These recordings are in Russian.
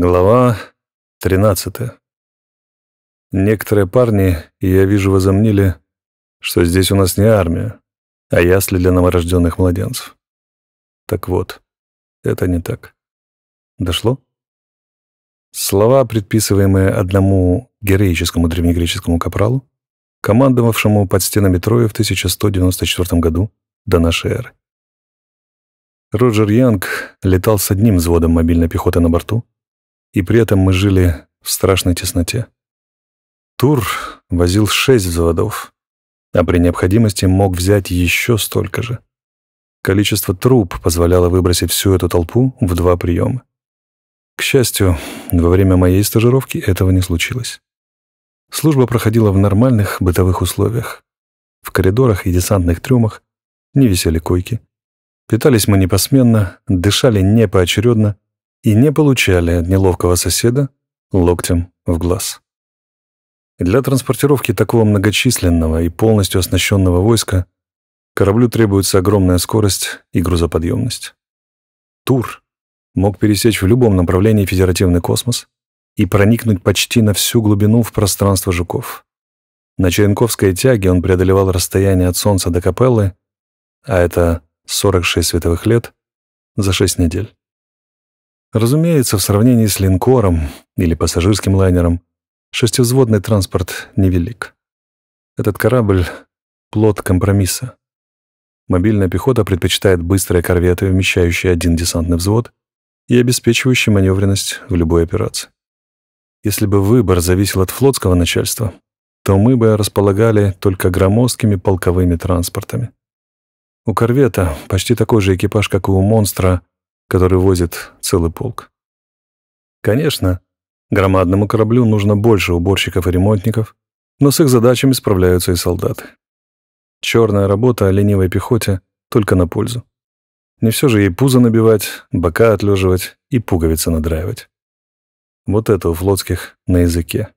Глава 13. Некоторые парни, я вижу, возомнили, что здесь у нас не армия, а ясли для новорожденных младенцев. Так вот, это не так. Дошло? Слова, предписываемые одному героическому древнегреческому капралу, командовавшему под стенами Трои в 1194 году до нашей эры. Роджер Янг летал с одним взводом мобильной пехоты на борту, и при этом мы жили в страшной тесноте. Тур возил шесть взводов, а при необходимости мог взять еще столько же. Количество труб позволяло выбросить всю эту толпу в два приема. К счастью, во время моей стажировки этого не случилось. Служба проходила в нормальных бытовых условиях. В коридорах и десантных трюмах не висели койки. Питались мы непосменно, дышали не поочередно и не получали от неловкого соседа локтем в глаз. Для транспортировки такого многочисленного и полностью оснащенного войска кораблю требуется огромная скорость и грузоподъемность. Тур мог пересечь в любом направлении федеративный космос и проникнуть почти на всю глубину в пространство жуков. На Черенковской тяге он преодолевал расстояние от Солнца до Капеллы, а это 46 световых лет, за 6 недель. Разумеется, в сравнении с линкором или пассажирским лайнером шестивзводный транспорт невелик. Этот корабль — плод компромисса. Мобильная пехота предпочитает быстрые корветы, вмещающие один десантный взвод и обеспечивающие маневренность в любой операции. Если бы выбор зависел от флотского начальства, то мы бы располагали только громоздкими полковыми транспортами. У корвета почти такой же экипаж, как и у монстра, который возит целый полк. Конечно, громадному кораблю нужно больше уборщиков и ремонтников, но с их задачами справляются и солдаты. Черная работа о ленивой пехоте только на пользу. Не все же ей пузо набивать, бока отлеживать и пуговицы надраивать. Вот это у флотских на языке.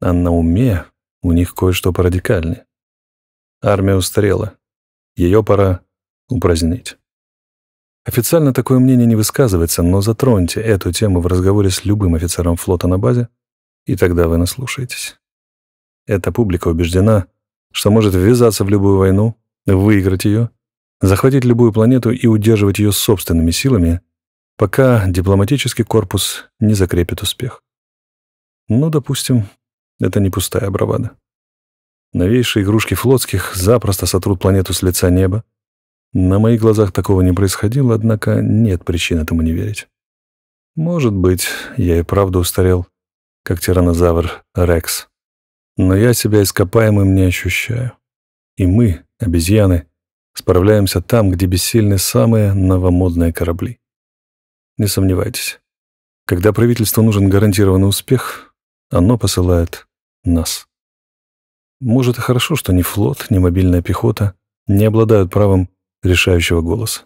А на уме у них кое-что порадикальнее. Армия устарела. Ее пора упразднить. Официально такое мнение не высказывается, но затроньте эту тему в разговоре с любым офицером флота на базе, и тогда вы наслушаетесь. Эта публика убеждена, что может ввязаться в любую войну, выиграть ее, захватить любую планету и удерживать ее собственными силами, пока дипломатический корпус не закрепит успех. Ну, допустим, это не пустая бравада. Новейшие игрушки флотских запросто сотрут планету с лица неба, на моих глазах такого не происходило, однако нет причин этому не верить. Может быть, я и правда устарел, как тиранозавр Рекс. Но я себя ископаемым не ощущаю. И мы, обезьяны, справляемся там, где бессильны самые новомодные корабли. Не сомневайтесь, когда правительству нужен гарантированный успех, оно посылает нас. Может, и хорошо, что ни флот, ни мобильная пехота не обладают правом решающего голос.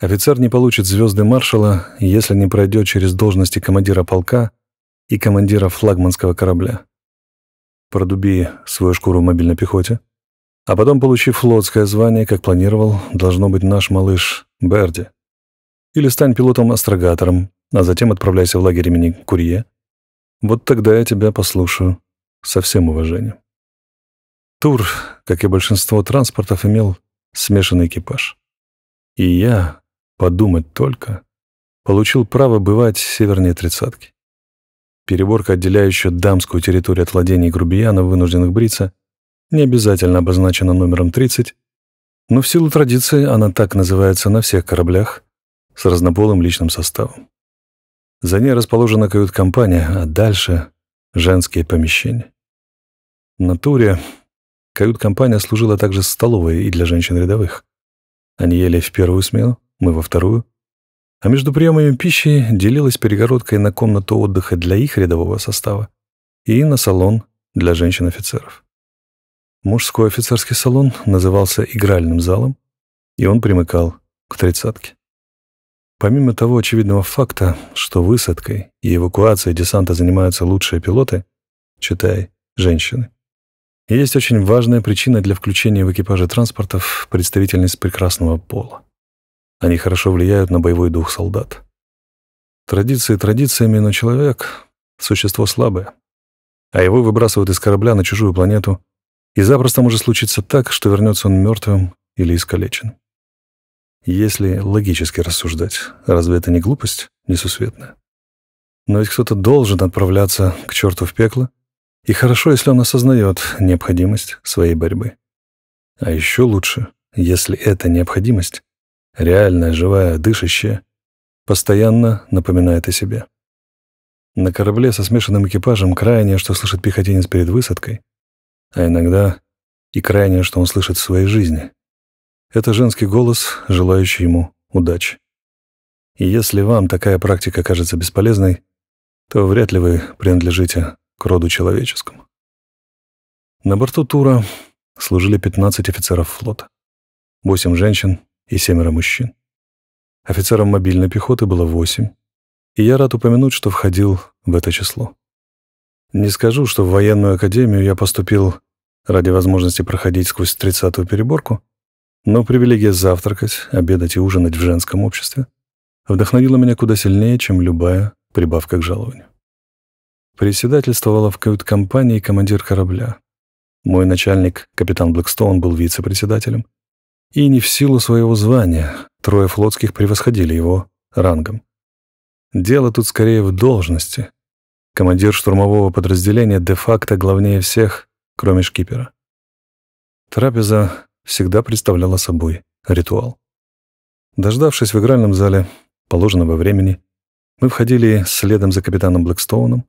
Офицер не получит звезды маршала, если не пройдет через должности командира полка и командира флагманского корабля. Продуби свою шкуру в мобильной пехоте. А потом, получив флотское звание, как планировал, должно быть наш малыш Берди. Или стань пилотом-астрогатором, а затем отправляйся в лагерь имени Курье. Вот тогда я тебя послушаю со всем уважением. Тур, как и большинство транспортов, имел смешанный экипаж. И я, подумать только, получил право бывать в севернее тридцатки. Переборка, отделяющая дамскую территорию от владений грубияна, вынужденных бриться, не обязательно обозначена номером 30, но в силу традиции она так называется на всех кораблях с разнополым личным составом. За ней расположена кают-компания, а дальше — женские помещения. В натуре Кают-компания служила также столовой и для женщин рядовых. Они ели в первую смену, мы во вторую. А между приемами пищи делилась перегородкой на комнату отдыха для их рядового состава и на салон для женщин-офицеров. Мужской офицерский салон назывался игральным залом, и он примыкал к тридцатке. Помимо того очевидного факта, что высадкой и эвакуацией десанта занимаются лучшие пилоты, читай, женщины, есть очень важная причина для включения в экипажи транспортов представительниц прекрасного пола. Они хорошо влияют на боевой дух солдат. Традиции традициями, но человек — существо слабое. А его выбрасывают из корабля на чужую планету, и запросто может случиться так, что вернется он мертвым или искалечен. Если логически рассуждать, разве это не глупость несусветная? Но ведь кто-то должен отправляться к черту в пекло, и хорошо, если он осознает необходимость своей борьбы. А еще лучше, если эта необходимость, реальная, живая, дышащая, постоянно напоминает о себе. На корабле со смешанным экипажем крайнее, что слышит пехотинец перед высадкой, а иногда и крайнее, что он слышит в своей жизни. Это женский голос, желающий ему удачи. И если вам такая практика кажется бесполезной, то вряд ли вы принадлежите к роду человеческому. На борту Тура служили 15 офицеров флота, 8 женщин и семеро мужчин. Офицерам мобильной пехоты было 8, и я рад упомянуть, что входил в это число. Не скажу, что в военную академию я поступил ради возможности проходить сквозь тридцатую переборку, но привилегия завтракать, обедать и ужинать в женском обществе вдохновила меня куда сильнее, чем любая прибавка к жалованию. Председательствовала в кают-компании командир корабля. Мой начальник, капитан Блэкстоун, был вице-председателем. И не в силу своего звания, трое флотских превосходили его рангом. Дело тут скорее в должности. Командир штурмового подразделения де-факто главнее всех, кроме шкипера. Трапеза всегда представляла собой ритуал. Дождавшись в игральном зале положенного времени, мы входили следом за капитаном Блэкстоуном,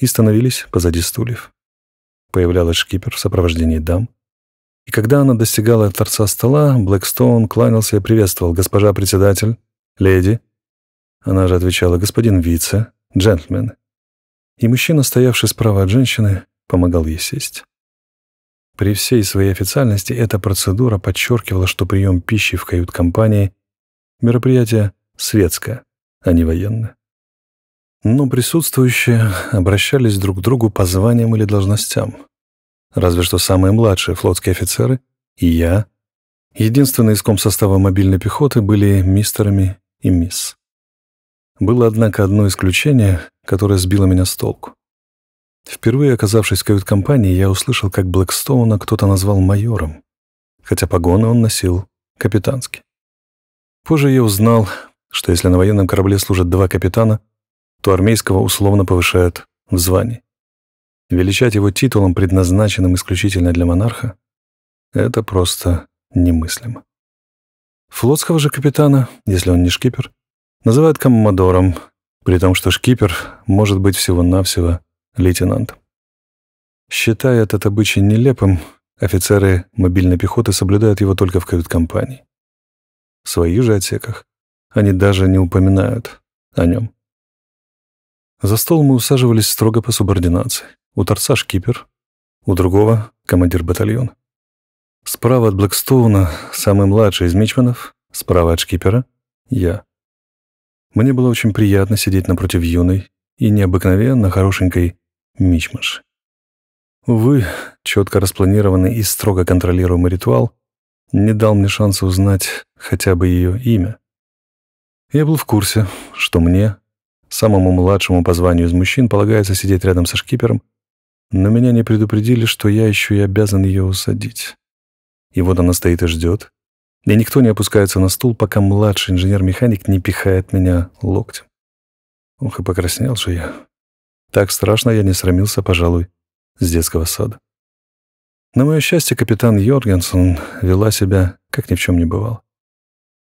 и становились позади стульев. Появлялась шкипер в сопровождении дам. И когда она достигала торца стола, Блэкстоун кланялся и приветствовал «Госпожа председатель», «Леди». Она же отвечала «Господин вице», «Джентльмен». И мужчина, стоявший справа от женщины, помогал ей сесть. При всей своей официальности эта процедура подчеркивала, что прием пищи в кают-компании – мероприятие светское, а не военное но присутствующие обращались друг к другу по званиям или должностям. Разве что самые младшие флотские офицеры и я, единственные из комсостава мобильной пехоты, были мистерами и мисс. Было, однако, одно исключение, которое сбило меня с толку. Впервые оказавшись в кают-компании, я услышал, как Блэкстоуна кто-то назвал майором, хотя погоны он носил капитанский. Позже я узнал, что если на военном корабле служат два капитана, то армейского условно повышают в звании. Величать его титулом, предназначенным исключительно для монарха, это просто немыслимо. Флотского же капитана, если он не шкипер, называют коммодором, при том, что шкипер может быть всего-навсего лейтенантом. Считая этот обычай нелепым, офицеры мобильной пехоты соблюдают его только в кают-компании. В своих же отсеках они даже не упоминают о нем. За стол мы усаживались строго по субординации. У торца шкипер, у другого — командир батальона. Справа от Блэкстоуна самый младший из мичманов, справа от шкипера — я. Мне было очень приятно сидеть напротив юной и необыкновенно хорошенькой мичманши. Увы, четко распланированный и строго контролируемый ритуал не дал мне шанса узнать хотя бы ее имя. Я был в курсе, что мне Самому младшему по званию из мужчин полагается сидеть рядом со шкипером, но меня не предупредили, что я еще и обязан ее усадить. И вот она стоит и ждет, и никто не опускается на стул, пока младший инженер-механик не пихает меня локтем. Ох, и покраснел же я. Так страшно я не срамился, пожалуй, с детского сада. На мое счастье, капитан Йоргенсон вела себя, как ни в чем не бывало.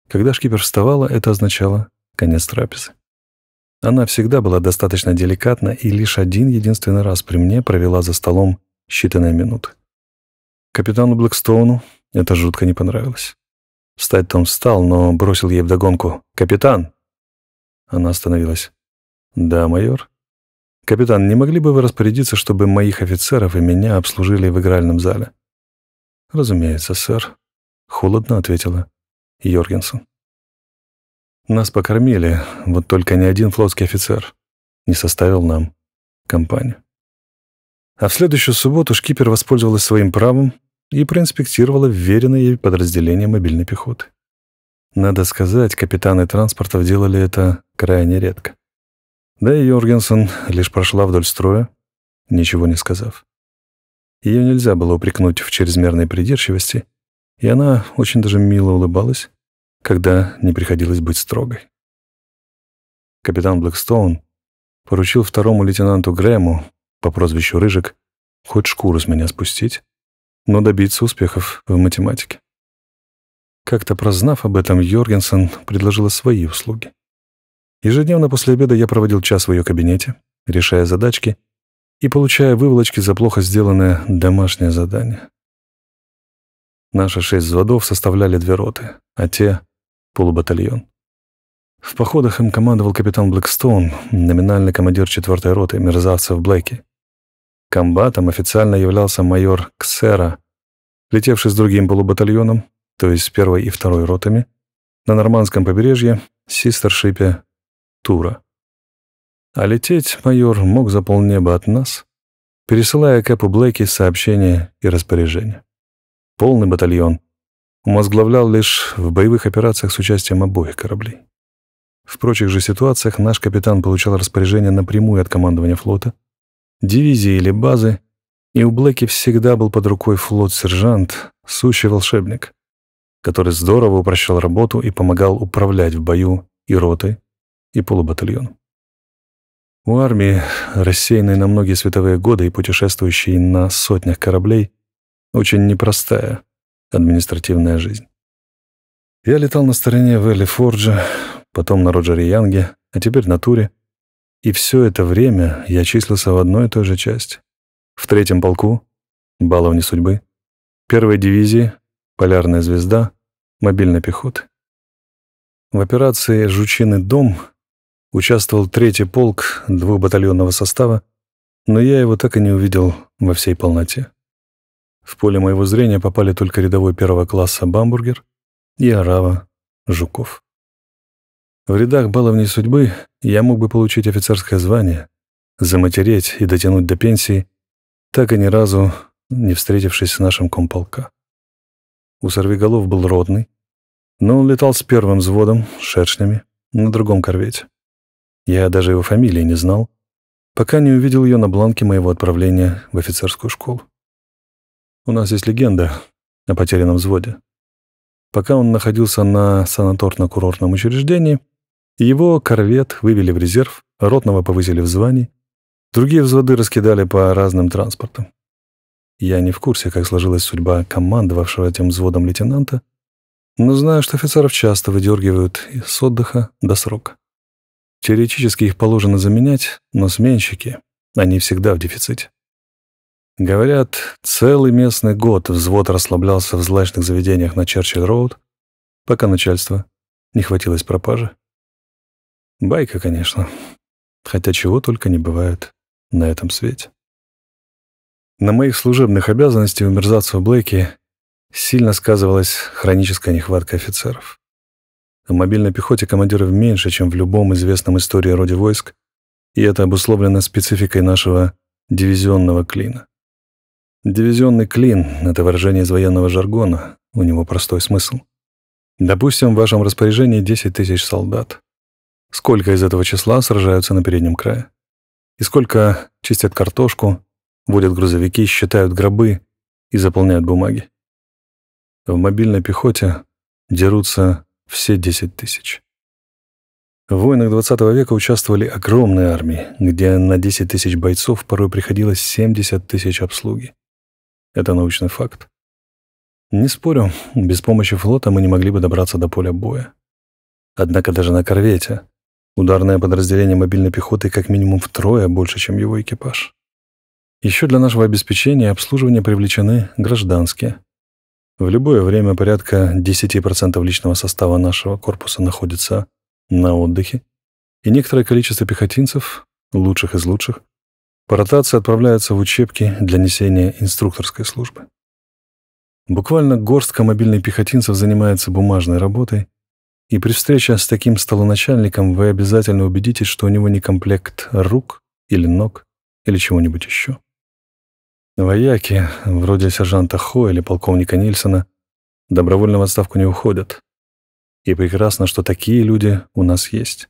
Когда шкипер вставала, это означало конец трапезы. Она всегда была достаточно деликатна и лишь один единственный раз при мне провела за столом считанные минуты. Капитану Блэкстоуну это жутко не понравилось. Встать-то он встал, но бросил ей вдогонку. «Капитан!» Она остановилась. «Да, майор?» «Капитан, не могли бы вы распорядиться, чтобы моих офицеров и меня обслужили в игральном зале?» «Разумеется, сэр», — холодно ответила Йоргенсон. Нас покормили, вот только ни один флотский офицер не составил нам компанию. А в следующую субботу шкипер воспользовалась своим правом и проинспектировала вверенное ей подразделение мобильной пехоты. Надо сказать, капитаны транспортов делали это крайне редко. Да и Йоргенсон лишь прошла вдоль строя, ничего не сказав. Ее нельзя было упрекнуть в чрезмерной придирчивости, и она очень даже мило улыбалась, когда не приходилось быть строгой. Капитан Блэкстоун поручил второму лейтенанту Грэму по прозвищу Рыжик хоть шкуру с меня спустить, но добиться успехов в математике. Как-то прознав об этом, Йоргенсен предложила свои услуги. Ежедневно после обеда я проводил час в ее кабинете, решая задачки и получая выволочки за плохо сделанное домашнее задание. Наши шесть взводов составляли две роты, а те полубатальон. В походах им командовал капитан Блэкстоун, номинальный командир 4-й роты мерзавцев Блэки. Комбатом официально являлся майор Ксера, летевший с другим полубатальоном, то есть с первой и второй ротами, на нормандском побережье Систершипе Тура. А лететь майор мог за полнеба от нас, пересылая Кэпу Блэки сообщения и распоряжения. Полный батальон возглавлял лишь в боевых операциях с участием обоих кораблей. В прочих же ситуациях наш капитан получал распоряжение напрямую от командования флота, дивизии или базы, и у Блэки всегда был под рукой флот-сержант, сущий волшебник, который здорово упрощал работу и помогал управлять в бою и ротой, и полубатальон. У армии, рассеянной на многие световые годы и путешествующей на сотнях кораблей, очень непростая, административная жизнь. Я летал на стороне в Элли Форджа, потом на Роджере Янге, а теперь на Туре. И все это время я числился в одной и той же части. В третьем полку — баловни судьбы, первой дивизии — полярная звезда, мобильной пехоты. В операции «Жучиный дом» участвовал третий полк двухбатальонного состава, но я его так и не увидел во всей полноте. В поле моего зрения попали только рядовой первого класса Бамбургер и Арава Жуков. В рядах баловней судьбы я мог бы получить офицерское звание, заматереть и дотянуть до пенсии, так и ни разу не встретившись с нашим комполка. У сорвиголов был родный, но он летал с первым взводом, шершнями, на другом корвете. Я даже его фамилии не знал, пока не увидел ее на бланке моего отправления в офицерскую школу. У нас есть легенда о потерянном взводе. Пока он находился на санаторно-курортном учреждении, его корвет вывели в резерв, ротного повысили в звании, другие взводы раскидали по разным транспортам. Я не в курсе, как сложилась судьба командовавшего этим взводом лейтенанта, но знаю, что офицеров часто выдергивают с отдыха до срока. Теоретически их положено заменять, но сменщики, они всегда в дефиците. Говорят, целый местный год взвод расслаблялся в злачных заведениях на Черчилль-Роуд, пока начальство не хватилось пропажи. Байка, конечно. Хотя чего только не бывает на этом свете. На моих служебных обязанностях у мерзавца Блэки сильно сказывалась хроническая нехватка офицеров. В мобильной пехоте командиров меньше, чем в любом известном истории роде войск, и это обусловлено спецификой нашего дивизионного клина. Дивизионный клин — это выражение из военного жаргона, у него простой смысл. Допустим, в вашем распоряжении 10 тысяч солдат. Сколько из этого числа сражаются на переднем крае? И сколько чистят картошку, водят грузовики, считают гробы и заполняют бумаги? В мобильной пехоте дерутся все 10 тысяч. В войнах 20 века участвовали огромные армии, где на 10 тысяч бойцов порой приходилось 70 тысяч обслуги. Это научный факт. Не спорю, без помощи флота мы не могли бы добраться до поля боя. Однако даже на корвете ударное подразделение мобильной пехоты как минимум втрое больше, чем его экипаж. Еще для нашего обеспечения и обслуживания привлечены гражданские. В любое время порядка 10% личного состава нашего корпуса находится на отдыхе, и некоторое количество пехотинцев, лучших из лучших, по отправляются в учебки для несения инструкторской службы. Буквально горстка мобильных пехотинцев занимается бумажной работой, и при встрече с таким столоначальником вы обязательно убедитесь, что у него не комплект рук или ног или чего-нибудь еще. Вояки, вроде сержанта Хо или полковника Нильсона, добровольно в отставку не уходят. И прекрасно, что такие люди у нас есть.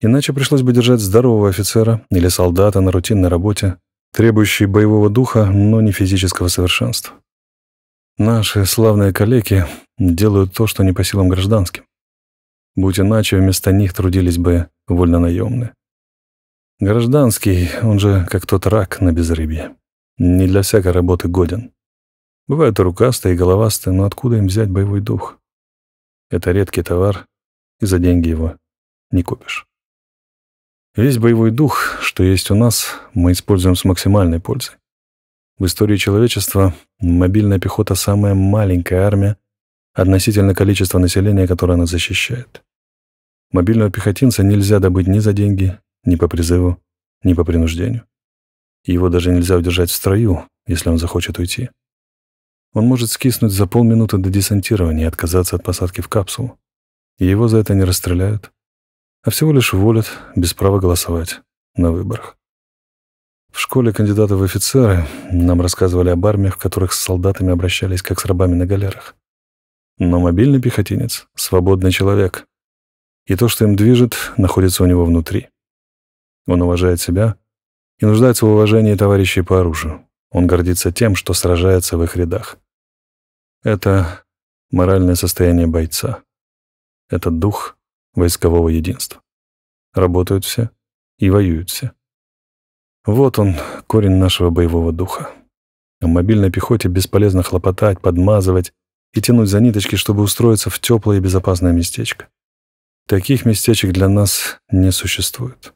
Иначе пришлось бы держать здорового офицера или солдата на рутинной работе, требующей боевого духа, но не физического совершенства. Наши славные коллеги делают то, что не по силам гражданским. Будь иначе, вместо них трудились бы вольнонаемные. Гражданский, он же как тот рак на безрыбье. Не для всякой работы годен. Бывают и рукастые, и головастые, но откуда им взять боевой дух? Это редкий товар, и за деньги его не купишь. Весь боевой дух, что есть у нас, мы используем с максимальной пользой. В истории человечества мобильная пехота – самая маленькая армия относительно количества населения, которое она защищает. Мобильного пехотинца нельзя добыть ни за деньги, ни по призыву, ни по принуждению. Его даже нельзя удержать в строю, если он захочет уйти. Он может скиснуть за полминуты до десантирования и отказаться от посадки в капсулу. И его за это не расстреляют, а всего лишь волят без права голосовать на выборах. В школе кандидаты в офицеры нам рассказывали об армиях, в которых с солдатами обращались как с рабами на галерах. Но мобильный пехотинец — свободный человек. И то, что им движет, находится у него внутри. Он уважает себя и нуждается в уважении товарищей по оружию. Он гордится тем, что сражается в их рядах. Это моральное состояние бойца. Это дух войскового единства. Работают все и воюют все. Вот он, корень нашего боевого духа. О мобильной пехоте бесполезно хлопотать, подмазывать и тянуть за ниточки, чтобы устроиться в теплое и безопасное местечко. Таких местечек для нас не существует.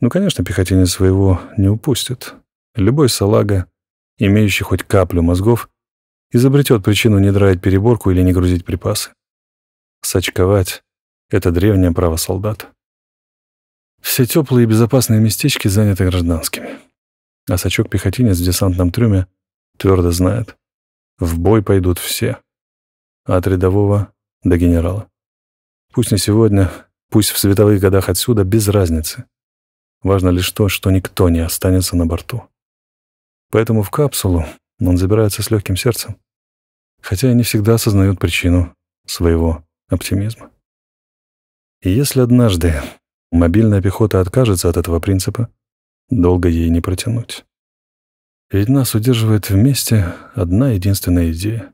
Ну, конечно, пехотинец своего не упустит. Любой салага, имеющий хоть каплю мозгов, изобретет причину не драить переборку или не грузить припасы. Сачковать это древнее право солдат. Все теплые и безопасные местечки заняты гражданскими. А сачок-пехотинец в десантном трюме твердо знает. В бой пойдут все. От рядового до генерала. Пусть не сегодня, пусть в световых годах отсюда, без разницы. Важно лишь то, что никто не останется на борту. Поэтому в капсулу он забирается с легким сердцем, хотя и не всегда осознает причину своего оптимизма. И если однажды мобильная пехота откажется от этого принципа, долго ей не протянуть. Ведь нас удерживает вместе одна единственная идея.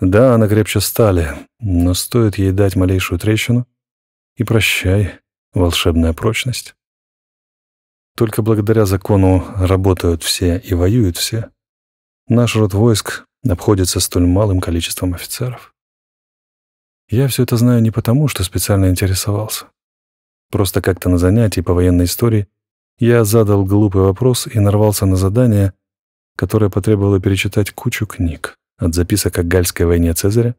Да, она крепче стали, но стоит ей дать малейшую трещину, и прощай, волшебная прочность. Только благодаря закону работают все и воюют все. Наш род войск обходится столь малым количеством офицеров. Я все это знаю не потому, что специально интересовался. Просто как-то на занятии по военной истории я задал глупый вопрос и нарвался на задание, которое потребовало перечитать кучу книг, от записок о Гальской войне Цезаря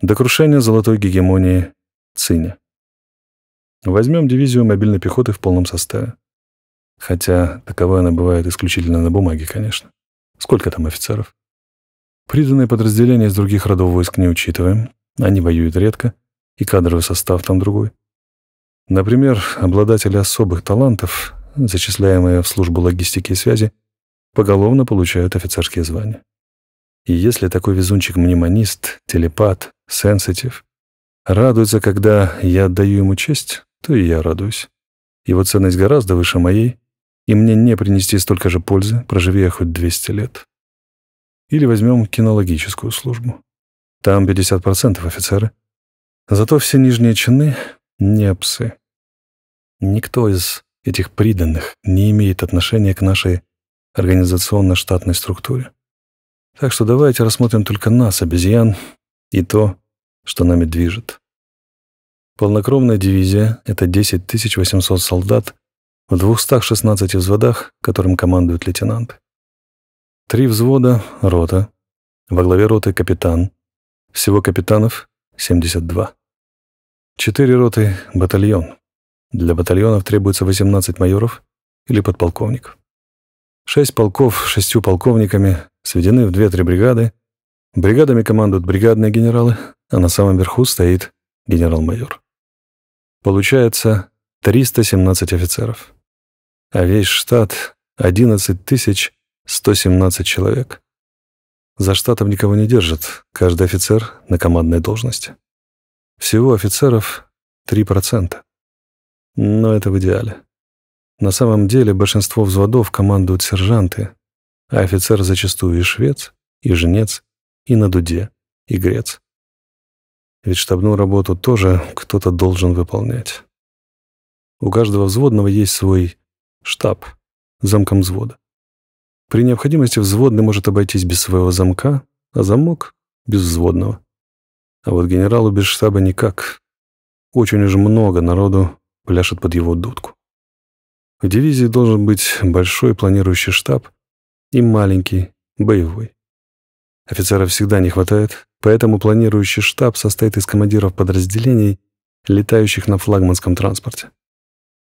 до крушения золотой гегемонии Циня. Возьмем дивизию мобильной пехоты в полном составе. Хотя таковой она бывает исключительно на бумаге, конечно. Сколько там офицеров? Приданные подразделения из других родов войск не учитываем. Они воюют редко, и кадровый состав там другой. Например, обладатели особых талантов, зачисляемые в службу логистики и связи, поголовно получают офицерские звания. И если такой везунчик мнемонист, телепат, сенситив, радуется, когда я отдаю ему честь, то и я радуюсь. Его ценность гораздо выше моей, и мне не принести столько же пользы, проживя хоть 200 лет. Или возьмем кинологическую службу. Там 50% офицеры. Зато все нижние чины — не непсы. Никто из этих приданных не имеет отношения к нашей организационно-штатной структуре. Так что давайте рассмотрим только нас, обезьян, и то, что нами движет. Полнокровная дивизия — это 10 800 солдат в 216 взводах, которым командует лейтенант. Три взвода — рота, во главе роты — капитан — всего капитанов 72. Четыре роты — батальон. Для батальонов требуется 18 майоров или подполковников. Шесть полков с шестью полковниками сведены в две-три бригады. Бригадами командуют бригадные генералы, а на самом верху стоит генерал-майор. Получается 317 офицеров. А весь штат — 11 117 человек. За штатом никого не держат. Каждый офицер на командной должности. Всего офицеров 3%. Но это в идеале. На самом деле большинство взводов командуют сержанты, а офицер зачастую и швец, и женец, и на дуде, и грец. Ведь штабную работу тоже кто-то должен выполнять. У каждого взводного есть свой штаб, замком взвода. При необходимости взводный может обойтись без своего замка, а замок — без взводного. А вот генералу без штаба никак. Очень уж много народу пляшет под его дудку. В дивизии должен быть большой планирующий штаб и маленький боевой. Офицеров всегда не хватает, поэтому планирующий штаб состоит из командиров подразделений, летающих на флагманском транспорте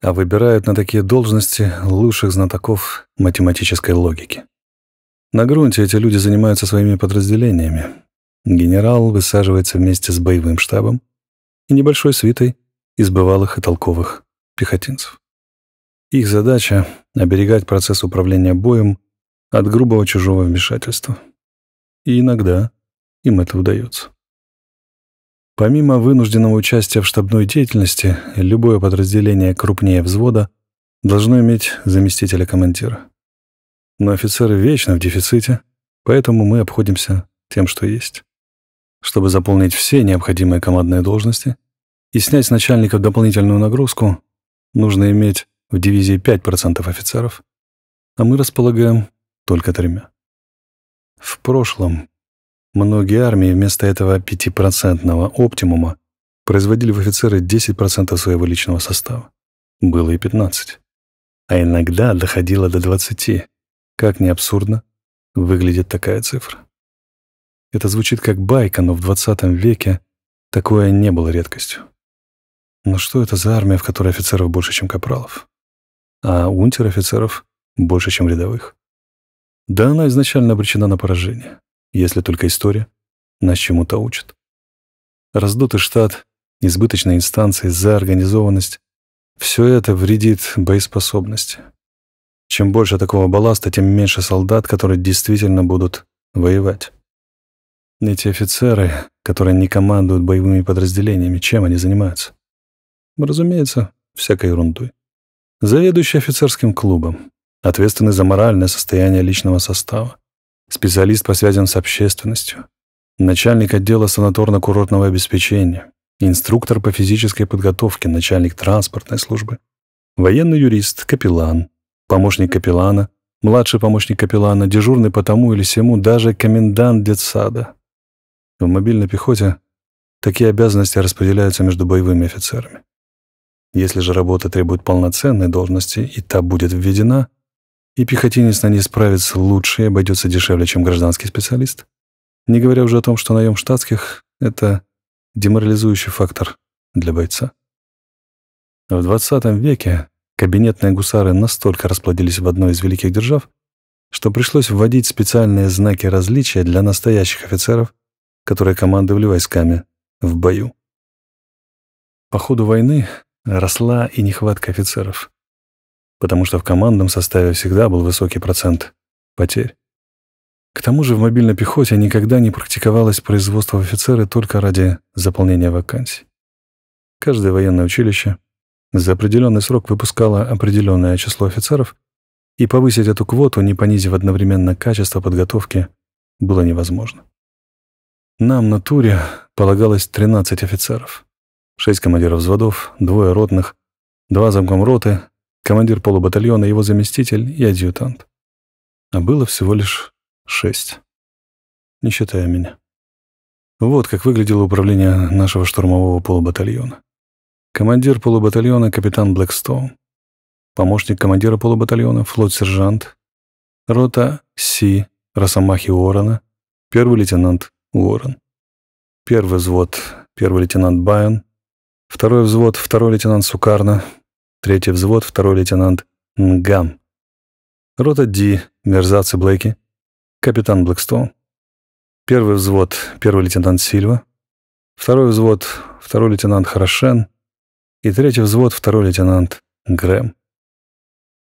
а выбирают на такие должности лучших знатоков математической логики. На грунте эти люди занимаются своими подразделениями. Генерал высаживается вместе с боевым штабом и небольшой свитой из бывалых и толковых пехотинцев. Их задача — оберегать процесс управления боем от грубого чужого вмешательства. И иногда им это удается. Помимо вынужденного участия в штабной деятельности, любое подразделение крупнее взвода должно иметь заместителя командира. Но офицеры вечно в дефиците, поэтому мы обходимся тем, что есть. Чтобы заполнить все необходимые командные должности и снять с начальников дополнительную нагрузку, нужно иметь в дивизии 5% офицеров, а мы располагаем только тремя. В прошлом Многие армии вместо этого 5% оптимума производили в офицеры 10% своего личного состава. Было и 15. А иногда доходило до 20. Как не абсурдно выглядит такая цифра. Это звучит как байка, но в 20 веке такое не было редкостью. Но что это за армия, в которой офицеров больше, чем капралов? А унтер-офицеров больше, чем рядовых? Да она изначально обречена на поражение если только история нас чему-то учит. Раздутый штат, избыточные инстанции, заорганизованность — все это вредит боеспособности. Чем больше такого балласта, тем меньше солдат, которые действительно будут воевать. Эти офицеры, которые не командуют боевыми подразделениями, чем они занимаются? Разумеется, всякой ерундой. Заведующий офицерским клубом, ответственный за моральное состояние личного состава, специалист по связям с общественностью, начальник отдела санаторно-курортного обеспечения, инструктор по физической подготовке, начальник транспортной службы, военный юрист, капеллан, помощник капеллана, младший помощник капеллана, дежурный по тому или сему, даже комендант детсада. В мобильной пехоте такие обязанности распределяются между боевыми офицерами. Если же работа требует полноценной должности и та будет введена, и пехотинец на ней справится лучше и обойдется дешевле, чем гражданский специалист. Не говоря уже о том, что наем штатских — это деморализующий фактор для бойца. В 20 веке кабинетные гусары настолько расплодились в одной из великих держав, что пришлось вводить специальные знаки различия для настоящих офицеров, которые командовали войсками в бою. По ходу войны росла и нехватка офицеров потому что в командном составе всегда был высокий процент потерь. К тому же в мобильной пехоте никогда не практиковалось производство в только ради заполнения вакансий. Каждое военное училище за определенный срок выпускало определенное число офицеров, и повысить эту квоту, не понизив одновременно качество подготовки, было невозможно. Нам на туре полагалось 13 офицеров, 6 командиров взводов, двое ротных, два замком роты, командир полубатальона, его заместитель и адъютант. А было всего лишь шесть. Не считая меня. Вот как выглядело управление нашего штурмового полубатальона. Командир полубатальона — капитан Блэкстоун. Помощник командира полубатальона — флот-сержант. Рота Си Росомахи Уоррена. Первый лейтенант Уоррен. Первый взвод — первый лейтенант Байон. Второй взвод — второй лейтенант Сукарна третий взвод, второй лейтенант Нгам. Рота Ди, мерзавцы Блейки, капитан Блэкстоун. Первый взвод, первый лейтенант Сильва. Второй взвод, второй лейтенант Хорошен. И третий взвод, второй лейтенант Грэм.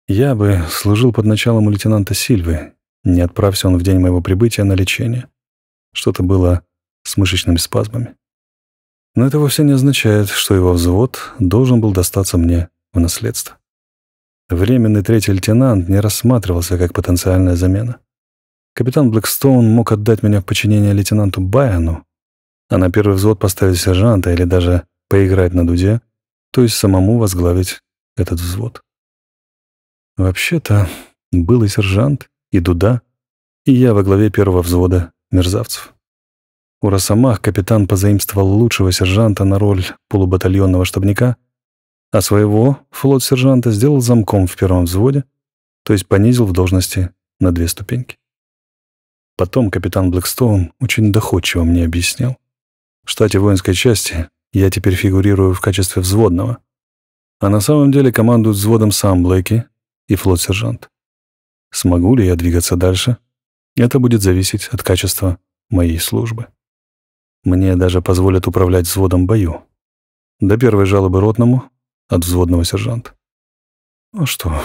Я бы служил под началом у лейтенанта Сильвы, не отправься он в день моего прибытия на лечение. Что-то было с мышечными спазмами. Но это вовсе не означает, что его взвод должен был достаться мне в наследство. Временный третий лейтенант не рассматривался как потенциальная замена. Капитан Блэкстоун мог отдать меня в подчинение лейтенанту Байану, а на первый взвод поставить сержанта или даже поиграть на дуде, то есть самому возглавить этот взвод. Вообще-то был и сержант, и дуда, и я во главе первого взвода мерзавцев. У Росомах капитан позаимствовал лучшего сержанта на роль полубатальонного штабника — а своего флот сержанта сделал замком в первом взводе, то есть понизил в должности на две ступеньки. Потом капитан Блэкстоун очень доходчиво мне объяснил. В штате воинской части я теперь фигурирую в качестве взводного, а на самом деле командует взводом сам Блэки и флот-сержант. Смогу ли я двигаться дальше? Это будет зависеть от качества моей службы. Мне даже позволят управлять взводом бою. До первой жалобы ротному от взводного сержанта. А что,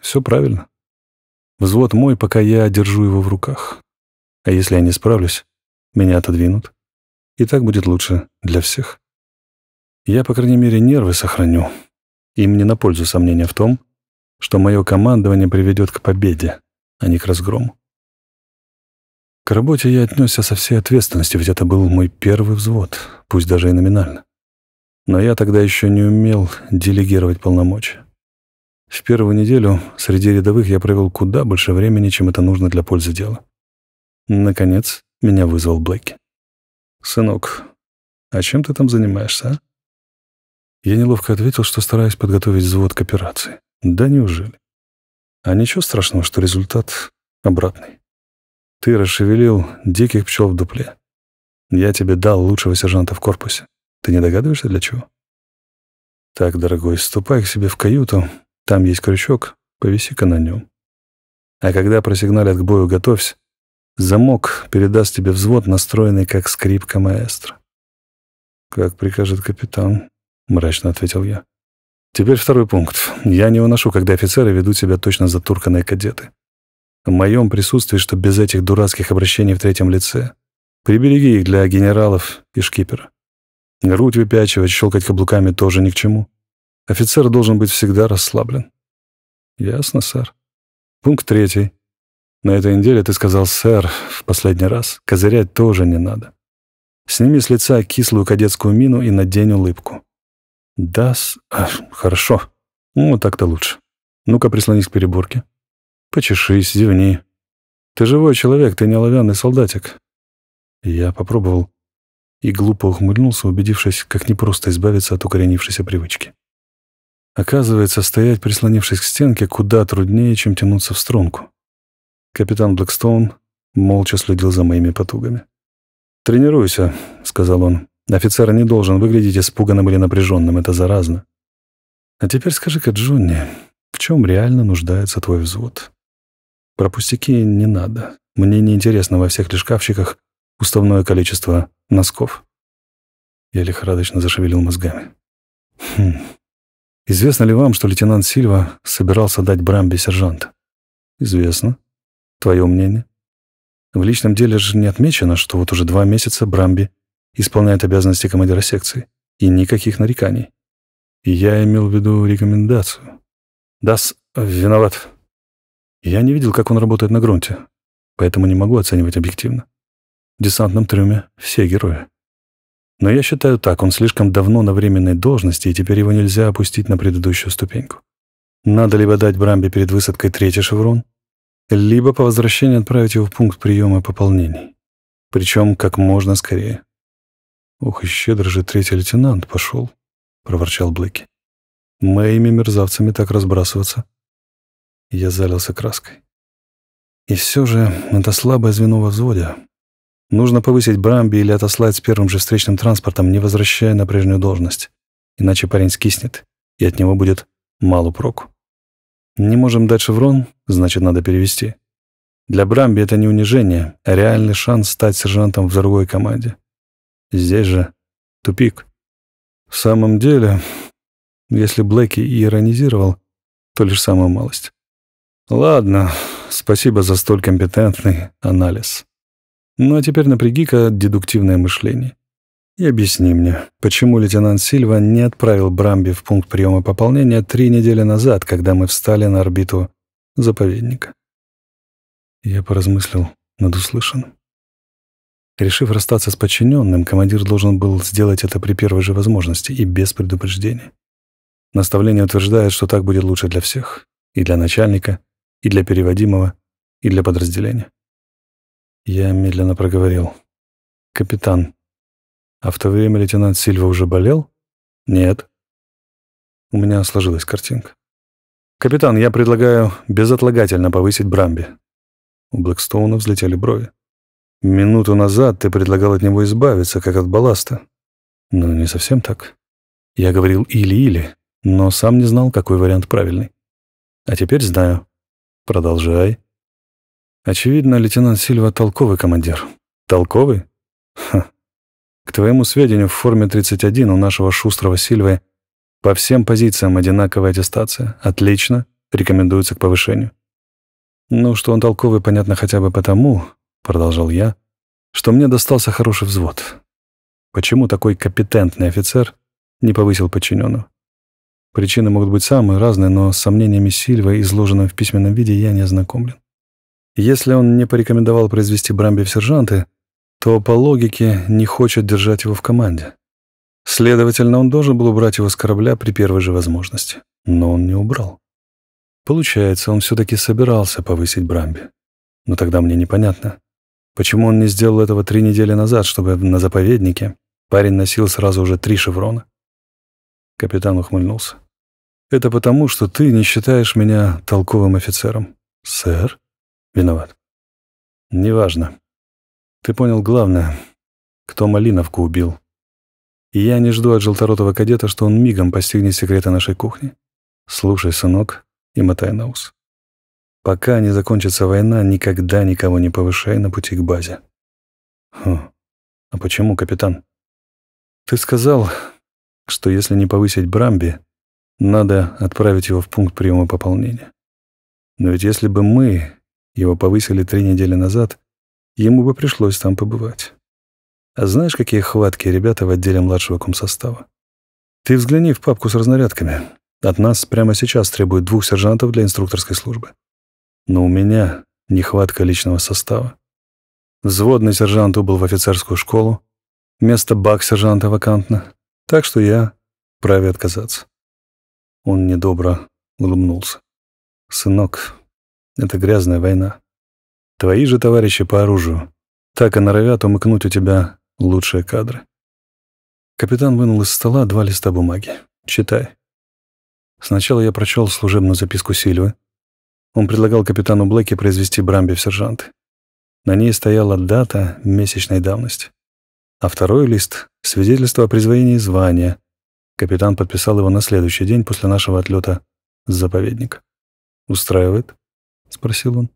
все правильно. Взвод мой, пока я держу его в руках. А если я не справлюсь, меня отодвинут. И так будет лучше для всех. Я, по крайней мере, нервы сохраню. И мне на пользу сомнения в том, что мое командование приведет к победе, а не к разгрому. К работе я отнесся со всей ответственностью, ведь это был мой первый взвод, пусть даже и номинально. Но я тогда еще не умел делегировать полномочия. В первую неделю среди рядовых я провел куда больше времени, чем это нужно для пользы дела. Наконец, меня вызвал Блэки. «Сынок, а чем ты там занимаешься, а?» Я неловко ответил, что стараюсь подготовить взвод к операции. «Да неужели?» «А ничего страшного, что результат обратный. Ты расшевелил диких пчел в дупле. Я тебе дал лучшего сержанта в корпусе. Ты не догадываешься, для чего? Так, дорогой, ступай к себе в каюту. Там есть крючок, повиси-ка на нем. А когда просигналят к бою, готовься. Замок передаст тебе взвод, настроенный как скрипка маэстро. «Как прикажет капитан», — мрачно ответил я. «Теперь второй пункт. Я не уношу, когда офицеры ведут себя точно затурканные кадеты. В моем присутствии, что без этих дурацких обращений в третьем лице, прибереги их для генералов и шкипера. Грудь выпячивать, щелкать каблуками тоже ни к чему. Офицер должен быть всегда расслаблен. Ясно, сэр. Пункт третий. На этой неделе ты сказал, сэр, в последний раз, козырять тоже не надо. Сними с лица кислую кадетскую мину и надень улыбку. Да, с... а, хорошо. Ну, так-то лучше. Ну-ка, прислонись к переборке. Почешись, зевни. Ты живой человек, ты не оловянный солдатик. Я попробовал и глупо ухмыльнулся, убедившись, как непросто избавиться от укоренившейся привычки. Оказывается, стоять, прислонившись к стенке, куда труднее, чем тянуться в струнку. Капитан Блэкстоун молча следил за моими потугами. «Тренируйся», — сказал он. «Офицер не должен выглядеть испуганным или напряженным, это заразно». «А теперь скажи-ка, Джонни, в чем реально нуждается твой взвод?» «Про пустяки не надо. Мне неинтересно во всех лишь шкафчиках уставное количество носков. Я лихорадочно зашевелил мозгами. Хм. Известно ли вам, что лейтенант Сильва собирался дать Брамби сержанта? Известно. Твое мнение? В личном деле же не отмечено, что вот уже два месяца Брамби исполняет обязанности командира секции. И никаких нареканий. И я имел в виду рекомендацию. Дас виноват. Я не видел, как он работает на грунте, поэтому не могу оценивать объективно десантном трюме все герои. Но я считаю так, он слишком давно на временной должности, и теперь его нельзя опустить на предыдущую ступеньку. Надо либо дать Брамби перед высадкой третий шеврон, либо по возвращении отправить его в пункт приема пополнений. Причем как можно скорее. «Ух, и щедро же третий лейтенант пошел», — проворчал Блэки. «Моими мерзавцами так разбрасываться». Я залился краской. И все же это слабое звено во взводе. Нужно повысить Брамби или отослать с первым же встречным транспортом, не возвращая на прежнюю должность. Иначе парень скиснет, и от него будет мало проку. Не можем дать шеврон, значит, надо перевести. Для Брамби это не унижение, а реальный шанс стать сержантом в другой команде. Здесь же тупик. В самом деле, если Блэки и иронизировал, то лишь самую малость. Ладно, спасибо за столь компетентный анализ. Ну а теперь напряги-ка дедуктивное мышление. И объясни мне, почему лейтенант Сильва не отправил Брамби в пункт приема пополнения три недели назад, когда мы встали на орбиту заповедника? Я поразмыслил над услышанным. Решив расстаться с подчиненным, командир должен был сделать это при первой же возможности и без предупреждения. Наставление утверждает, что так будет лучше для всех, и для начальника, и для переводимого, и для подразделения. Я медленно проговорил. «Капитан, а в то время лейтенант Сильва уже болел?» «Нет». У меня сложилась картинка. «Капитан, я предлагаю безотлагательно повысить Брамби». У Блэкстоуна взлетели брови. «Минуту назад ты предлагал от него избавиться, как от балласта». «Ну, не совсем так. Я говорил «или-или», но сам не знал, какой вариант правильный. А теперь знаю. Продолжай». Очевидно, лейтенант Сильва толковый командир. Толковый? Ха. К твоему сведению, в форме 31 у нашего шустрого Сильвы по всем позициям одинаковая аттестация. Отлично. Рекомендуется к повышению. Ну, что он толковый, понятно хотя бы потому, продолжал я, что мне достался хороший взвод. Почему такой компетентный офицер не повысил подчиненного? Причины могут быть самые разные, но с сомнениями Сильва, изложенным в письменном виде, я не ознакомлен. Если он не порекомендовал произвести Брамби в сержанты, то, по логике, не хочет держать его в команде. Следовательно, он должен был убрать его с корабля при первой же возможности. Но он не убрал. Получается, он все-таки собирался повысить Брамби. Но тогда мне непонятно, почему он не сделал этого три недели назад, чтобы на заповеднике парень носил сразу уже три шеврона. Капитан ухмыльнулся. «Это потому, что ты не считаешь меня толковым офицером». «Сэр?» виноват. Неважно. Ты понял главное, кто Малиновку убил. И я не жду от желторотого кадета, что он мигом постигнет секреты нашей кухни. Слушай, сынок, и мотай на ус. Пока не закончится война, никогда никого не повышай на пути к базе. Хм, а почему, капитан? Ты сказал, что если не повысить Брамби, надо отправить его в пункт приема пополнения. Но ведь если бы мы его повысили три недели назад. Ему бы пришлось там побывать. А знаешь, какие хватки ребята в отделе младшего комсостава? Ты взгляни в папку с разнарядками. От нас прямо сейчас требуют двух сержантов для инструкторской службы. Но у меня нехватка личного состава. Взводный сержант убыл в офицерскую школу. Место бак сержанта вакантно. Так что я вправе отказаться. Он недобро улыбнулся. «Сынок, это грязная война. Твои же товарищи по оружию. Так и норовят умыкнуть у тебя лучшие кадры. Капитан вынул из стола два листа бумаги. Читай. Сначала я прочел служебную записку Сильвы. Он предлагал капитану Блэке произвести Брамби в сержанты. На ней стояла дата месячной давности. А второй лист — свидетельство о призвании звания. Капитан подписал его на следующий день после нашего отлета с заповедника. «Устраивает?» — спросил он.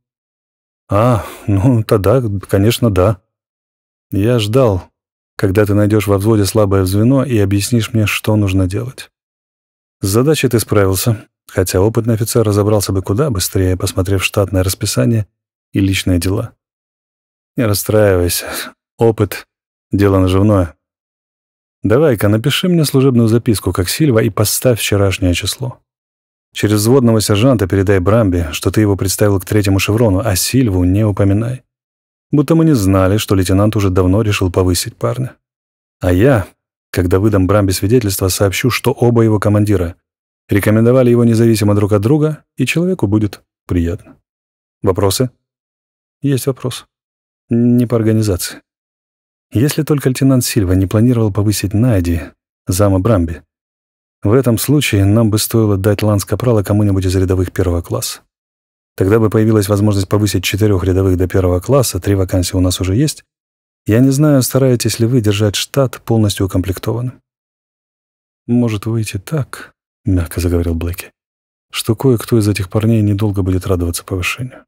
«А, ну тогда, конечно, да. Я ждал, когда ты найдешь во взводе слабое звено и объяснишь мне, что нужно делать. С задачей ты справился, хотя опытный офицер разобрался бы куда быстрее, посмотрев штатное расписание и личные дела. Не расстраивайся, опыт — дело наживное. Давай-ка напиши мне служебную записку, как Сильва, и поставь вчерашнее число». Через взводного сержанта передай Брамби, что ты его представил к третьему шеврону, а Сильву не упоминай. Будто мы не знали, что лейтенант уже давно решил повысить парня. А я, когда выдам Брамби свидетельство, сообщу, что оба его командира рекомендовали его независимо друг от друга, и человеку будет приятно. Вопросы? Есть вопрос. Не по организации. Если только лейтенант Сильва не планировал повысить Найди, зама Брамби, в этом случае нам бы стоило дать ланс-капрала кому-нибудь из рядовых первого класса. Тогда бы появилась возможность повысить четырех рядовых до первого класса, три вакансии у нас уже есть. Я не знаю, стараетесь ли вы держать штат полностью укомплектованным. «Может выйти так», — мягко заговорил Блэки, «что кое-кто из этих парней недолго будет радоваться повышению.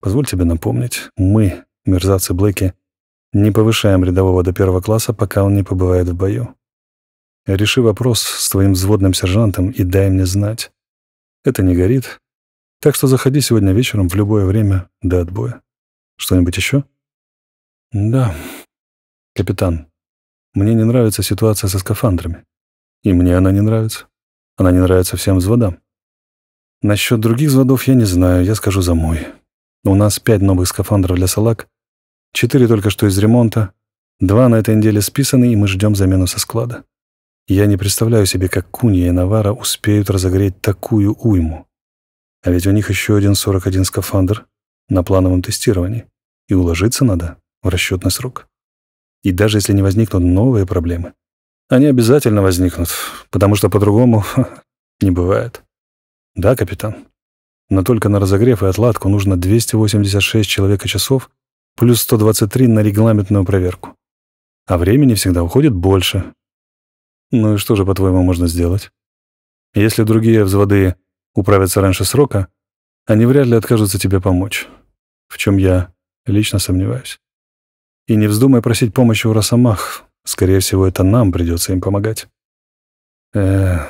Позволь тебе напомнить, мы, мерзавцы Блэки, не повышаем рядового до первого класса, пока он не побывает в бою. Реши вопрос с твоим взводным сержантом и дай мне знать. Это не горит. Так что заходи сегодня вечером в любое время до отбоя. Что-нибудь еще? Да. Капитан, мне не нравится ситуация со скафандрами. И мне она не нравится. Она не нравится всем взводам. Насчет других взводов я не знаю, я скажу за мой. У нас пять новых скафандров для салак, четыре только что из ремонта, два на этой неделе списаны, и мы ждем замену со склада. Я не представляю себе, как Кунья и Навара успеют разогреть такую уйму. А ведь у них еще один 41 скафандр на плановом тестировании. И уложиться надо в расчетный срок. И даже если не возникнут новые проблемы, они обязательно возникнут, потому что по-другому не бывает. Да, капитан? Но только на разогрев и отладку нужно 286 человека-часов плюс 123 на регламентную проверку. А времени всегда уходит больше, ну и что же, по-твоему, можно сделать? Если другие взводы управятся раньше срока, они вряд ли откажутся тебе помочь, в чем я лично сомневаюсь. И не вздумай просить помощи у росомах. Скорее всего, это нам придется им помогать. Э,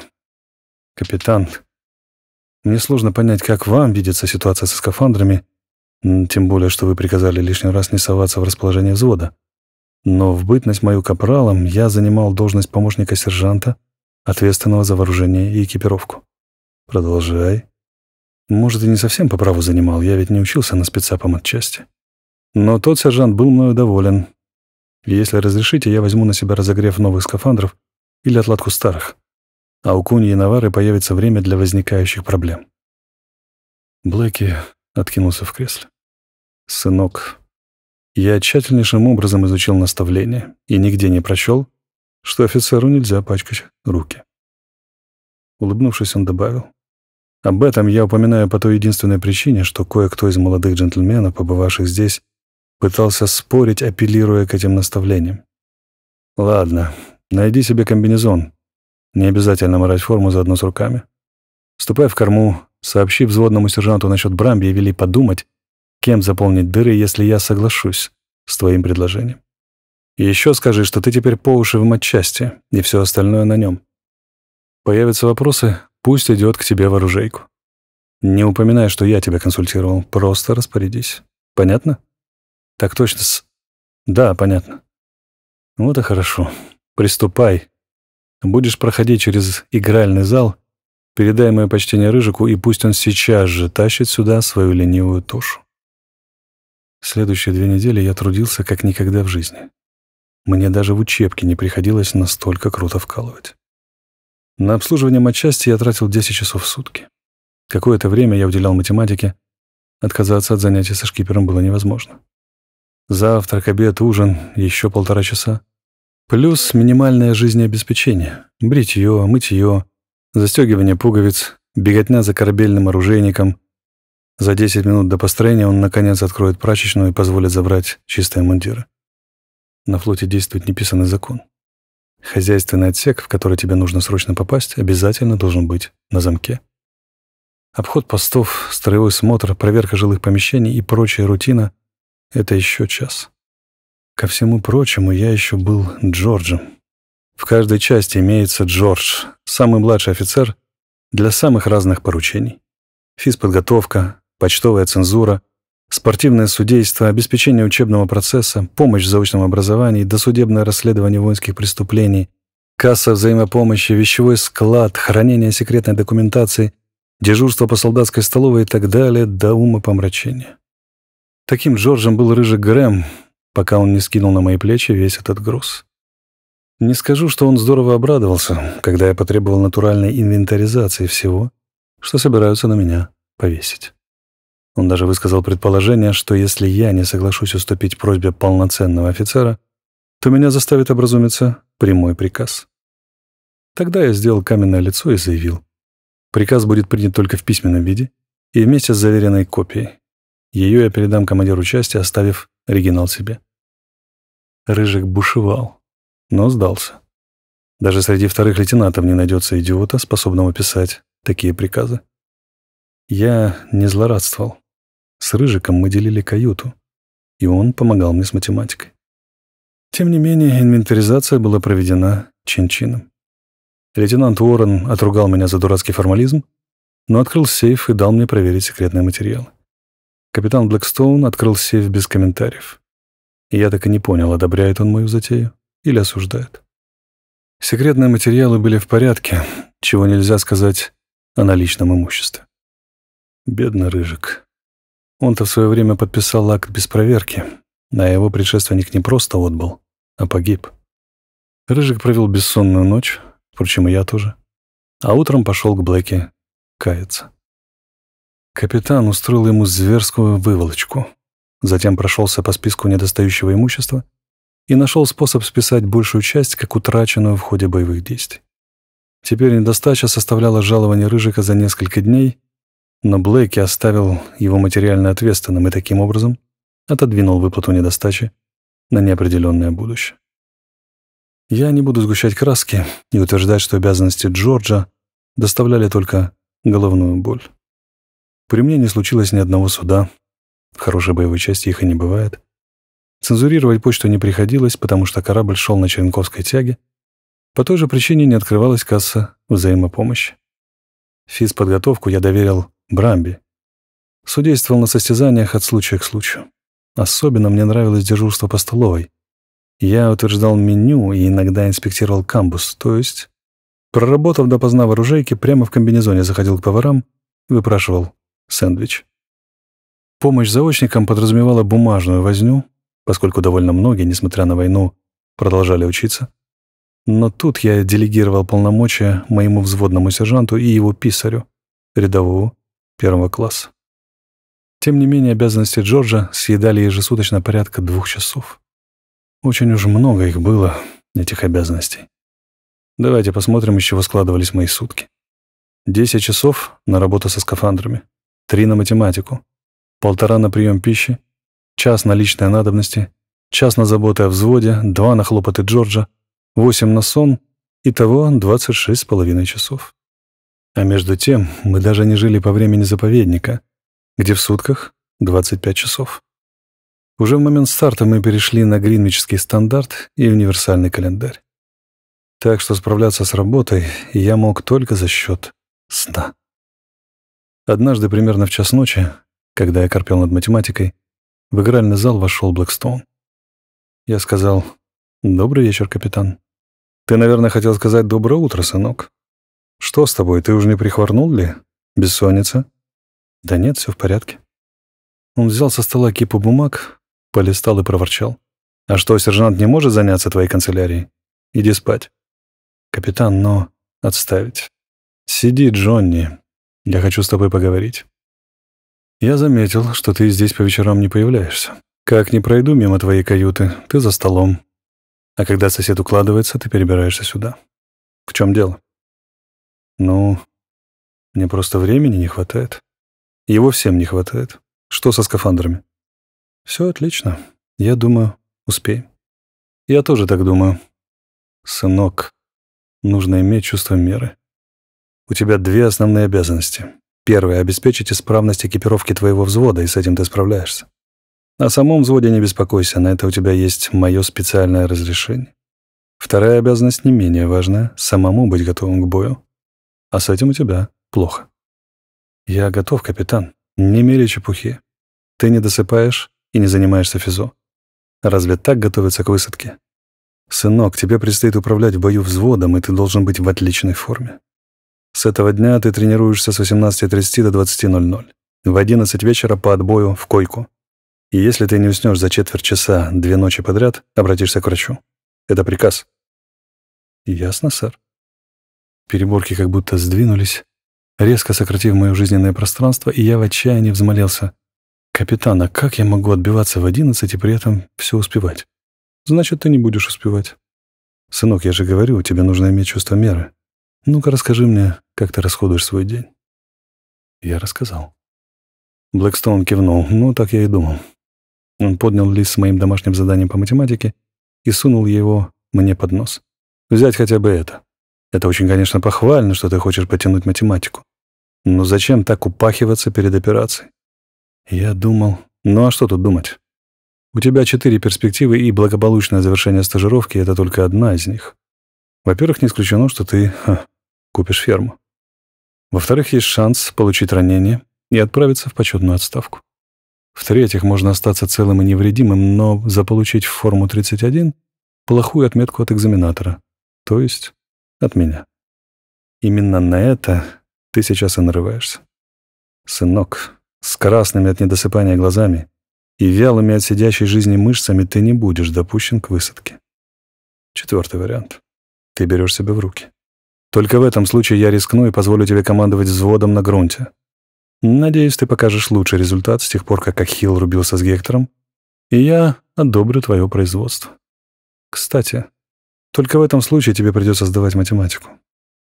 капитан, мне сложно понять, как вам видится ситуация со скафандрами, тем более, что вы приказали лишний раз не соваться в расположение взвода. Но в бытность мою капралом я занимал должность помощника сержанта, ответственного за вооружение и экипировку. Продолжай. Может, и не совсем по праву занимал, я ведь не учился на спеца по матчасти. Но тот сержант был мною доволен. Если разрешите, я возьму на себя разогрев новых скафандров или отладку старых. А у Куни и Навары появится время для возникающих проблем. Блэки откинулся в кресле. «Сынок, я тщательнейшим образом изучил наставление и нигде не прочел, что офицеру нельзя пачкать руки. Улыбнувшись, он добавил, «Об этом я упоминаю по той единственной причине, что кое-кто из молодых джентльменов, побывавших здесь, пытался спорить, апеллируя к этим наставлениям. Ладно, найди себе комбинезон. Не обязательно морать форму заодно с руками. Ступай в корму, сообщи взводному сержанту насчет Брамби и вели подумать, Кем заполнить дыры, если я соглашусь с твоим предложением? еще скажи, что ты теперь по уши в матчасти, и все остальное на нем. Появятся вопросы, пусть идет к тебе в оружейку. Не упоминай, что я тебя консультировал, просто распорядись. Понятно? Так точно с... Да, понятно. Вот и хорошо. Приступай. Будешь проходить через игральный зал, передай мое почтение Рыжику, и пусть он сейчас же тащит сюда свою ленивую тушу. Следующие две недели я трудился как никогда в жизни. Мне даже в учебке не приходилось настолько круто вкалывать. На обслуживание матчасти я тратил 10 часов в сутки. Какое-то время я уделял математике. Отказаться от занятий со шкипером было невозможно. Завтрак, обед, ужин, еще полтора часа. Плюс минимальное жизнеобеспечение. Бритье, мытье, застегивание пуговиц, беготня за корабельным оружейником, за 10 минут до построения он, наконец, откроет прачечную и позволит забрать чистые мундиры. На флоте действует неписанный закон. Хозяйственный отсек, в который тебе нужно срочно попасть, обязательно должен быть на замке. Обход постов, строевой смотр, проверка жилых помещений и прочая рутина — это еще час. Ко всему прочему, я еще был Джорджем. В каждой части имеется Джордж, самый младший офицер, для самых разных поручений. Физподготовка, почтовая цензура, спортивное судейство, обеспечение учебного процесса, помощь в заочном образовании, досудебное расследование воинских преступлений, касса взаимопомощи, вещевой склад, хранение секретной документации, дежурство по солдатской столовой и так далее до ума помрачения. Таким Джорджем был рыжий Грэм, пока он не скинул на мои плечи весь этот груз. Не скажу, что он здорово обрадовался, когда я потребовал натуральной инвентаризации всего, что собираются на меня повесить. Он даже высказал предположение, что если я не соглашусь уступить просьбе полноценного офицера, то меня заставит образумиться прямой приказ. Тогда я сделал каменное лицо и заявил. Приказ будет принят только в письменном виде и вместе с заверенной копией. Ее я передам командиру части, оставив оригинал себе. Рыжик бушевал, но сдался. Даже среди вторых лейтенантов не найдется идиота, способного писать такие приказы. Я не злорадствовал. С Рыжиком мы делили каюту, и он помогал мне с математикой. Тем не менее, инвентаризация была проведена чин-чином. Лейтенант Уоррен отругал меня за дурацкий формализм, но открыл сейф и дал мне проверить секретные материалы. Капитан Блэкстоун открыл сейф без комментариев. И я так и не понял, одобряет он мою затею или осуждает. Секретные материалы были в порядке, чего нельзя сказать о наличном имуществе. Бедный Рыжик. Он-то в свое время подписал акт без проверки, а его предшественник не просто отбыл, а погиб. Рыжик провел бессонную ночь, впрочем, и я тоже. А утром пошел к Блэке каяться. Капитан устроил ему зверскую выволочку. Затем прошелся по списку недостающего имущества и нашел способ списать большую часть, как утраченную в ходе боевых действий. Теперь недостача составляла жалование Рыжика за несколько дней но Блейки оставил его материально ответственным и таким образом отодвинул выплату недостачи на неопределенное будущее. Я не буду сгущать краски и утверждать, что обязанности Джорджа доставляли только головную боль. При мне не случилось ни одного суда. В хорошей боевой части их и не бывает. Цензурировать почту не приходилось, потому что корабль шел на Черенковской тяге. По той же причине не открывалась касса взаимопомощи. Физподготовку я доверил Брамби. Судействовал на состязаниях от случая к случаю. Особенно мне нравилось дежурство по столовой. Я утверждал меню и иногда инспектировал камбус, то есть, проработав допоздна в оружейке, прямо в комбинезоне заходил к поварам и выпрашивал сэндвич. Помощь заочникам подразумевала бумажную возню, поскольку довольно многие, несмотря на войну, продолжали учиться. Но тут я делегировал полномочия моему взводному сержанту и его писарю, рядовому, первого класса. Тем не менее, обязанности Джорджа съедали ежесуточно порядка двух часов. Очень уж много их было, этих обязанностей. Давайте посмотрим, из чего складывались мои сутки. десять часов на работу со скафандрами, три на математику, полтора на прием пищи, час на личные надобности, час на заботы о взводе, два на хлопоты Джорджа, восемь на сон, итого половиной часов. А между тем мы даже не жили по времени заповедника, где в сутках 25 часов. Уже в момент старта мы перешли на гринвичский стандарт и универсальный календарь. Так что справляться с работой я мог только за счет сна. Однажды, примерно в час ночи, когда я корпел над математикой, в игральный зал вошел Блэкстоун. Я сказал «Добрый вечер, капитан». «Ты, наверное, хотел сказать «Доброе утро, сынок». «Что с тобой? Ты уже не прихворнул ли? Бессонница?» «Да нет, все в порядке». Он взял со стола кипу бумаг, полистал и проворчал. «А что, сержант не может заняться твоей канцелярией? Иди спать». «Капитан, но...» «Отставить». «Сиди, Джонни. Я хочу с тобой поговорить». «Я заметил, что ты здесь по вечерам не появляешься. Как не пройду мимо твоей каюты, ты за столом. А когда сосед укладывается, ты перебираешься сюда. В чем дело?» «Ну, мне просто времени не хватает. Его всем не хватает. Что со скафандрами?» «Все отлично. Я думаю, успеем». «Я тоже так думаю. Сынок, нужно иметь чувство меры. У тебя две основные обязанности. Первое — обеспечить исправность экипировки твоего взвода, и с этим ты справляешься. На самом взводе не беспокойся, на это у тебя есть мое специальное разрешение. Вторая обязанность не менее важна — самому быть готовым к бою а с этим у тебя плохо. Я готов, капитан. Не мели чепухи. Ты не досыпаешь и не занимаешься физо. Разве так готовятся к высадке? Сынок, тебе предстоит управлять в бою взводом, и ты должен быть в отличной форме. С этого дня ты тренируешься с 18.30 до 20.00. В 11 вечера по отбою в койку. И если ты не уснешь за четверть часа две ночи подряд, обратишься к врачу. Это приказ. Ясно, сэр. Переборки как будто сдвинулись, резко сократив мое жизненное пространство, и я в отчаянии взмолился. «Капитан, а как я могу отбиваться в одиннадцать и при этом все успевать?» «Значит, ты не будешь успевать». «Сынок, я же говорю, тебе нужно иметь чувство меры. Ну-ка расскажи мне, как ты расходуешь свой день». Я рассказал. Блэкстоун кивнул. «Ну, так я и думал». Он поднял лист с моим домашним заданием по математике и сунул его мне под нос. «Взять хотя бы это». Это очень, конечно, похвально, что ты хочешь потянуть математику. Но зачем так упахиваться перед операцией? Я думал... Ну а что тут думать? У тебя четыре перспективы, и благополучное завершение стажировки — это только одна из них. Во-первых, не исключено, что ты ха, купишь ферму. Во-вторых, есть шанс получить ранение и отправиться в почетную отставку. В-третьих, можно остаться целым и невредимым, но заполучить форму 31 плохую отметку от экзаменатора, то есть от меня. Именно на это ты сейчас и нарываешься. Сынок, с красными от недосыпания глазами и вялыми от сидящей жизни мышцами ты не будешь допущен к высадке. Четвертый вариант. Ты берешь себя в руки. Только в этом случае я рискну и позволю тебе командовать взводом на грунте. Надеюсь, ты покажешь лучший результат с тех пор, как Ахилл рубился с Гектором, и я одобрю твое производство. Кстати, только в этом случае тебе придется сдавать математику.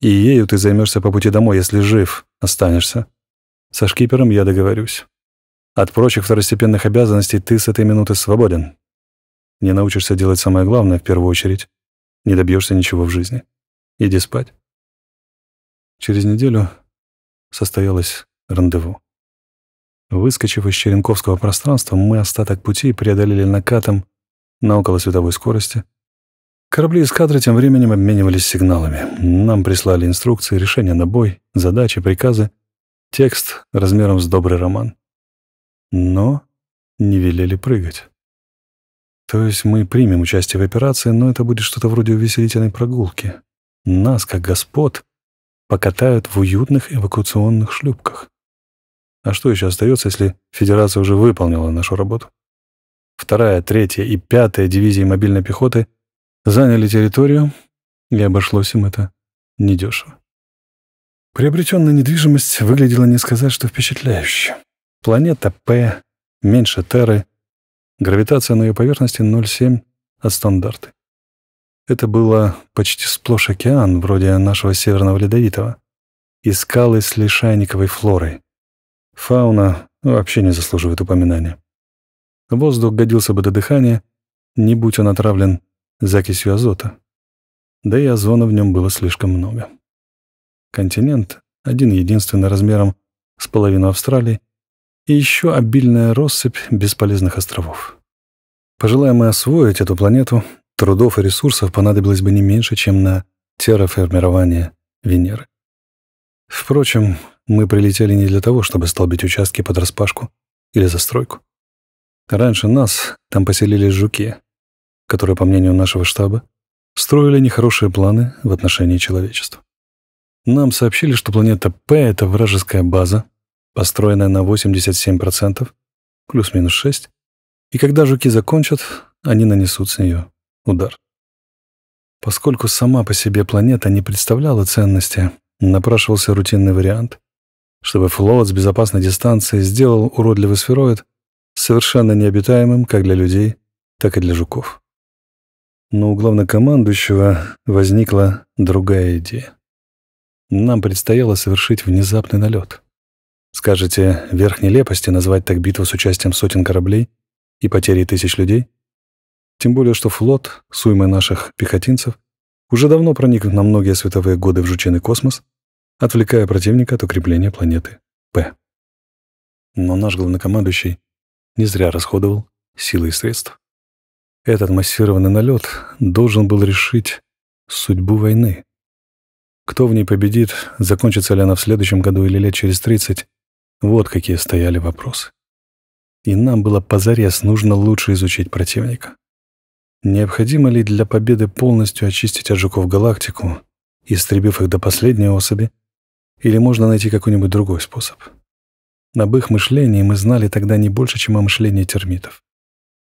И ею ты займешься по пути домой, если жив останешься. Со шкипером я договорюсь. От прочих второстепенных обязанностей ты с этой минуты свободен. Не научишься делать самое главное в первую очередь. Не добьешься ничего в жизни. Иди спать. Через неделю состоялось рандеву. Выскочив из черенковского пространства, мы остаток пути преодолели накатом на около световой скорости Корабли эскадры тем временем обменивались сигналами. Нам прислали инструкции, решения на бой, задачи, приказы, текст размером с добрый роман. Но не велели прыгать. То есть мы примем участие в операции, но это будет что-то вроде увеселительной прогулки. Нас, как господ, покатают в уютных эвакуационных шлюпках. А что еще остается, если Федерация уже выполнила нашу работу? Вторая, третья и пятая дивизии мобильной пехоты Заняли территорию, и обошлось им это недешево. Приобретенная недвижимость выглядела, не сказать, что впечатляюще. Планета П, меньше Терры, гравитация на ее поверхности 0,7 от а стандарты. Это было почти сплошь океан, вроде нашего Северного Ледовитого, и скалы с лишайниковой флорой. Фауна вообще не заслуживает упоминания. Воздух годился бы до дыхания, не будь он отравлен закисью азота. Да и озона в нем было слишком много. Континент один-единственный размером с половину Австралии и еще обильная россыпь бесполезных островов. Пожелаем мы освоить эту планету, трудов и ресурсов понадобилось бы не меньше, чем на терраформирование Венеры. Впрочем, мы прилетели не для того, чтобы столбить участки под распашку или застройку. Раньше нас там поселились жуки, которые, по мнению нашего штаба, строили нехорошие планы в отношении человечества. Нам сообщили, что планета П — это вражеская база, построенная на 87%, плюс-минус 6, и когда жуки закончат, они нанесут с нее удар. Поскольку сама по себе планета не представляла ценности, напрашивался рутинный вариант, чтобы флот с безопасной дистанции сделал уродливый сфероид совершенно необитаемым как для людей, так и для жуков. Но у главнокомандующего возникла другая идея. Нам предстояло совершить внезапный налет. Скажете, верх нелепости назвать так битву с участием сотен кораблей и потерей тысяч людей? Тем более, что флот, суймы наших пехотинцев, уже давно проник на многие световые годы в жученый космос, отвлекая противника от укрепления планеты П. Но наш главнокомандующий не зря расходовал силы и средств. Этот массированный налет должен был решить судьбу войны. Кто в ней победит, закончится ли она в следующем году или лет через 30, вот какие стояли вопросы. И нам было позарез нужно лучше изучить противника. Необходимо ли для победы полностью очистить от жуков галактику, истребив их до последней особи, или можно найти какой-нибудь другой способ? Об их мышлении мы знали тогда не больше, чем о мышлении термитов.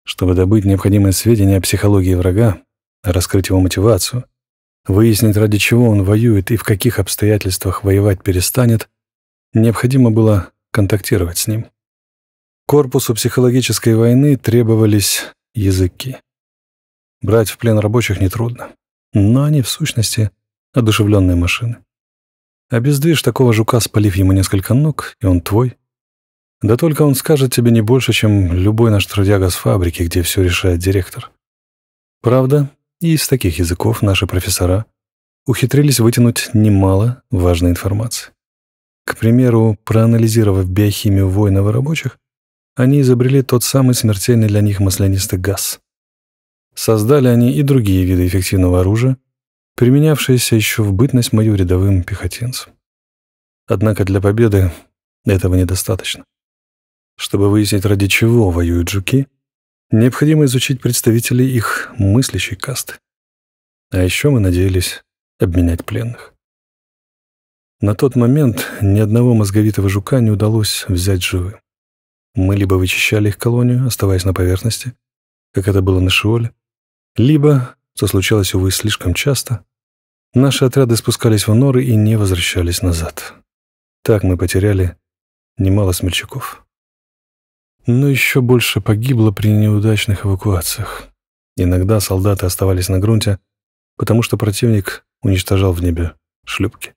Чтобы добыть необходимые сведения о психологии врага, раскрыть его мотивацию, выяснить, ради чего он воюет и в каких обстоятельствах воевать перестанет, необходимо было контактировать с ним. Корпусу психологической войны требовались языки. Брать в плен рабочих нетрудно, но они, в сущности, одушевленные машины. Обездвижь такого жука, спалив ему несколько ног, и он твой — да только он скажет тебе не больше, чем любой наш трудяга с фабрики, где все решает директор. Правда, и из таких языков наши профессора ухитрились вытянуть немало важной информации. К примеру, проанализировав биохимию воинов и рабочих, они изобрели тот самый смертельный для них маслянистый газ. Создали они и другие виды эффективного оружия, применявшиеся еще в бытность мою рядовым пехотинцам. Однако для победы этого недостаточно. Чтобы выяснить, ради чего воюют жуки, необходимо изучить представителей их мыслящей касты. А еще мы надеялись обменять пленных. На тот момент ни одного мозговитого жука не удалось взять живым. Мы либо вычищали их колонию, оставаясь на поверхности, как это было на Шиоле, либо, что случалось, увы, слишком часто, наши отряды спускались в норы и не возвращались назад. Так мы потеряли немало смельчаков но еще больше погибло при неудачных эвакуациях. Иногда солдаты оставались на грунте, потому что противник уничтожал в небе шлюпки.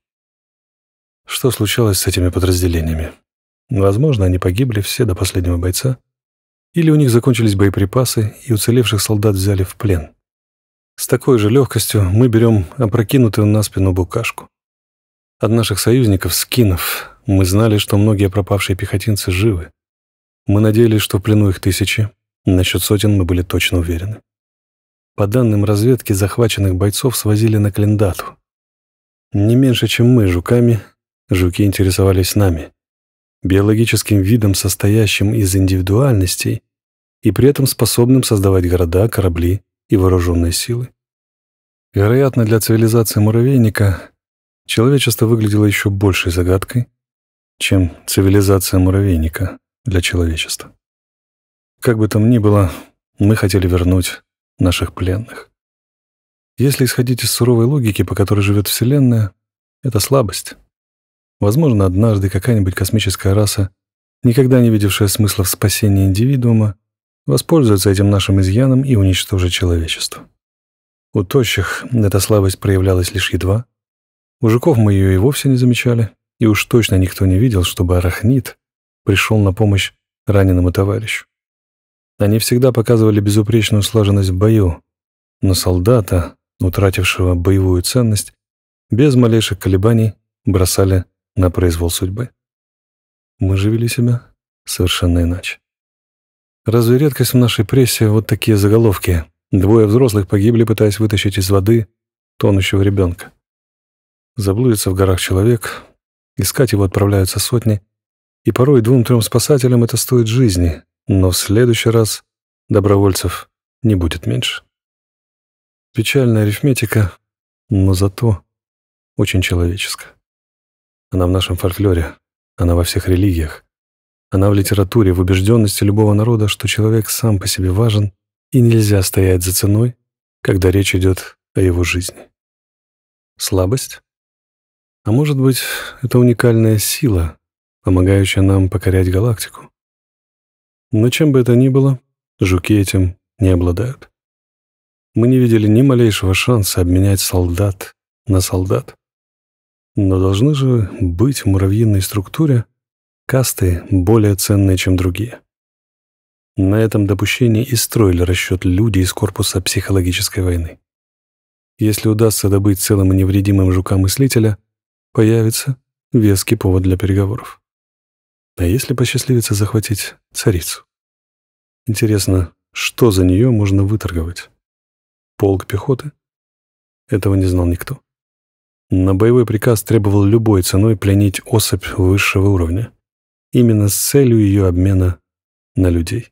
Что случалось с этими подразделениями? Возможно, они погибли все до последнего бойца, или у них закончились боеприпасы, и уцелевших солдат взяли в плен. С такой же легкостью мы берем опрокинутую на спину букашку. От наших союзников, скинов, мы знали, что многие пропавшие пехотинцы живы. Мы надеялись, что в плену их тысячи. Насчет сотен мы были точно уверены. По данным разведки, захваченных бойцов свозили на Клиндату. Не меньше, чем мы, жуками, жуки интересовались нами, биологическим видом, состоящим из индивидуальностей и при этом способным создавать города, корабли и вооруженные силы. Вероятно, для цивилизации муравейника человечество выглядело еще большей загадкой, чем цивилизация муравейника для человечества. Как бы там ни было, мы хотели вернуть наших пленных. Если исходить из суровой логики, по которой живет Вселенная, это слабость. Возможно, однажды какая-нибудь космическая раса, никогда не видевшая смысла в спасении индивидуума, воспользуется этим нашим изъяном и уничтожит человечество. У тощих эта слабость проявлялась лишь едва. У жуков мы ее и вовсе не замечали, и уж точно никто не видел, чтобы арахнит пришел на помощь раненому товарищу. Они всегда показывали безупречную слаженность в бою, но солдата, утратившего боевую ценность, без малейших колебаний бросали на произвол судьбы. Мы же вели себя совершенно иначе. Разве редкость в нашей прессе вот такие заголовки? Двое взрослых погибли, пытаясь вытащить из воды тонущего ребенка. Заблудится в горах человек, искать его отправляются сотни, и порой двум-трем спасателям это стоит жизни, но в следующий раз добровольцев не будет меньше. Печальная арифметика, но зато очень человеческая. Она в нашем фольклоре, она во всех религиях, она в литературе, в убежденности любого народа, что человек сам по себе важен и нельзя стоять за ценой, когда речь идет о его жизни. Слабость? А может быть, это уникальная сила, помогающая нам покорять галактику. Но чем бы это ни было, жуки этим не обладают. Мы не видели ни малейшего шанса обменять солдат на солдат. Но должны же быть в муравьиной структуре касты более ценные, чем другие. На этом допущении и строили расчет люди из корпуса психологической войны. Если удастся добыть целым и невредимым жука-мыслителя, появится веский повод для переговоров. А если посчастливится захватить царицу? Интересно, что за нее можно выторговать? Полк пехоты? Этого не знал никто. На боевой приказ требовал любой ценой пленить особь высшего уровня. Именно с целью ее обмена на людей.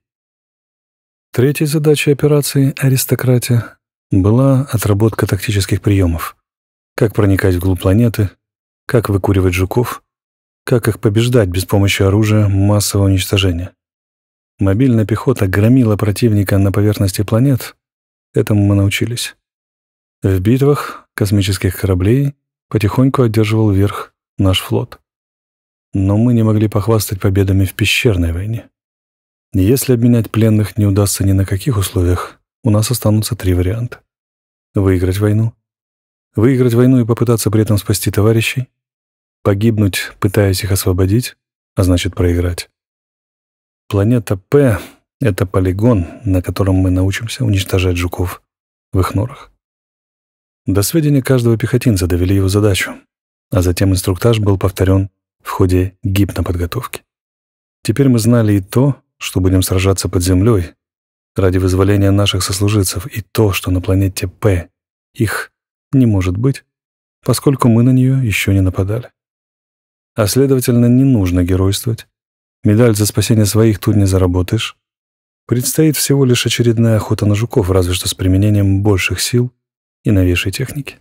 Третьей задачей операции «Аристократия» была отработка тактических приемов. Как проникать вглубь планеты, как выкуривать жуков, как их побеждать без помощи оружия массового уничтожения? Мобильная пехота громила противника на поверхности планет. Этому мы научились. В битвах космических кораблей потихоньку одерживал верх наш флот. Но мы не могли похвастать победами в пещерной войне. Если обменять пленных не удастся ни на каких условиях, у нас останутся три варианта. Выиграть войну. Выиграть войну и попытаться при этом спасти товарищей. Погибнуть, пытаясь их освободить, а значит проиграть. Планета П — это полигон, на котором мы научимся уничтожать жуков в их норах. До сведения каждого пехотинца довели его задачу, а затем инструктаж был повторен в ходе гипноподготовки. Теперь мы знали и то, что будем сражаться под землей ради вызволения наших сослуживцев, и то, что на планете П их не может быть, поскольку мы на нее еще не нападали а следовательно, не нужно геройствовать. Медаль за спасение своих тут не заработаешь. Предстоит всего лишь очередная охота на жуков, разве что с применением больших сил и новейшей техники.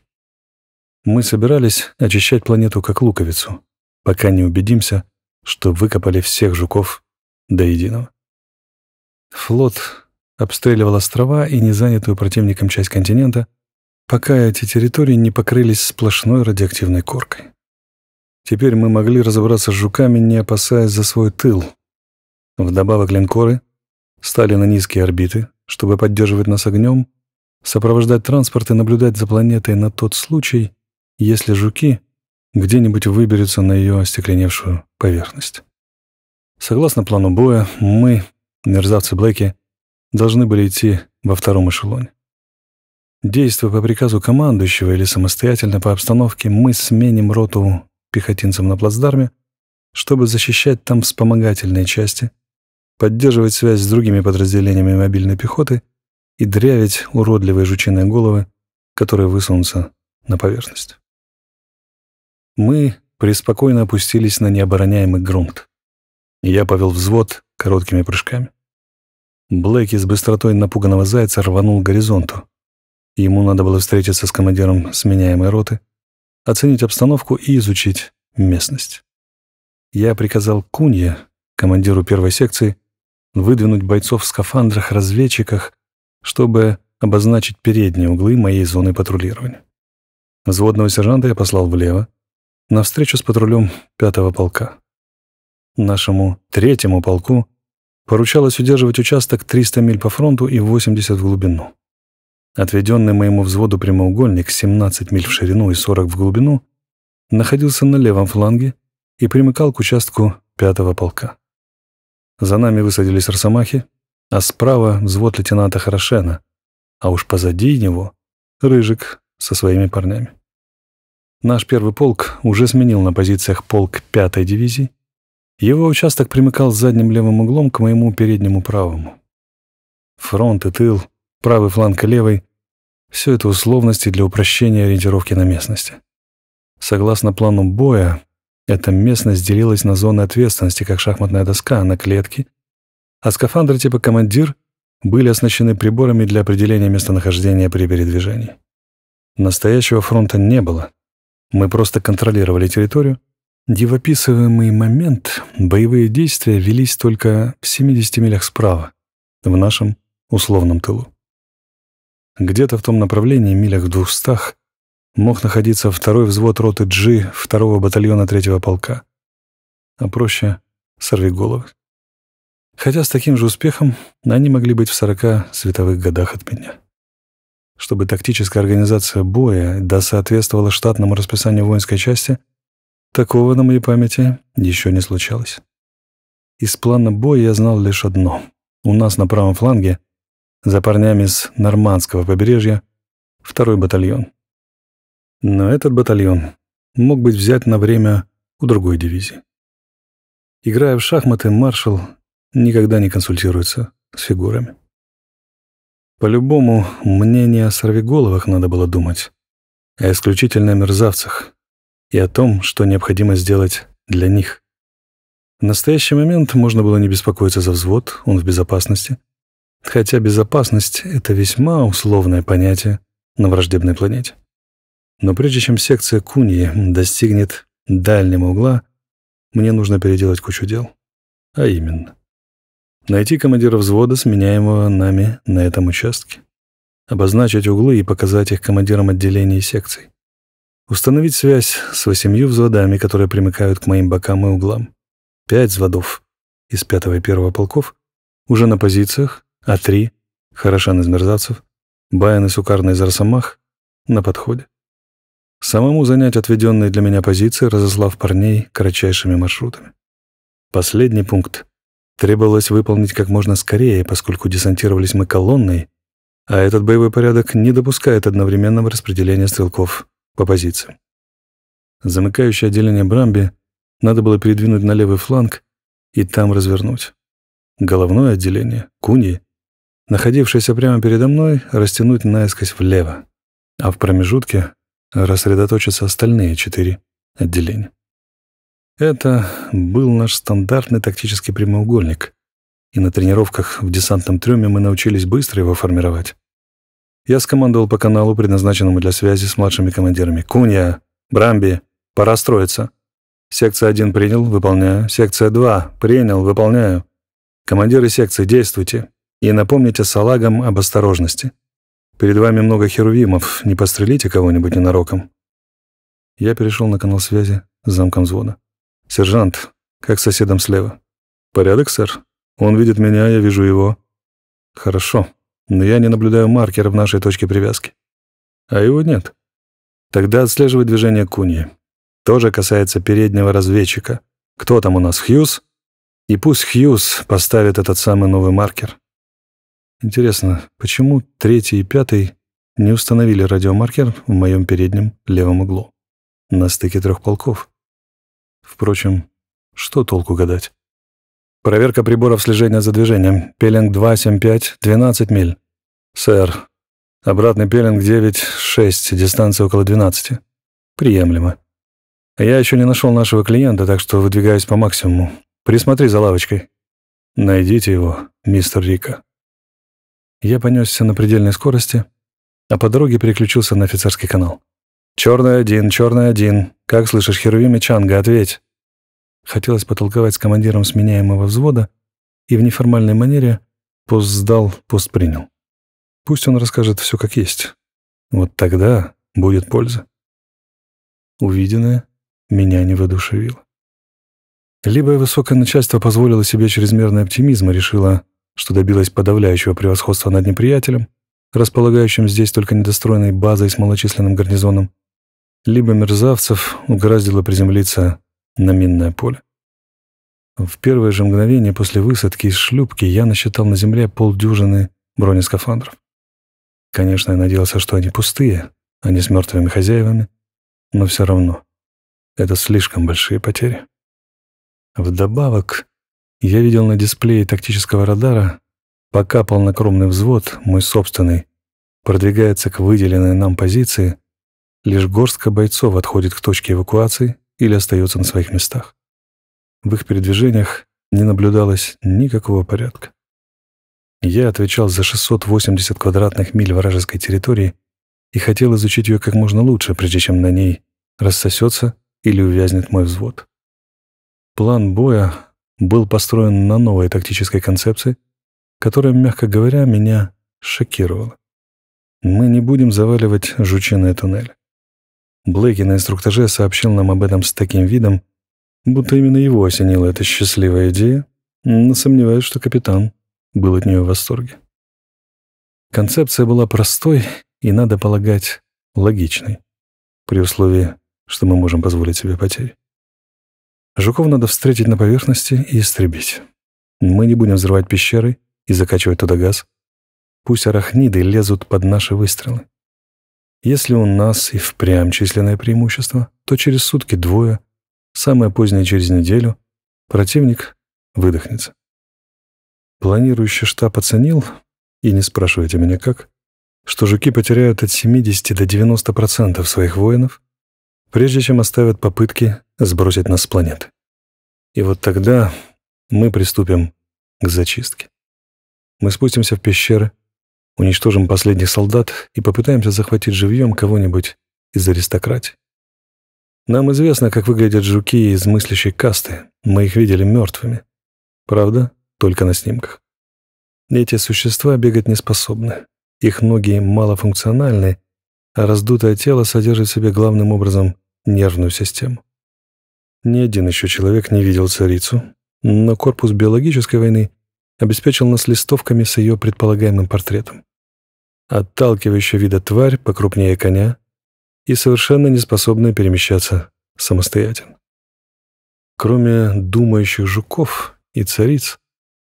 Мы собирались очищать планету как луковицу, пока не убедимся, что выкопали всех жуков до единого. Флот обстреливал острова и незанятую противником часть континента, пока эти территории не покрылись сплошной радиоактивной коркой. Теперь мы могли разобраться с жуками, не опасаясь за свой тыл. Вдобавок линкоры стали на низкие орбиты, чтобы поддерживать нас огнем, сопровождать транспорт и наблюдать за планетой на тот случай, если жуки где-нибудь выберутся на ее остекленевшую поверхность. Согласно плану боя, мы, мерзавцы Блэки, должны были идти во втором эшелоне. Действуя по приказу командующего или самостоятельно по обстановке, мы сменим роту пехотинцам на плацдарме, чтобы защищать там вспомогательные части, поддерживать связь с другими подразделениями мобильной пехоты и дрявить уродливые жучиные головы, которые высунутся на поверхность. Мы преспокойно опустились на необороняемый грунт. Я повел взвод короткими прыжками. Блэки с быстротой напуганного зайца рванул к горизонту. Ему надо было встретиться с командиром сменяемой роты, оценить обстановку и изучить местность. Я приказал Кунье, командиру первой секции, выдвинуть бойцов в скафандрах-разведчиках, чтобы обозначить передние углы моей зоны патрулирования. Взводного сержанта я послал влево, на встречу с патрулем пятого полка. Нашему третьему полку поручалось удерживать участок 300 миль по фронту и 80 в глубину. Отведенный моему взводу прямоугольник 17 миль в ширину и 40 в глубину находился на левом фланге и примыкал к участку пятого полка. За нами высадились росомахи, а справа взвод лейтенанта Хорошена, а уж позади него — Рыжик со своими парнями. Наш первый полк уже сменил на позициях полк пятой дивизии. Его участок примыкал с задним левым углом к моему переднему правому. Фронт и тыл, правый фланг и левый все это условности для упрощения ориентировки на местности. Согласно плану боя, эта местность делилась на зоны ответственности, как шахматная доска, а на клетки, а скафандры типа «Командир» были оснащены приборами для определения местонахождения при передвижении. Настоящего фронта не было. Мы просто контролировали территорию, и момент боевые действия велись только в 70 милях справа, в нашем условном тылу. Где-то в том направлении, милях в двухстах, мог находиться второй взвод роты G второго батальона третьего полка. А проще — сорвиголовы. Хотя с таким же успехом они могли быть в сорока световых годах от меня. Чтобы тактическая организация боя да соответствовала штатному расписанию воинской части, такого на моей памяти еще не случалось. Из плана боя я знал лишь одно. У нас на правом фланге за парнями с нормандского побережья второй батальон. Но этот батальон мог быть взят на время у другой дивизии. Играя в шахматы, маршал никогда не консультируется с фигурами. По-любому, мне не о сорвиголовах надо было думать, а исключительно о мерзавцах и о том, что необходимо сделать для них. В настоящий момент можно было не беспокоиться за взвод, он в безопасности. Хотя безопасность — это весьма условное понятие на враждебной планете. Но прежде чем секция Куньи достигнет дальнего угла, мне нужно переделать кучу дел. А именно, найти командира взвода, сменяемого нами на этом участке, обозначить углы и показать их командирам отделений и секций, установить связь с восемью взводами, которые примыкают к моим бокам и углам, пять взводов из пятого и первого полков уже на позициях а три, Хорошан из Мерзавцев, Баян и Сукарна из Росомах на подходе. Самому занять отведенные для меня позиции, разослав парней кратчайшими маршрутами. Последний пункт требовалось выполнить как можно скорее, поскольку десантировались мы колонной, а этот боевой порядок не допускает одновременного распределения стрелков по позициям. Замыкающее отделение Брамби надо было передвинуть на левый фланг и там развернуть. Головное отделение, Куни находившийся прямо передо мной, растянуть наискось влево, а в промежутке рассредоточатся остальные четыре отделения. Это был наш стандартный тактический прямоугольник, и на тренировках в десантном трюме мы научились быстро его формировать. Я скомандовал по каналу, предназначенному для связи с младшими командирами. «Кунья! Брамби! Пора строиться!» «Секция 1 принял, выполняю. Секция 2 принял, выполняю. Командиры секции, действуйте!» и напомните салагам об осторожности. Перед вами много херувимов, не пострелите кого-нибудь ненароком». Я перешел на канал связи с замком взвода. «Сержант, как соседом слева?» «Порядок, сэр. Он видит меня, я вижу его». «Хорошо, но я не наблюдаю маркера в нашей точке привязки». «А его нет». «Тогда отслеживай движение Куньи. Тоже касается переднего разведчика. Кто там у нас, Хьюз?» «И пусть Хьюз поставит этот самый новый маркер». Интересно, почему третий и пятый не установили радиомаркер в моем переднем левом углу? На стыке трех полков. Впрочем, что толку гадать? Проверка приборов слежения за движением. Пеленг 275, 12 миль. Сэр, обратный пеленг 9-6, дистанция около 12. Приемлемо. Я еще не нашел нашего клиента, так что выдвигаюсь по максимуму. Присмотри за лавочкой. Найдите его, мистер Рика я понесся на предельной скорости, а по дороге переключился на офицерский канал. «Черный один, черный один. Как слышишь, Херувим и Чанга, ответь!» Хотелось потолковать с командиром сменяемого взвода, и в неформальной манере пост сдал, пост принял. Пусть он расскажет все как есть. Вот тогда будет польза. Увиденное меня не воодушевило. Либо высокое начальство позволило себе чрезмерный оптимизм и решило, что добилась подавляющего превосходства над неприятелем, располагающим здесь только недостроенной базой с малочисленным гарнизоном, либо мерзавцев угораздило приземлиться на минное поле. В первое же мгновение после высадки из шлюпки я насчитал на земле полдюжины бронескафандров. Конечно, я надеялся, что они пустые, а не с мертвыми хозяевами, но все равно это слишком большие потери. Вдобавок, я видел на дисплее тактического радара, пока полнокровный взвод, мой собственный, продвигается к выделенной нам позиции, лишь горстка бойцов отходит к точке эвакуации или остается на своих местах. В их передвижениях не наблюдалось никакого порядка. Я отвечал за 680 квадратных миль вражеской территории и хотел изучить ее как можно лучше, прежде чем на ней рассосется или увязнет мой взвод. План боя был построен на новой тактической концепции, которая, мягко говоря, меня шокировала. Мы не будем заваливать жучиные туннели. Блэки на инструктаже сообщил нам об этом с таким видом, будто именно его осенила эта счастливая идея, но сомневаюсь, что капитан был от нее в восторге. Концепция была простой и, надо полагать, логичной, при условии, что мы можем позволить себе потерь. Жуков надо встретить на поверхности и истребить. Мы не будем взрывать пещеры и закачивать туда газ. Пусть арахниды лезут под наши выстрелы. Если у нас и впрямь численное преимущество, то через сутки двое, самое позднее через неделю, противник выдохнется. Планирующий штаб оценил, и не спрашивайте меня как, что жуки потеряют от 70 до 90% своих воинов, прежде чем оставят попытки сбросить нас с планеты. И вот тогда мы приступим к зачистке. Мы спустимся в пещеры, уничтожим последних солдат и попытаемся захватить живьем кого-нибудь из аристократии. Нам известно, как выглядят жуки из мыслящей касты. Мы их видели мертвыми. Правда, только на снимках. Эти существа бегать не способны. Их ноги малофункциональны, раздутое тело содержит в себе главным образом нервную систему. Ни один еще человек не видел царицу, но корпус биологической войны обеспечил нас листовками с ее предполагаемым портретом. Отталкивающая вида тварь покрупнее коня и совершенно не способная перемещаться самостоятельно. Кроме думающих жуков и цариц,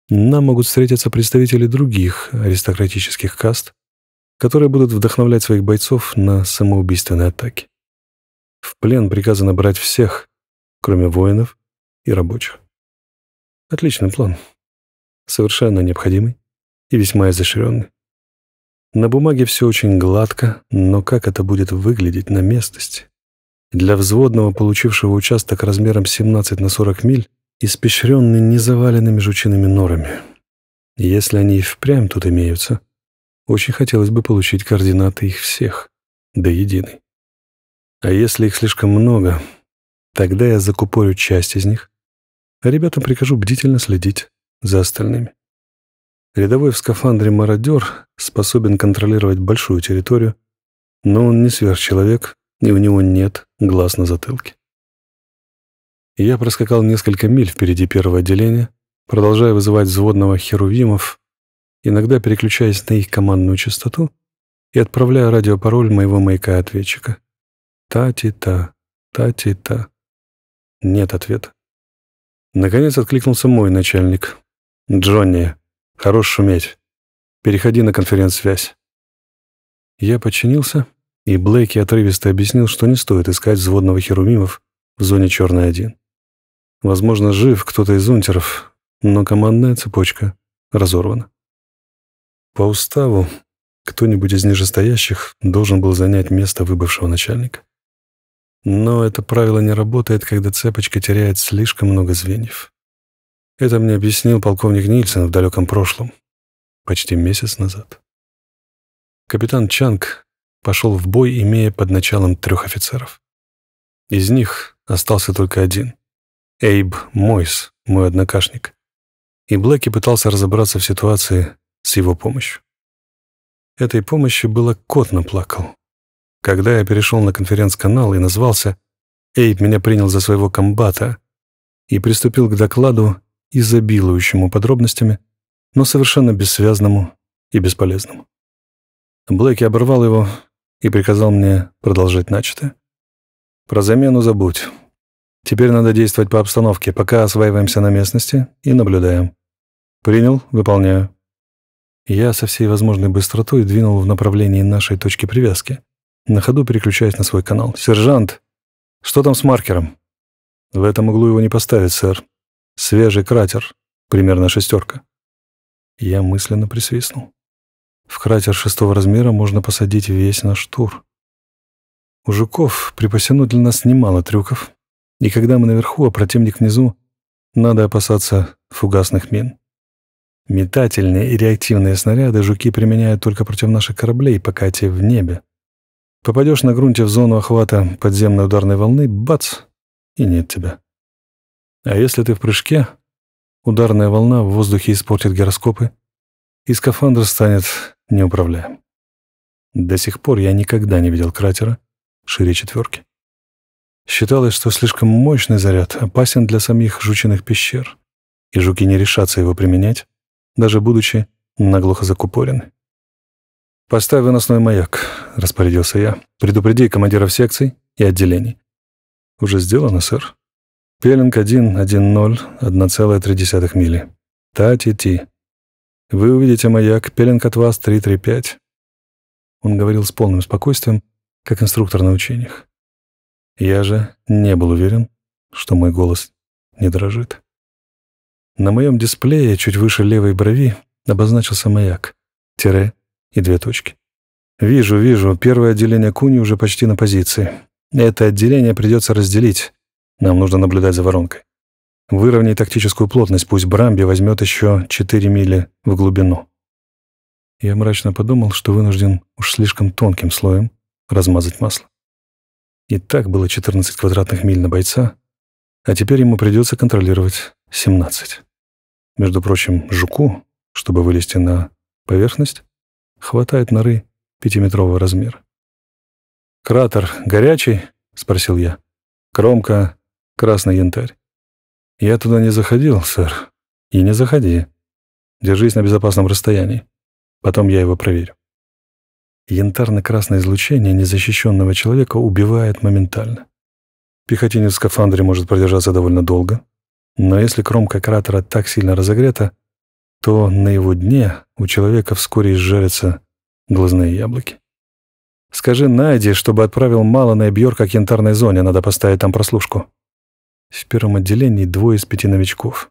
нам могут встретиться представители других аристократических каст, которые будут вдохновлять своих бойцов на самоубийственные атаки. В плен приказано брать всех, кроме воинов и рабочих. Отличный план. Совершенно необходимый и весьма изощренный. На бумаге все очень гладко, но как это будет выглядеть на местности? Для взводного, получившего участок размером 17 на 40 миль, испещренный незаваленными жучиными норами. Если они и впрямь тут имеются, очень хотелось бы получить координаты их всех, до единой. А если их слишком много, тогда я закупорю часть из них, а ребятам прикажу бдительно следить за остальными. Рядовой в скафандре мародер способен контролировать большую территорию, но он не сверхчеловек, и у него нет глаз на затылке. Я проскакал несколько миль впереди первого отделения, продолжая вызывать взводного херувимов иногда переключаясь на их командную частоту и отправляя радиопароль моего маяка-ответчика. «Та-ти-та, та-ти-та». Нет ответа. Наконец откликнулся мой начальник. «Джонни, хорош шуметь. Переходи на конференц-связь». Я подчинился, и Блейки отрывисто объяснил, что не стоит искать взводного херумимов в зоне черный 1 Возможно, жив кто-то из унтеров, но командная цепочка разорвана. По уставу кто-нибудь из нижестоящих должен был занять место выбывшего начальника. Но это правило не работает, когда цепочка теряет слишком много звеньев. Это мне объяснил полковник Нильсон в далеком прошлом, почти месяц назад. Капитан Чанг пошел в бой, имея под началом трех офицеров. Из них остался только один — Эйб Мойс, мой однокашник. И Блэки пытался разобраться в ситуации с его помощью. Этой помощью было кот наплакал. Когда я перешел на конференц-канал и назвался, Эйб меня принял за своего комбата и приступил к докладу, изобилующему подробностями, но совершенно бессвязному и бесполезному. Блэки оборвал его и приказал мне продолжать начатое. Про замену забудь. Теперь надо действовать по обстановке, пока осваиваемся на местности и наблюдаем. Принял, выполняю. Я со всей возможной быстротой двинул в направлении нашей точки привязки, на ходу переключаясь на свой канал. «Сержант, что там с маркером?» «В этом углу его не поставить, сэр. Свежий кратер, примерно шестерка». Я мысленно присвистнул. В кратер шестого размера можно посадить весь наш тур. У жуков припасено для нас немало трюков, и когда мы наверху, а противник внизу, надо опасаться фугасных мин. Метательные и реактивные снаряды жуки применяют только против наших кораблей, пока те в небе. Попадешь на грунте в зону охвата подземной ударной волны — бац! — и нет тебя. А если ты в прыжке, ударная волна в воздухе испортит гироскопы, и скафандр станет неуправляем. До сих пор я никогда не видел кратера шире четверки. Считалось, что слишком мощный заряд опасен для самих жучиных пещер, и жуки не решатся его применять, даже будучи наглухо закупорены. «Поставь выносной маяк», — распорядился я. «Предупреди командиров секций и отделений». «Уже сделано, сэр». «Пелинг 1, 1, 0, 1,3 мили». «Та-ти-ти». «Вы увидите маяк, пелинг от вас 335». Он говорил с полным спокойствием, как инструктор на учениях. Я же не был уверен, что мой голос не дрожит. На моем дисплее, чуть выше левой брови, обозначился маяк. Тире и две точки. «Вижу, вижу. Первое отделение Куни уже почти на позиции. Это отделение придется разделить. Нам нужно наблюдать за воронкой. Выровняй тактическую плотность, пусть Брамби возьмет еще 4 мили в глубину». Я мрачно подумал, что вынужден уж слишком тонким слоем размазать масло. И так было 14 квадратных миль на бойца, а теперь ему придется контролировать 17. Между прочим, жуку, чтобы вылезти на поверхность, хватает норы пятиметрового размера. «Кратер горячий?» — спросил я. «Кромка — красный янтарь». «Я туда не заходил, сэр. И не заходи. Держись на безопасном расстоянии. Потом я его проверю». Янтарно-красное излучение незащищенного человека убивает моментально. Пехотинец в скафандре может продержаться довольно долго, но если кромка кратера так сильно разогрета, то на его дне у человека вскоре изжарятся глазные яблоки. Скажи Найди, чтобы отправил Малана и Бьорка к янтарной зоне, надо поставить там прослушку. В первом отделении двое из пяти новичков.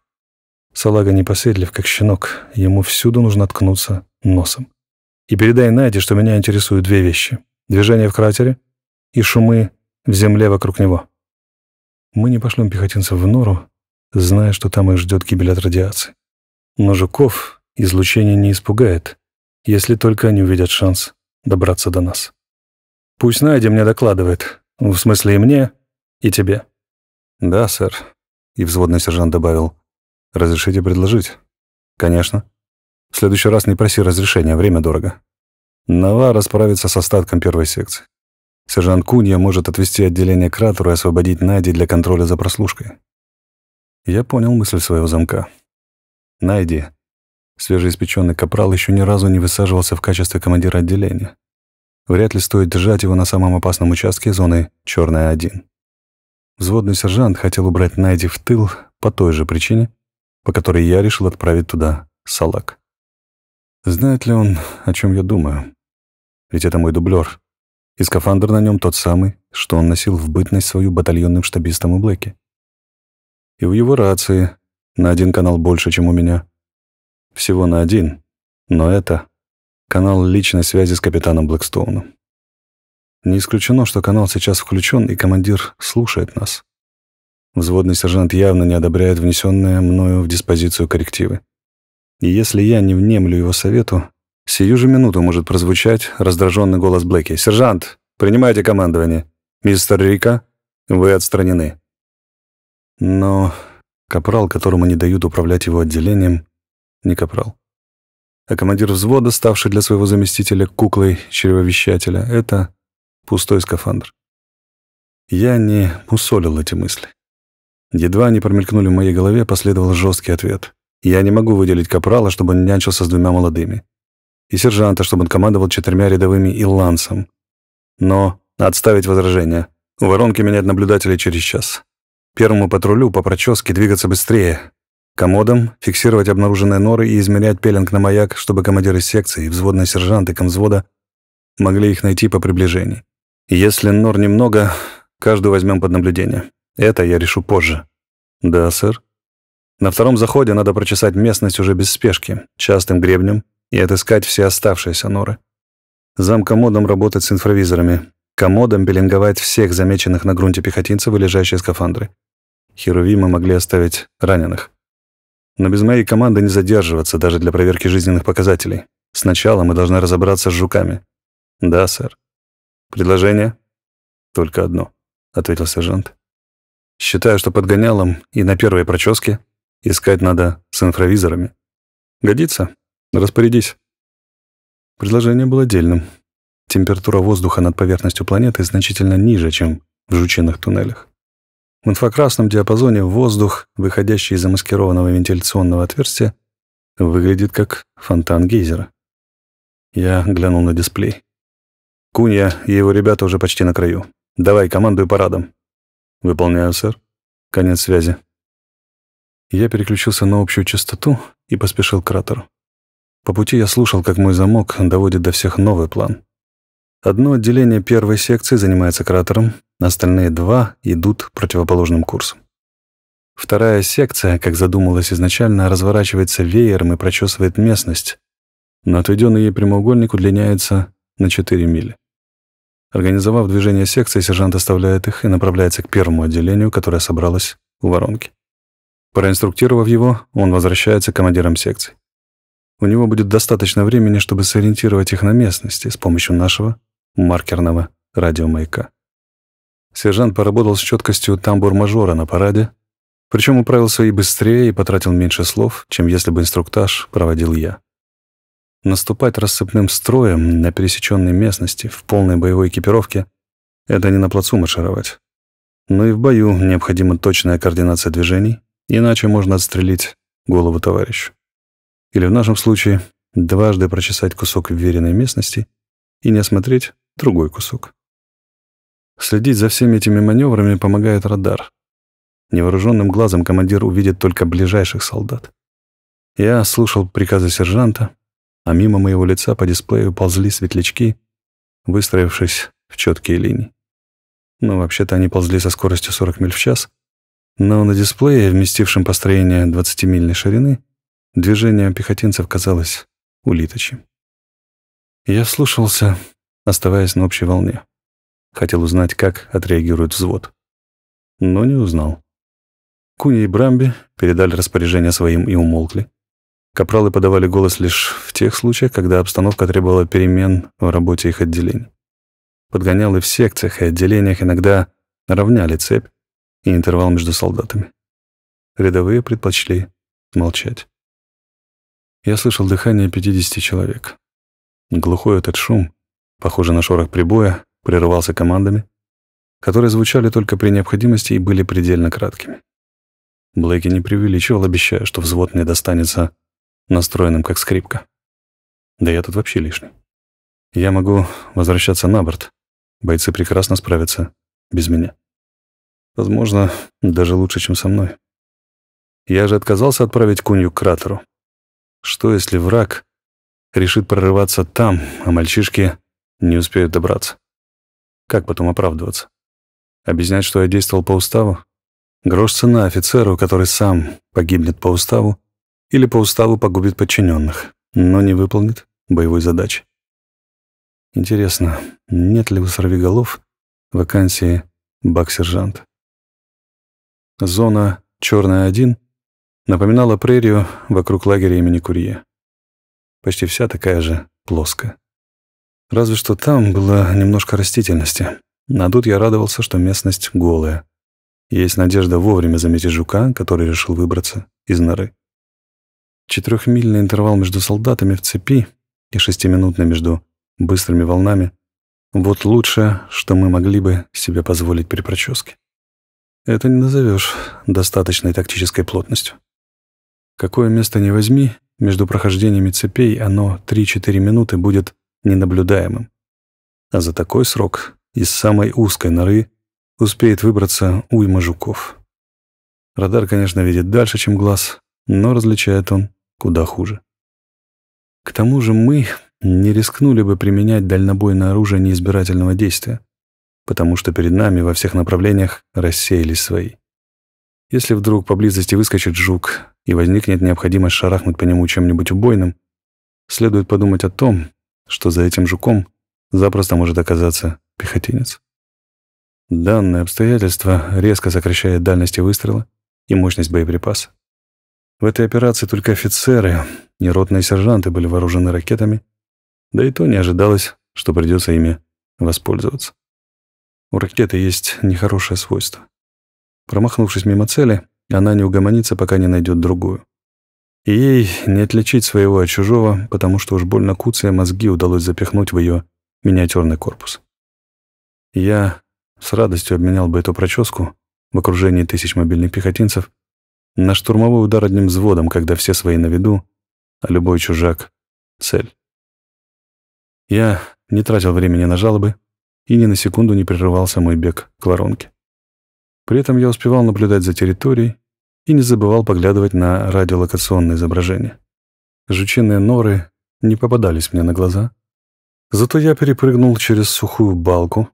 Салага непоседлив, как щенок, ему всюду нужно ткнуться носом. И передай Найди, что меня интересуют две вещи. Движение в кратере и шумы в земле вокруг него мы не пошлем пехотинцев в нору, зная, что там их ждет гибель от радиации. Но жуков излучение не испугает, если только они увидят шанс добраться до нас. Пусть найди мне докладывает. В смысле и мне, и тебе. Да, сэр. И взводный сержант добавил. Разрешите предложить? Конечно. В следующий раз не проси разрешения, время дорого. Навара расправится с остатком первой секции. Сержант Кунья может отвести отделение кратеру и освободить Найди для контроля за прослушкой. Я понял мысль своего замка. Найди, свежеиспеченный капрал, еще ни разу не высаживался в качестве командира отделения. Вряд ли стоит держать его на самом опасном участке зоны черная 1 Взводный сержант хотел убрать Найди в тыл по той же причине, по которой я решил отправить туда салак. Знает ли он, о чем я думаю? Ведь это мой дублер, и скафандр на нем тот самый, что он носил в бытность свою батальонным штабистом и Блэке. И у его рации на один канал больше, чем у меня. Всего на один, но это канал личной связи с капитаном Блэкстоуном. Не исключено, что канал сейчас включен, и командир слушает нас. Взводный сержант явно не одобряет внесенные мною в диспозицию коррективы. И если я не внемлю его совету, Сию же минуту может прозвучать раздраженный голос Блэки. «Сержант, принимайте командование. Мистер Рика, вы отстранены». Но капрал, которому не дают управлять его отделением, не капрал. А командир взвода, ставший для своего заместителя куклой чревовещателя, это пустой скафандр. Я не усолил эти мысли. Едва они промелькнули в моей голове, последовал жесткий ответ. Я не могу выделить капрала, чтобы он нянчился с двумя молодыми и сержанта, чтобы он командовал четырьмя рядовыми и лансом. Но отставить возражения. У воронки менять наблюдателей через час. Первому патрулю по проческе двигаться быстрее. Комодом фиксировать обнаруженные норы и измерять пеленг на маяк, чтобы командиры секции, и взводные сержанты комзвода могли их найти по приближении. Если нор немного, каждую возьмем под наблюдение. Это я решу позже. Да, сэр. На втором заходе надо прочесать местность уже без спешки, частым гребнем, и отыскать все оставшиеся норы. Замкомодом работать с инфравизорами, комодом пеленговать всех замеченных на грунте пехотинцев и лежащие скафандры. Херувимы могли оставить раненых. Но без моей команды не задерживаться даже для проверки жизненных показателей. Сначала мы должны разобраться с жуками. Да, сэр. Предложение? Только одно, ответил сержант. Считаю, что под гонялом и на первой проческе искать надо с инфравизорами. Годится? Распорядись. Предложение было дельным. Температура воздуха над поверхностью планеты значительно ниже, чем в жученных туннелях. В инфракрасном диапазоне воздух, выходящий из замаскированного вентиляционного отверстия, выглядит как фонтан гейзера. Я глянул на дисплей. Кунья и его ребята уже почти на краю. Давай, командуй парадом. Выполняю, сэр. Конец связи. Я переключился на общую частоту и поспешил к кратеру. По пути я слушал, как мой замок доводит до всех новый план. Одно отделение первой секции занимается кратером, остальные два идут противоположным курсом. Вторая секция, как задумалось изначально, разворачивается веером и прочесывает местность, но отведенный ей прямоугольник удлиняется на 4 мили. Организовав движение секции, сержант оставляет их и направляется к первому отделению, которое собралось у воронки. Проинструктировав его, он возвращается к командирам секции у него будет достаточно времени, чтобы сориентировать их на местности с помощью нашего маркерного радиомаяка. Сержант поработал с четкостью тамбур-мажора на параде, причем управился и быстрее, и потратил меньше слов, чем если бы инструктаж проводил я. Наступать рассыпным строем на пересеченной местности в полной боевой экипировке — это не на плацу маршировать. Но и в бою необходима точная координация движений, иначе можно отстрелить голову товарищу или в нашем случае дважды прочесать кусок вверенной местности и не осмотреть другой кусок. Следить за всеми этими маневрами помогает радар. Невооруженным глазом командир увидит только ближайших солдат. Я слушал приказы сержанта, а мимо моего лица по дисплею ползли светлячки, выстроившись в четкие линии. Ну, вообще-то они ползли со скоростью 40 миль в час, но на дисплее, вместившем построение 20-мильной ширины, Движение пехотинцев казалось улиточем. Я слушался, оставаясь на общей волне. Хотел узнать, как отреагирует взвод. Но не узнал. Куни и Брамби передали распоряжение своим и умолкли. Капралы подавали голос лишь в тех случаях, когда обстановка требовала перемен в работе их отделений. Подгонялы в секциях и отделениях иногда равняли цепь и интервал между солдатами. Рядовые предпочли молчать я слышал дыхание 50 человек. Глухой этот шум, похожий на шорох прибоя, прерывался командами, которые звучали только при необходимости и были предельно краткими. Блэки не преувеличивал, обещая, что взвод мне достанется настроенным как скрипка. Да я тут вообще лишний. Я могу возвращаться на борт. Бойцы прекрасно справятся без меня. Возможно, даже лучше, чем со мной. Я же отказался отправить Кунью к кратеру. Что, если враг решит прорываться там, а мальчишки не успеют добраться? Как потом оправдываться? Объяснять, что я действовал по уставу? Грош цена офицеру, который сам погибнет по уставу или по уставу погубит подчиненных, но не выполнит боевой задачи. Интересно, нет ли у сорвиголов вакансии бак-сержант? Зона «Черная-1» напоминала прерию вокруг лагеря имени Курье. Почти вся такая же плоская. Разве что там было немножко растительности. На тут я радовался, что местность голая. Есть надежда вовремя заметить жука, который решил выбраться из норы. Четырехмильный интервал между солдатами в цепи и шестиминутный между быстрыми волнами — вот лучшее, что мы могли бы себе позволить при проческе. Это не назовешь достаточной тактической плотностью. Какое место не возьми, между прохождениями цепей оно 3-4 минуты будет ненаблюдаемым. А за такой срок из самой узкой норы успеет выбраться уйма жуков. Радар, конечно, видит дальше, чем глаз, но различает он куда хуже. К тому же мы не рискнули бы применять дальнобойное оружие неизбирательного действия, потому что перед нами во всех направлениях рассеялись свои. Если вдруг поблизости выскочит жук и возникнет необходимость шарахнуть по нему чем-нибудь убойным, следует подумать о том, что за этим жуком запросто может оказаться пехотинец. Данное обстоятельство резко сокращает дальность выстрела и мощность боеприпаса. В этой операции только офицеры и ротные сержанты были вооружены ракетами, да и то не ожидалось, что придется ими воспользоваться. У ракеты есть нехорошее свойство. Промахнувшись мимо цели, она не угомонится, пока не найдет другую. И ей не отличить своего от чужого, потому что уж больно куцая мозги удалось запихнуть в ее миниатюрный корпус. Я с радостью обменял бы эту прическу в окружении тысяч мобильных пехотинцев на штурмовой удар одним взводом, когда все свои на виду, а любой чужак — цель. Я не тратил времени на жалобы и ни на секунду не прерывался мой бег к воронке. При этом я успевал наблюдать за территорией и не забывал поглядывать на радиолокационные изображения. Жучиные норы не попадались мне на глаза. Зато я перепрыгнул через сухую балку,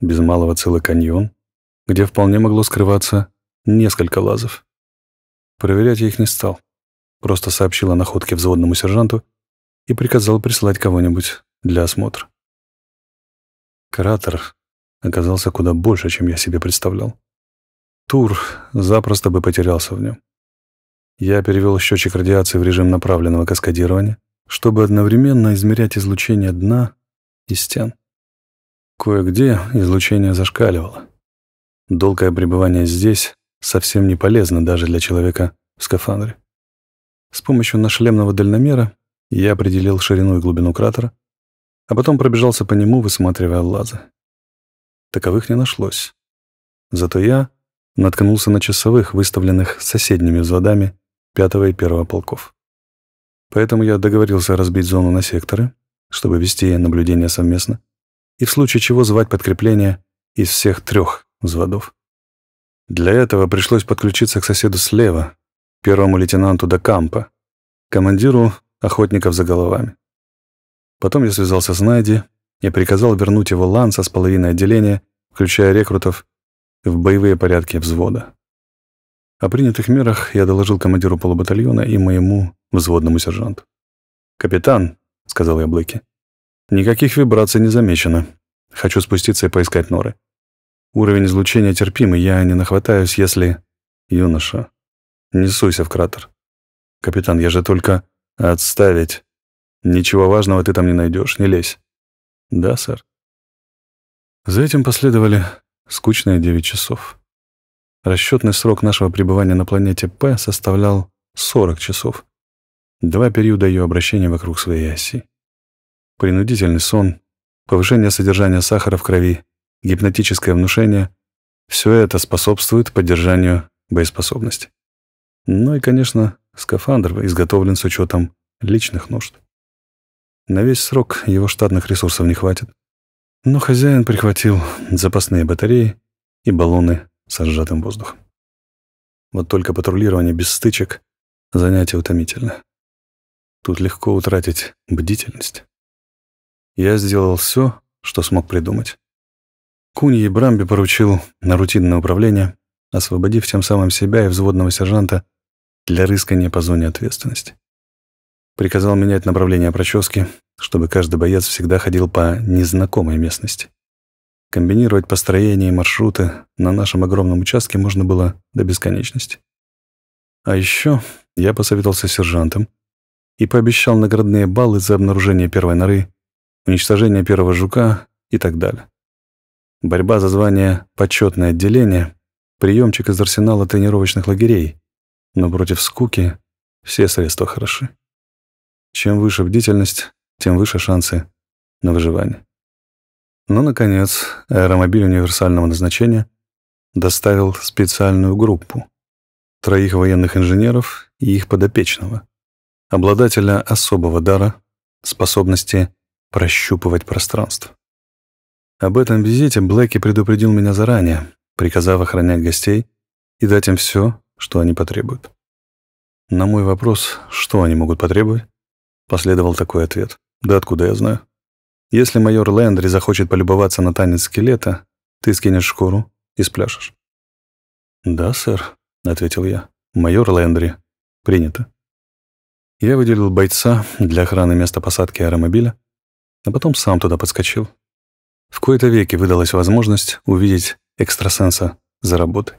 без малого целый каньон, где вполне могло скрываться несколько лазов. Проверять я их не стал. Просто сообщил о находке взводному сержанту и приказал прислать кого-нибудь для осмотра. Кратер оказался куда больше, чем я себе представлял. Тур запросто бы потерялся в нем. Я перевел счетчик радиации в режим направленного каскадирования, чтобы одновременно измерять излучение дна и стен. Кое-где излучение зашкаливало. Долгое пребывание здесь совсем не полезно даже для человека в скафандре. С помощью нашлемного дальномера я определил ширину и глубину кратера, а потом пробежался по нему, высматривая лазы. Таковых не нашлось. Зато я наткнулся на часовых, выставленных соседними взводами 5 и 1 полков. Поэтому я договорился разбить зону на секторы, чтобы вести наблюдение совместно, и в случае чего звать подкрепление из всех трех взводов. Для этого пришлось подключиться к соседу слева, первому лейтенанту Дакампа, командиру охотников за головами. Потом я связался с Найди и приказал вернуть его Ланса с половиной отделения, включая рекрутов, в боевые порядки взвода. О принятых мерах я доложил командиру полубатальона и моему взводному сержанту. «Капитан», — сказал я Блэки, — «никаких вибраций не замечено. Хочу спуститься и поискать норы. Уровень излучения терпимый, я не нахватаюсь, если...» «Юноша, Несуйся в кратер. Капитан, я же только...» «Отставить. Ничего важного ты там не найдешь, не лезь». «Да, сэр». За этим последовали скучные 9 часов. Расчетный срок нашего пребывания на планете П составлял 40 часов. Два периода ее обращения вокруг своей оси. Принудительный сон, повышение содержания сахара в крови, гипнотическое внушение — все это способствует поддержанию боеспособности. Ну и, конечно, скафандр изготовлен с учетом личных нужд. На весь срок его штатных ресурсов не хватит. Но хозяин прихватил запасные батареи и баллоны со сжатым воздухом. Вот только патрулирование без стычек — занятие утомительное. Тут легко утратить бдительность. Я сделал все, что смог придумать. Куни и Брамби поручил на рутинное управление, освободив тем самым себя и взводного сержанта для рыскания по зоне ответственности. Приказал менять направление прически, чтобы каждый боец всегда ходил по незнакомой местности. Комбинировать построения и маршруты на нашем огромном участке можно было до бесконечности. А еще я посоветовался с сержантом и пообещал наградные баллы за обнаружение первой норы, уничтожение первого жука и так далее. Борьба за звание «почетное отделение» — приемчик из арсенала тренировочных лагерей, но против скуки все средства хороши. Чем выше бдительность, тем выше шансы на выживание. Но, ну, наконец, аэромобиль универсального назначения доставил специальную группу — троих военных инженеров и их подопечного, обладателя особого дара, способности прощупывать пространство. Об этом визите Блэки предупредил меня заранее, приказав охранять гостей и дать им все, что они потребуют. На мой вопрос, что они могут потребовать, Последовал такой ответ. Да откуда я знаю? Если майор Лэндри захочет полюбоваться на танец скелета, ты скинешь шкуру и спляшешь. Да, сэр, ответил я. Майор Лэндри. Принято. Я выделил бойца для охраны места посадки аэромобиля, а потом сам туда подскочил. В кои-то веки выдалась возможность увидеть экстрасенса за работой.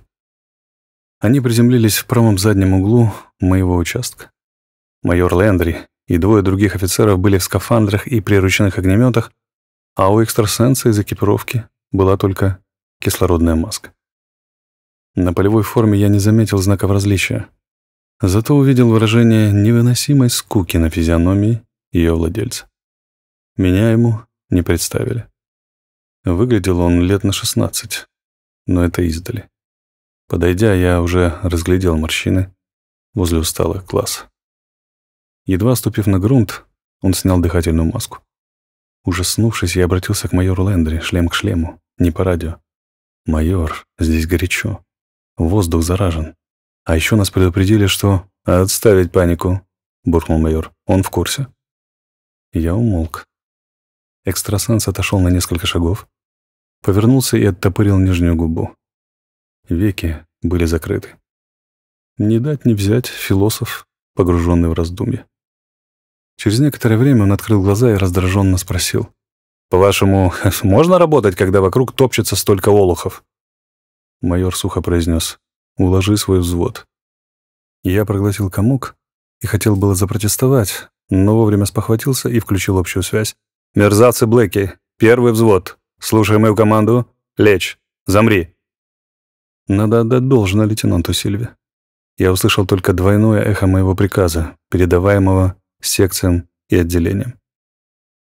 Они приземлились в правом заднем углу моего участка. Майор Лэндри и двое других офицеров были в скафандрах и прирученных огнеметах, а у экстрасенса из экипировки была только кислородная маска. На полевой форме я не заметил знаков различия, зато увидел выражение невыносимой скуки на физиономии ее владельца. Меня ему не представили. Выглядел он лет на шестнадцать, но это издали. Подойдя, я уже разглядел морщины возле усталых глаз. Едва ступив на грунт, он снял дыхательную маску. Ужаснувшись, я обратился к майору Лендри, шлем к шлему, не по радио. «Майор, здесь горячо. Воздух заражен. А еще нас предупредили, что...» «Отставить панику», — буркнул майор. «Он в курсе». Я умолк. Экстрасенс отошел на несколько шагов, повернулся и оттопырил нижнюю губу. Веки были закрыты. Не дать не взять философ, погруженный в раздумья. Через некоторое время он открыл глаза и раздраженно спросил. «По-вашему, можно работать, когда вокруг топчется столько олухов?» Майор сухо произнес. «Уложи свой взвод». Я проглотил комок и хотел было запротестовать, но вовремя спохватился и включил общую связь. «Мерзавцы Блэки! Первый взвод! Слушай мою команду! Лечь! Замри!» Надо отдать должное лейтенанту Сильве. Я услышал только двойное эхо моего приказа, передаваемого секциям и отделениям.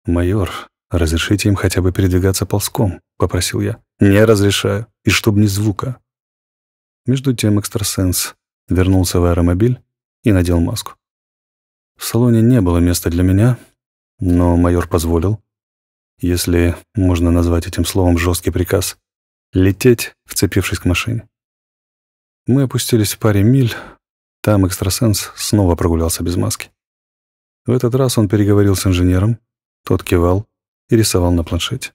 «Майор, разрешите им хотя бы передвигаться ползком», — попросил я. «Не разрешаю, и чтоб ни звука». Между тем экстрасенс вернулся в аэромобиль и надел маску. В салоне не было места для меня, но майор позволил, если можно назвать этим словом жесткий приказ, лететь, вцепившись к машине. Мы опустились в паре миль, там экстрасенс снова прогулялся без маски. В этот раз он переговорил с инженером, тот кивал и рисовал на планшете.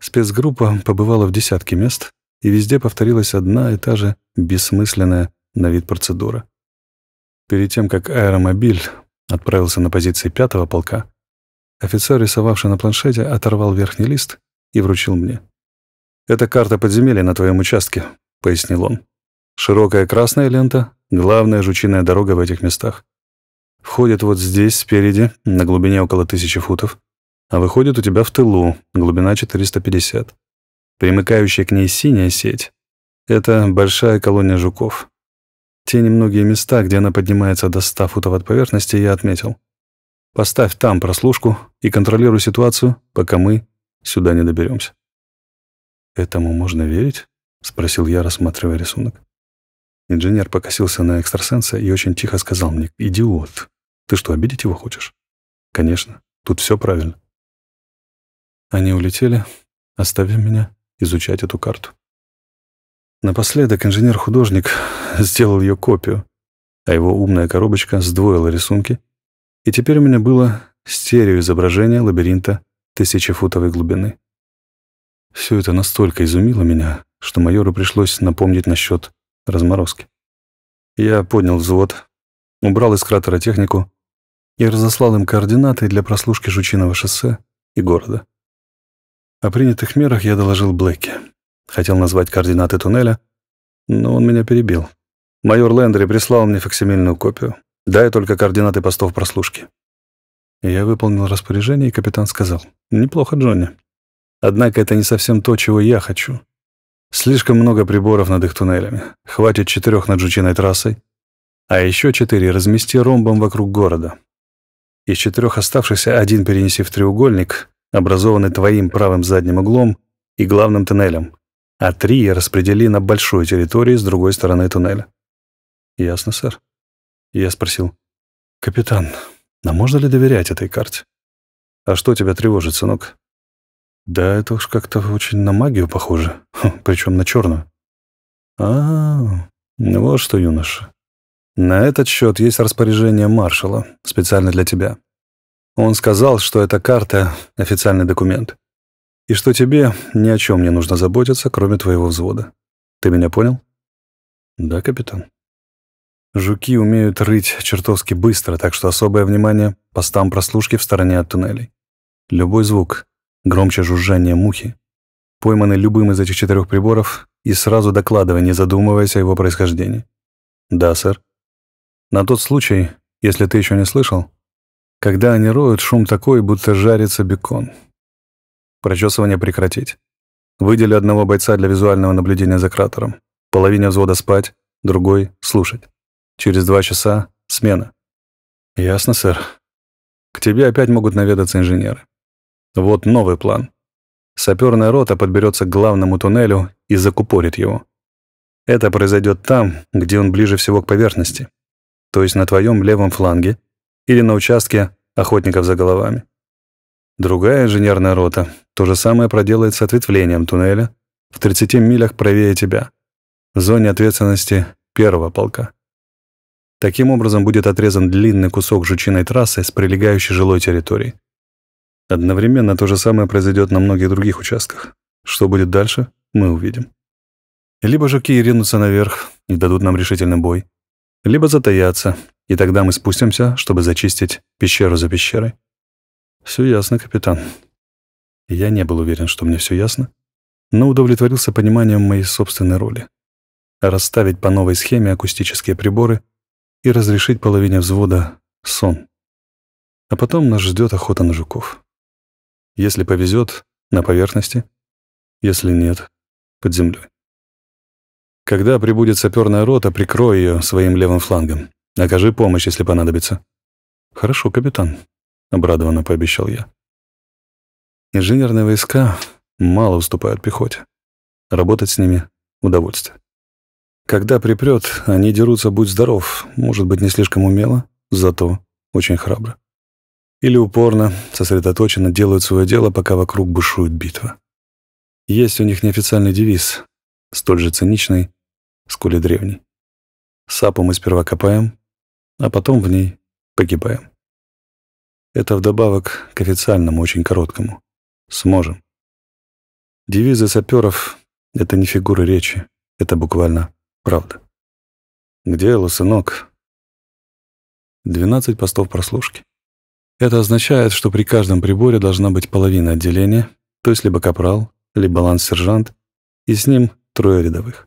Спецгруппа побывала в десятке мест, и везде повторилась одна и та же бессмысленная на вид процедура. Перед тем, как аэромобиль отправился на позиции пятого полка, офицер, рисовавший на планшете, оторвал верхний лист и вручил мне. «Это карта подземелья на твоем участке», — пояснил он. «Широкая красная лента — главная жучиная дорога в этих местах. Входит вот здесь, спереди, на глубине около тысячи футов, а выходит у тебя в тылу, глубина 450. Примыкающая к ней синяя сеть — это большая колония жуков. Те немногие места, где она поднимается до 100 футов от поверхности, я отметил. Поставь там прослушку и контролируй ситуацию, пока мы сюда не доберемся. «Этому можно верить?» — спросил я, рассматривая рисунок. Инженер покосился на экстрасенса и очень тихо сказал мне «Идиот». Ты что, обидеть его хочешь? Конечно, тут все правильно. Они улетели, оставив меня изучать эту карту. Напоследок инженер-художник сделал ее копию, а его умная коробочка сдвоила рисунки, и теперь у меня было стереоизображение лабиринта тысячефутовой глубины. Все это настолько изумило меня, что майору пришлось напомнить насчет разморозки. Я поднял взвод, убрал из кратера технику я разослал им координаты для прослушки Жучиного шоссе и города. О принятых мерах я доложил Блэке. Хотел назвать координаты туннеля, но он меня перебил. Майор Лендри прислал мне факсимильную копию. Дай только координаты постов прослушки. Я выполнил распоряжение, и капитан сказал. «Неплохо, Джонни. Однако это не совсем то, чего я хочу. Слишком много приборов над их туннелями. Хватит четырех над жучиной трассой. А еще четыре размести ромбом вокруг города. Из четырех оставшихся один перенеси в треугольник, образованный твоим правым задним углом и главным туннелем, а три распредели на большую территорию с другой стороны туннеля. «Ясно, сэр». Я спросил. «Капитан, а можно ли доверять этой карте?» «А что тебя тревожит, сынок?» «Да это уж как-то очень на магию похоже, причем на черную». А, -а, а вот что, юноша. На этот счет есть распоряжение маршала, специально для тебя. Он сказал, что эта карта — официальный документ. И что тебе ни о чем не нужно заботиться, кроме твоего взвода. Ты меня понял? Да, капитан. Жуки умеют рыть чертовски быстро, так что особое внимание постам прослушки в стороне от туннелей. Любой звук, громче жужжание мухи, пойманы любым из этих четырех приборов и сразу докладывай, не задумываясь о его происхождении. Да, сэр. На тот случай, если ты еще не слышал, когда они роют, шум такой, будто жарится бекон. Прочесывание прекратить. Выдели одного бойца для визуального наблюдения за кратером. Половина взвода спать, другой — слушать. Через два часа — смена. Ясно, сэр. К тебе опять могут наведаться инженеры. Вот новый план. Саперная рота подберется к главному туннелю и закупорит его. Это произойдет там, где он ближе всего к поверхности то есть на твоем левом фланге, или на участке охотников за головами. Другая инженерная рота то же самое проделает с ответвлением туннеля в 30 милях правее тебя, в зоне ответственности первого полка. Таким образом будет отрезан длинный кусок жучиной трассы с прилегающей жилой территорией. Одновременно то же самое произойдет на многих других участках. Что будет дальше, мы увидим. Либо жуки ринутся наверх и дадут нам решительный бой, либо затаяться, и тогда мы спустимся, чтобы зачистить пещеру за пещерой. Все ясно, капитан. Я не был уверен, что мне все ясно, но удовлетворился пониманием моей собственной роли. Расставить по новой схеме акустические приборы и разрешить половине взвода сон. А потом нас ждет охота на жуков. Если повезет, на поверхности. Если нет, под землей. Когда прибудет саперная рота, прикрой ее своим левым флангом. Окажи помощь, если понадобится». «Хорошо, капитан», — обрадованно пообещал я. Инженерные войска мало уступают пехоте. Работать с ними — удовольствие. Когда припрет, они дерутся, будь здоров, может быть, не слишком умело, зато очень храбро. Или упорно, сосредоточенно делают свое дело, пока вокруг бушует битва. Есть у них неофициальный девиз, столь же циничный, скуле древней. Сапу мы сперва копаем, а потом в ней погибаем. Это вдобавок к официальному, очень короткому. Сможем. Девизы саперов — это не фигуры речи, это буквально правда. Где делу, сынок. Двенадцать постов прослушки. Это означает, что при каждом приборе должна быть половина отделения, то есть либо капрал, либо ланс-сержант, и с ним трое рядовых.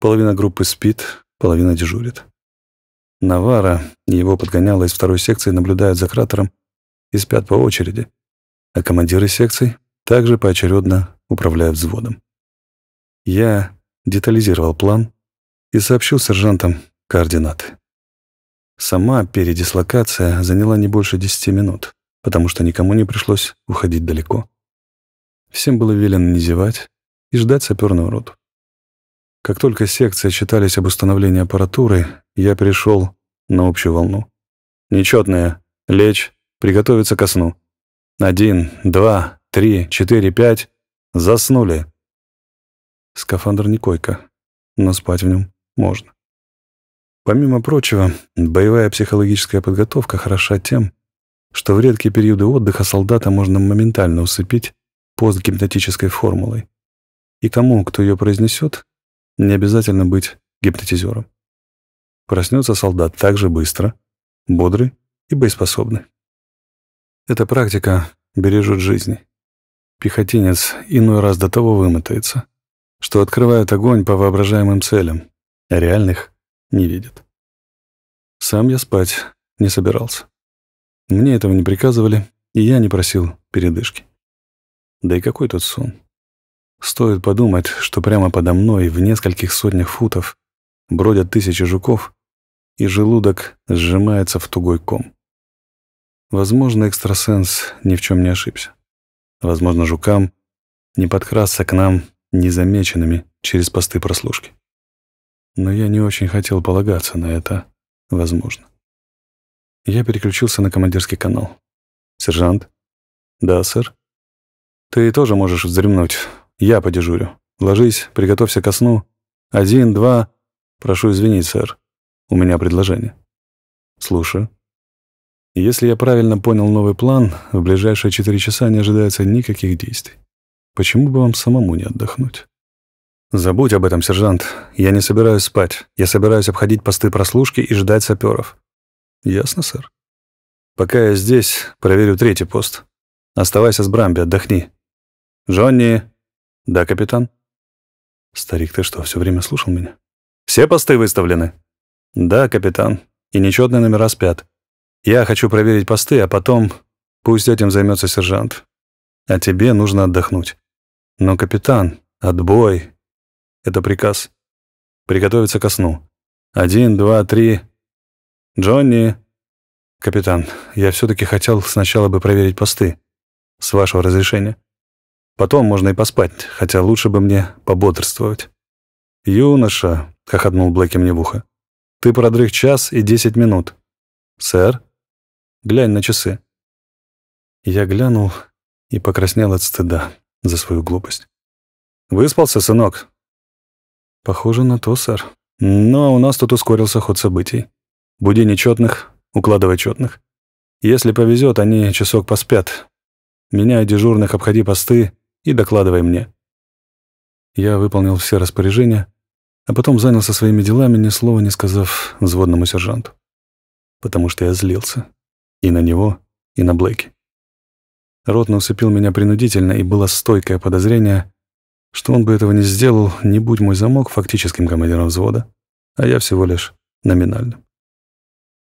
Половина группы спит, половина дежурит. Навара и его подгоняла из второй секции наблюдают за кратером и спят по очереди, а командиры секций также поочередно управляют взводом. Я детализировал план и сообщил сержантам координаты. Сама передислокация заняла не больше 10 минут, потому что никому не пришлось уходить далеко. Всем было велено не зевать и ждать саперную роту. Как только секции отчитались об установлении аппаратуры, я перешел на общую волну. Нечетная. Лечь. Приготовиться ко сну. Один, два, три, четыре, пять. Заснули. Скафандр не койка, но спать в нем можно. Помимо прочего, боевая психологическая подготовка хороша тем, что в редкие периоды отдыха солдата можно моментально усыпить постгипнотической формулой. И тому, кто ее произнесет, не обязательно быть гипнотизером. Проснется солдат так же быстро, бодрый и боеспособный. Эта практика бережет жизни. Пехотинец иной раз до того вымотается, что открывает огонь по воображаемым целям, а реальных не видит. Сам я спать не собирался. Мне этого не приказывали, и я не просил передышки. Да и какой тут сон? Стоит подумать, что прямо подо мной в нескольких сотнях футов бродят тысячи жуков, и желудок сжимается в тугой ком. Возможно, экстрасенс ни в чем не ошибся. Возможно, жукам не подкрасться к нам незамеченными через посты прослушки. Но я не очень хотел полагаться на это, возможно. Я переключился на командирский канал. «Сержант?» «Да, сэр?» «Ты тоже можешь вздремнуть. Я подежурю. Ложись, приготовься ко сну. Один, два. Прошу извинить, сэр. У меня предложение. Слушаю. Если я правильно понял новый план, в ближайшие четыре часа не ожидается никаких действий. Почему бы вам самому не отдохнуть? Забудь об этом, сержант. Я не собираюсь спать. Я собираюсь обходить посты прослушки и ждать саперов. Ясно, сэр. Пока я здесь, проверю третий пост. Оставайся с Брамби, отдохни. Джонни, «Да, капитан». «Старик, ты что, все время слушал меня?» «Все посты выставлены?» «Да, капитан. И нечетные номера спят. Я хочу проверить посты, а потом пусть этим займется сержант. А тебе нужно отдохнуть. Но, капитан, отбой. Это приказ. Приготовиться ко сну. Один, два, три. Джонни. Капитан, я все-таки хотел сначала бы проверить посты. С вашего разрешения. Потом можно и поспать, хотя лучше бы мне пободрствовать». «Юноша», — хохотнул Блэки мне в ухо, — «ты продрых час и десять минут». «Сэр?» «Глянь на часы». Я глянул и покраснел от стыда за свою глупость. «Выспался, сынок?» «Похоже на то, сэр. Но у нас тут ускорился ход событий. Буди нечетных, укладывай четных. Если повезет, они часок поспят. Меняй дежурных, обходи посты, и докладывай мне». Я выполнил все распоряжения, а потом занялся своими делами, ни слова не сказав взводному сержанту. Потому что я злился. И на него, и на Блэки. Ротно усыпил меня принудительно, и было стойкое подозрение, что он бы этого не сделал, не будь мой замок фактическим командиром взвода, а я всего лишь номинальным.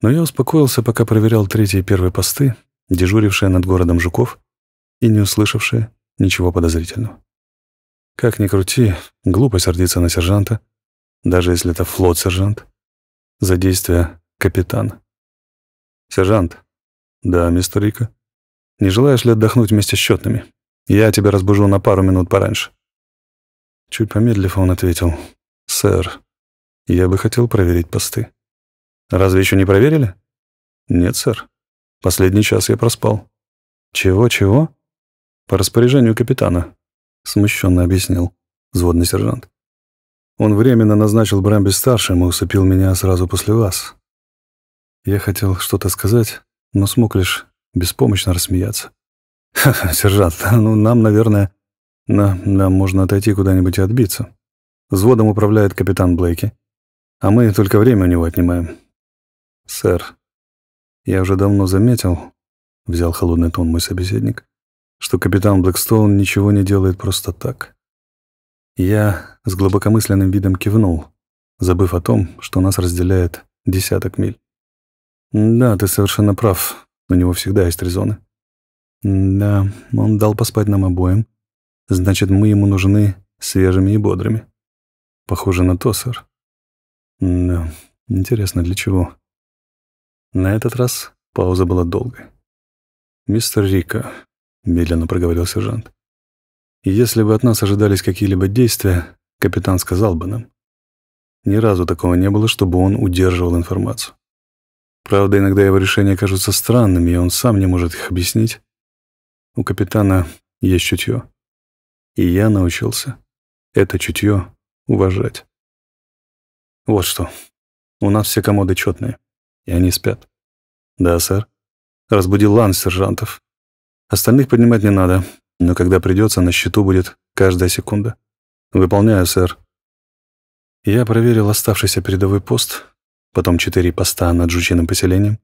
Но я успокоился, пока проверял третьи и первые посты, дежурившие над городом жуков и не услышавшие Ничего подозрительного. Как ни крути, глупо сердиться на сержанта, даже если это флот-сержант, за действия капитана. «Сержант?» «Да, мистер Рика. Не желаешь ли отдохнуть вместе с счетными? Я тебя разбужу на пару минут пораньше». Чуть помедлив, он ответил. «Сэр, я бы хотел проверить посты». «Разве еще не проверили?» «Нет, сэр. Последний час я проспал». «Чего-чего?» «По распоряжению капитана», — смущенно объяснил взводный сержант. «Он временно назначил Брамби старшим и усыпил меня сразу после вас». Я хотел что-то сказать, но смог лишь беспомощно рассмеяться. «Ха -ха, сержант, ну нам, наверное, на, нам можно отойти куда-нибудь и отбиться. Взводом управляет капитан Блейки, а мы только время у него отнимаем». «Сэр, я уже давно заметил», — взял холодный тон мой собеседник, что капитан Блэкстоун ничего не делает просто так. Я с глубокомысленным видом кивнул, забыв о том, что нас разделяет десяток миль. «Да, ты совершенно прав. У него всегда есть резоны». «Да, он дал поспать нам обоим. Значит, мы ему нужны свежими и бодрыми». «Похоже на то, сэр». «Да, интересно, для чего?» На этот раз пауза была долгой. «Мистер Рика, медленно проговорил сержант. если бы от нас ожидались какие-либо действия, капитан сказал бы нам. Ни разу такого не было, чтобы он удерживал информацию. Правда, иногда его решения кажутся странными, и он сам не может их объяснить. У капитана есть чутье. И я научился это чутье уважать. Вот что. У нас все комоды четные, и они спят. Да, сэр. Разбудил Лан сержантов. Остальных поднимать не надо, но когда придется, на счету будет каждая секунда. Выполняю, сэр. Я проверил оставшийся передовой пост, потом четыре поста над жучиным поселением,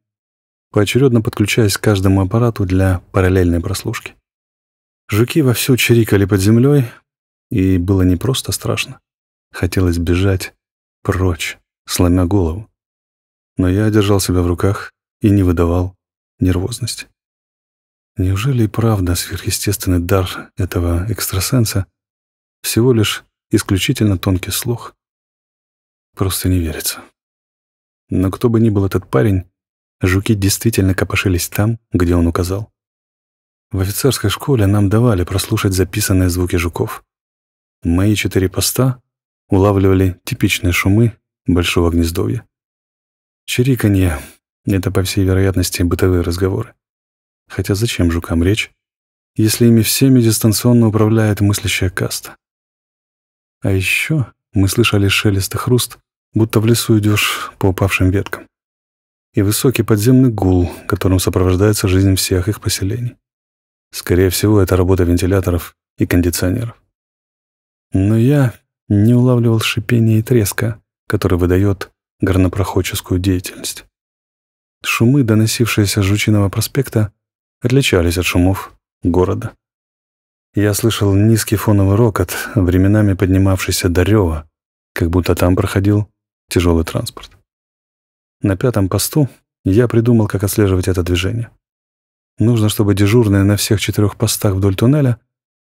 поочередно подключаясь к каждому аппарату для параллельной прослушки. Жуки вовсю чирикали под землей, и было не просто страшно. Хотелось бежать прочь, сломя голову. Но я держал себя в руках и не выдавал нервозности. Неужели и правда сверхъестественный дар этого экстрасенса всего лишь исключительно тонкий слух? Просто не верится. Но кто бы ни был этот парень, жуки действительно копошились там, где он указал. В офицерской школе нам давали прослушать записанные звуки жуков. Мои четыре поста улавливали типичные шумы большого гнездовья. Чириканье — это, по всей вероятности, бытовые разговоры. Хотя зачем жукам речь, если ими всеми дистанционно управляет мыслящая каста? А еще мы слышали шелест и хруст, будто в лесу идешь по упавшим веткам. И высокий подземный гул, которым сопровождается жизнь всех их поселений. Скорее всего, это работа вентиляторов и кондиционеров. Но я не улавливал шипения и треска, который выдает горнопроходческую деятельность. Шумы, доносившиеся с Жучиного проспекта, отличались от шумов города. Я слышал низкий фоновый рокот, временами поднимавшийся до рева, как будто там проходил тяжелый транспорт. На пятом посту я придумал, как отслеживать это движение. Нужно, чтобы дежурные на всех четырех постах вдоль туннеля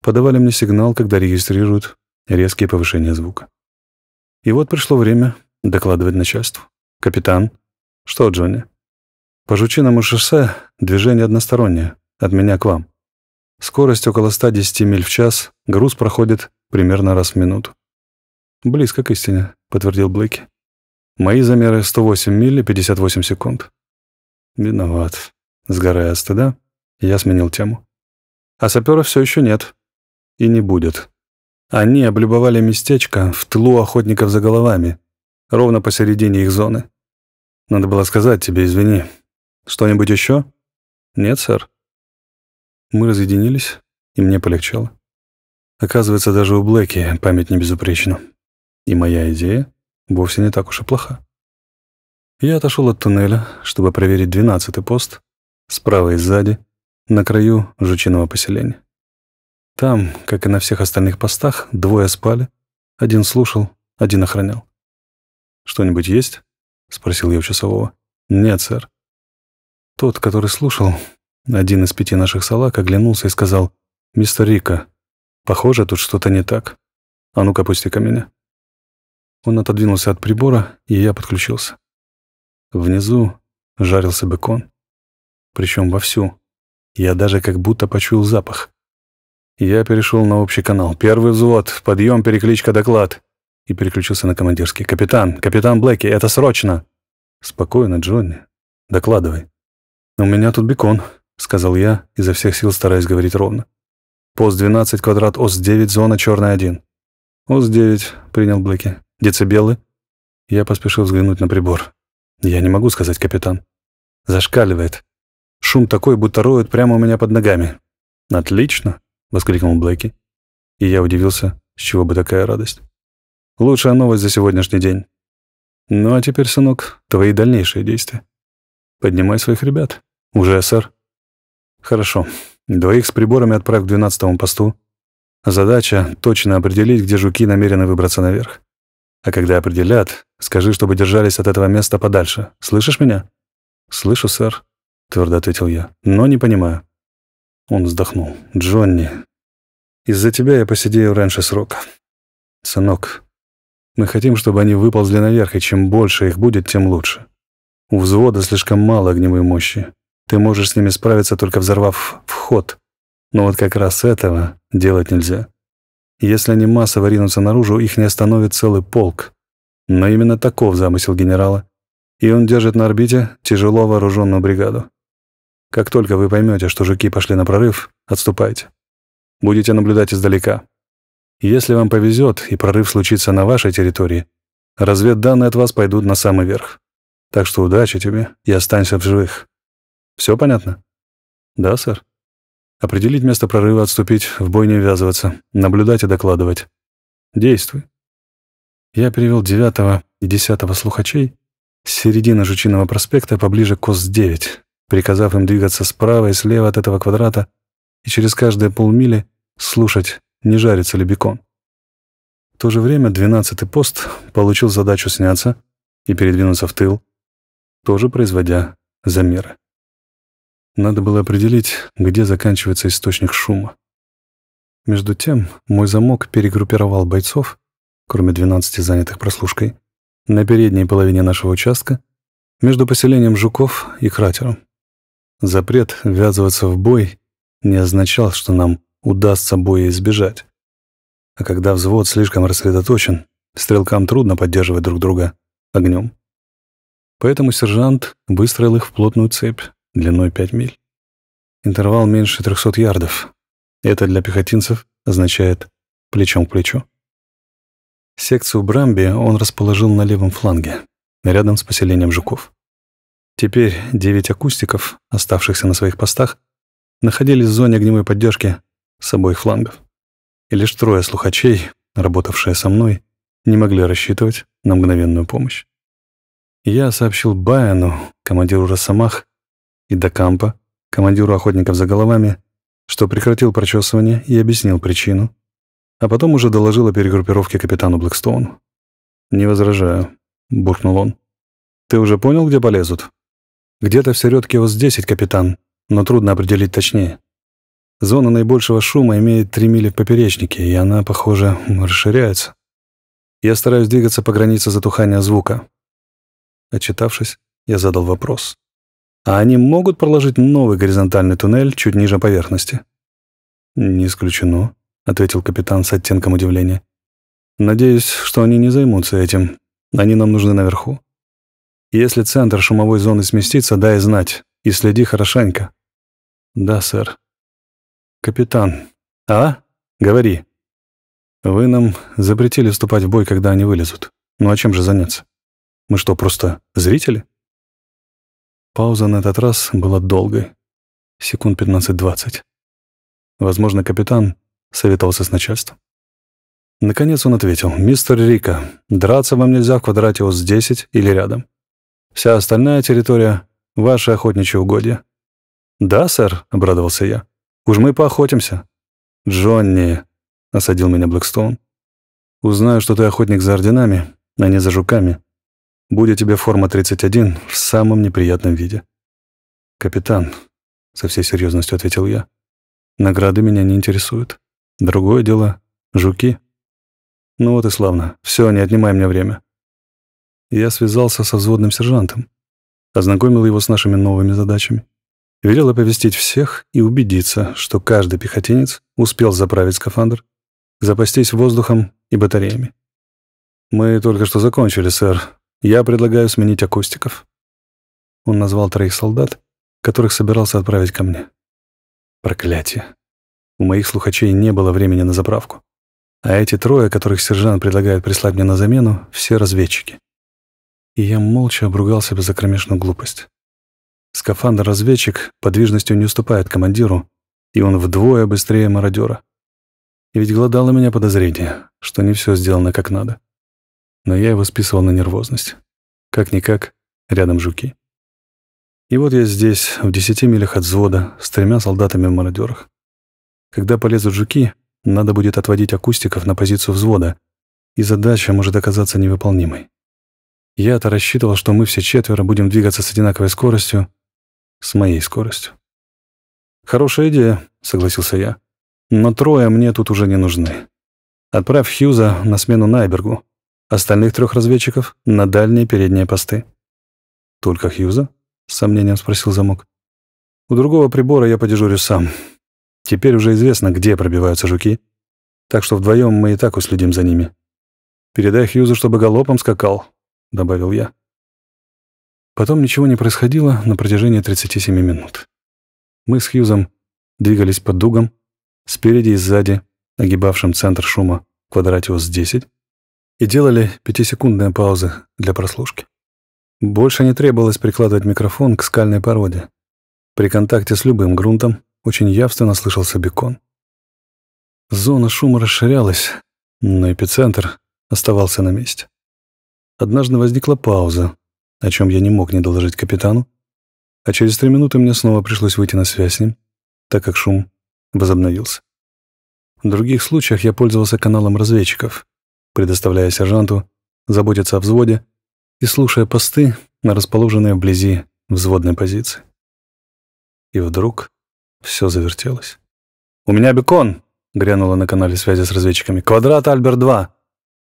подавали мне сигнал, когда регистрируют резкие повышения звука. И вот пришло время докладывать начальству. «Капитан?» «Что, Джонни?» По Жучиному шоссе движение одностороннее, от меня к вам. Скорость около 110 миль в час, груз проходит примерно раз в минуту. «Близко к истине», — подтвердил Блэки. «Мои замеры 108 миль и 58 секунд». «Виноват». Сгорая от стыда, я сменил тему. «А саперов всё ещё нет. И не будет. Они облюбовали местечко в тылу охотников за головами, ровно посередине их зоны. Надо было сказать тебе, извини, что-нибудь еще? Нет, сэр. Мы разъединились, и мне полегчало. Оказывается, даже у Блэки память не безупречна. И моя идея вовсе не так уж и плоха. Я отошел от туннеля, чтобы проверить двенадцатый пост, справа и сзади, на краю жучиного поселения. Там, как и на всех остальных постах, двое спали, один слушал, один охранял. «Что-нибудь есть?» — спросил я у часового. «Нет, сэр», тот, который слушал, один из пяти наших салак, оглянулся и сказал, «Мистер Рика, похоже, тут что-то не так. А ну-ка, пусти-ка меня». Он отодвинулся от прибора, и я подключился. Внизу жарился бекон. Причем вовсю. Я даже как будто почуял запах. Я перешел на общий канал. Первый взвод, подъем, перекличка, доклад. И переключился на командирский. «Капитан! Капитан Блэки! Это срочно!» «Спокойно, Джонни. Докладывай». «У меня тут бекон», — сказал я, изо всех сил стараясь говорить ровно. «Пост 12, квадрат, ос 9, зона черная 1». «Ос 9», — принял Блэки. «Децибелы?» Я поспешил взглянуть на прибор. «Я не могу сказать, капитан». «Зашкаливает. Шум такой, будто роют прямо у меня под ногами». «Отлично!» — воскликнул Блэки. И я удивился, с чего бы такая радость. «Лучшая новость за сегодняшний день». «Ну а теперь, сынок, твои дальнейшие действия». Поднимай своих ребят. Уже, сэр. Хорошо. Двоих с приборами отправь к двенадцатому посту. Задача — точно определить, где жуки намерены выбраться наверх. А когда определят, скажи, чтобы держались от этого места подальше. Слышишь меня? Слышу, сэр, — твердо ответил я, — но не понимаю. Он вздохнул. Джонни, из-за тебя я посидею раньше срока. Сынок, мы хотим, чтобы они выползли наверх, и чем больше их будет, тем лучше. У взвода слишком мало огневой мощи. Ты можешь с ними справиться, только взорвав вход. Но вот как раз этого делать нельзя. Если они массово ринутся наружу, их не остановит целый полк. Но именно таков замысел генерала. И он держит на орбите тяжело вооруженную бригаду. Как только вы поймете, что жуки пошли на прорыв, отступайте. Будете наблюдать издалека. Если вам повезет и прорыв случится на вашей территории, разведданные от вас пойдут на самый верх. Так что удачи тебе и останься в живых. Все понятно? Да, сэр. Определить место прорыва, отступить, в бой не ввязываться, наблюдать и докладывать. Действуй. Я перевел девятого и десятого слухачей с середины Жучиного проспекта поближе к КОС-9, приказав им двигаться справа и слева от этого квадрата и через каждые полмили слушать, не жарится ли бекон. В то же время двенадцатый пост получил задачу сняться и передвинуться в тыл, тоже производя замеры. Надо было определить, где заканчивается источник шума. Между тем, мой замок перегруппировал бойцов, кроме 12 занятых прослушкой, на передней половине нашего участка, между поселением жуков и кратером. Запрет ввязываться в бой не означал, что нам удастся боя избежать. А когда взвод слишком рассредоточен, стрелкам трудно поддерживать друг друга огнем. Поэтому сержант выстроил их в плотную цепь длиной 5 миль. Интервал меньше 300 ярдов. Это для пехотинцев означает плечом к плечу. Секцию Брамби он расположил на левом фланге, рядом с поселением жуков. Теперь девять акустиков, оставшихся на своих постах, находились в зоне огневой поддержки с обоих флангов. И лишь трое слухачей, работавшие со мной, не могли рассчитывать на мгновенную помощь. Я сообщил Баяну, командиру Росомах, и Дакампа, командиру охотников за головами, что прекратил прочесывание и объяснил причину, а потом уже доложил о перегруппировке капитану Блэкстоуну. «Не возражаю», — буркнул он. «Ты уже понял, где полезут?» «Где-то в середке ос десять, капитан, но трудно определить точнее. Зона наибольшего шума имеет три мили в поперечнике, и она, похоже, расширяется. Я стараюсь двигаться по границе затухания звука. Отчитавшись, я задал вопрос. «А они могут проложить новый горизонтальный туннель чуть ниже поверхности?» «Не исключено», — ответил капитан с оттенком удивления. «Надеюсь, что они не займутся этим. Они нам нужны наверху. Если центр шумовой зоны сместится, дай знать, и следи хорошенько». «Да, сэр». «Капитан». «А? Говори». «Вы нам запретили вступать в бой, когда они вылезут. Ну а чем же заняться?» Мы что, просто зрители? Пауза на этот раз была долгой. Секунд 15-20. Возможно, капитан советовался с начальством. Наконец он ответил. «Мистер Рика, драться вам нельзя в квадрате ОС-10 или рядом. Вся остальная территория — ваше охотничье угодье". «Да, сэр», — обрадовался я. «Уж мы поохотимся». «Джонни», — осадил меня Блэкстоун. «Узнаю, что ты охотник за орденами, а не за жуками будет тебе форма 31 в самом неприятном виде. «Капитан», — со всей серьезностью ответил я, — «награды меня не интересуют. Другое дело — жуки». «Ну вот и славно. Все, не отнимай мне время». Я связался со взводным сержантом, ознакомил его с нашими новыми задачами, велел оповестить всех и убедиться, что каждый пехотинец успел заправить скафандр, запастись воздухом и батареями. «Мы только что закончили, сэр», я предлагаю сменить акустиков. Он назвал троих солдат, которых собирался отправить ко мне. Проклятие. У моих слухачей не было времени на заправку. А эти трое, которых сержант предлагает прислать мне на замену, все разведчики. И я молча обругал себя за кромешную глупость. Скафандр-разведчик подвижностью не уступает командиру, и он вдвое быстрее мародера. И ведь глодало меня подозрение, что не все сделано как надо но я его списывал на нервозность. Как-никак, рядом жуки. И вот я здесь, в десяти милях от взвода, с тремя солдатами в мародерах. Когда полезут жуки, надо будет отводить акустиков на позицию взвода, и задача может оказаться невыполнимой. Я-то рассчитывал, что мы все четверо будем двигаться с одинаковой скоростью, с моей скоростью. «Хорошая идея», — согласился я. «Но трое мне тут уже не нужны. Отправь Хьюза на смену Найбергу, Остальных трех разведчиков — на дальние передние посты. «Только Хьюза?» — с сомнением спросил замок. «У другого прибора я подежурю сам. Теперь уже известно, где пробиваются жуки, так что вдвоем мы и так уследим за ними. Передай Хьюзу, чтобы галопом скакал», — добавил я. Потом ничего не происходило на протяжении 37 минут. Мы с Хьюзом двигались под дугом, спереди и сзади, огибавшим центр шума квадратиус 10, и делали пятисекундные паузы для прослушки. Больше не требовалось прикладывать микрофон к скальной породе. При контакте с любым грунтом очень явственно слышался бекон. Зона шума расширялась, но эпицентр оставался на месте. Однажды возникла пауза, о чем я не мог не доложить капитану, а через три минуты мне снова пришлось выйти на связь с ним, так как шум возобновился. В других случаях я пользовался каналом разведчиков, предоставляя сержанту заботиться о взводе и слушая посты на расположенные вблизи взводной позиции. И вдруг все завертелось. «У меня бекон!» — грянуло на канале связи с разведчиками. «Квадрат Альберт-2!»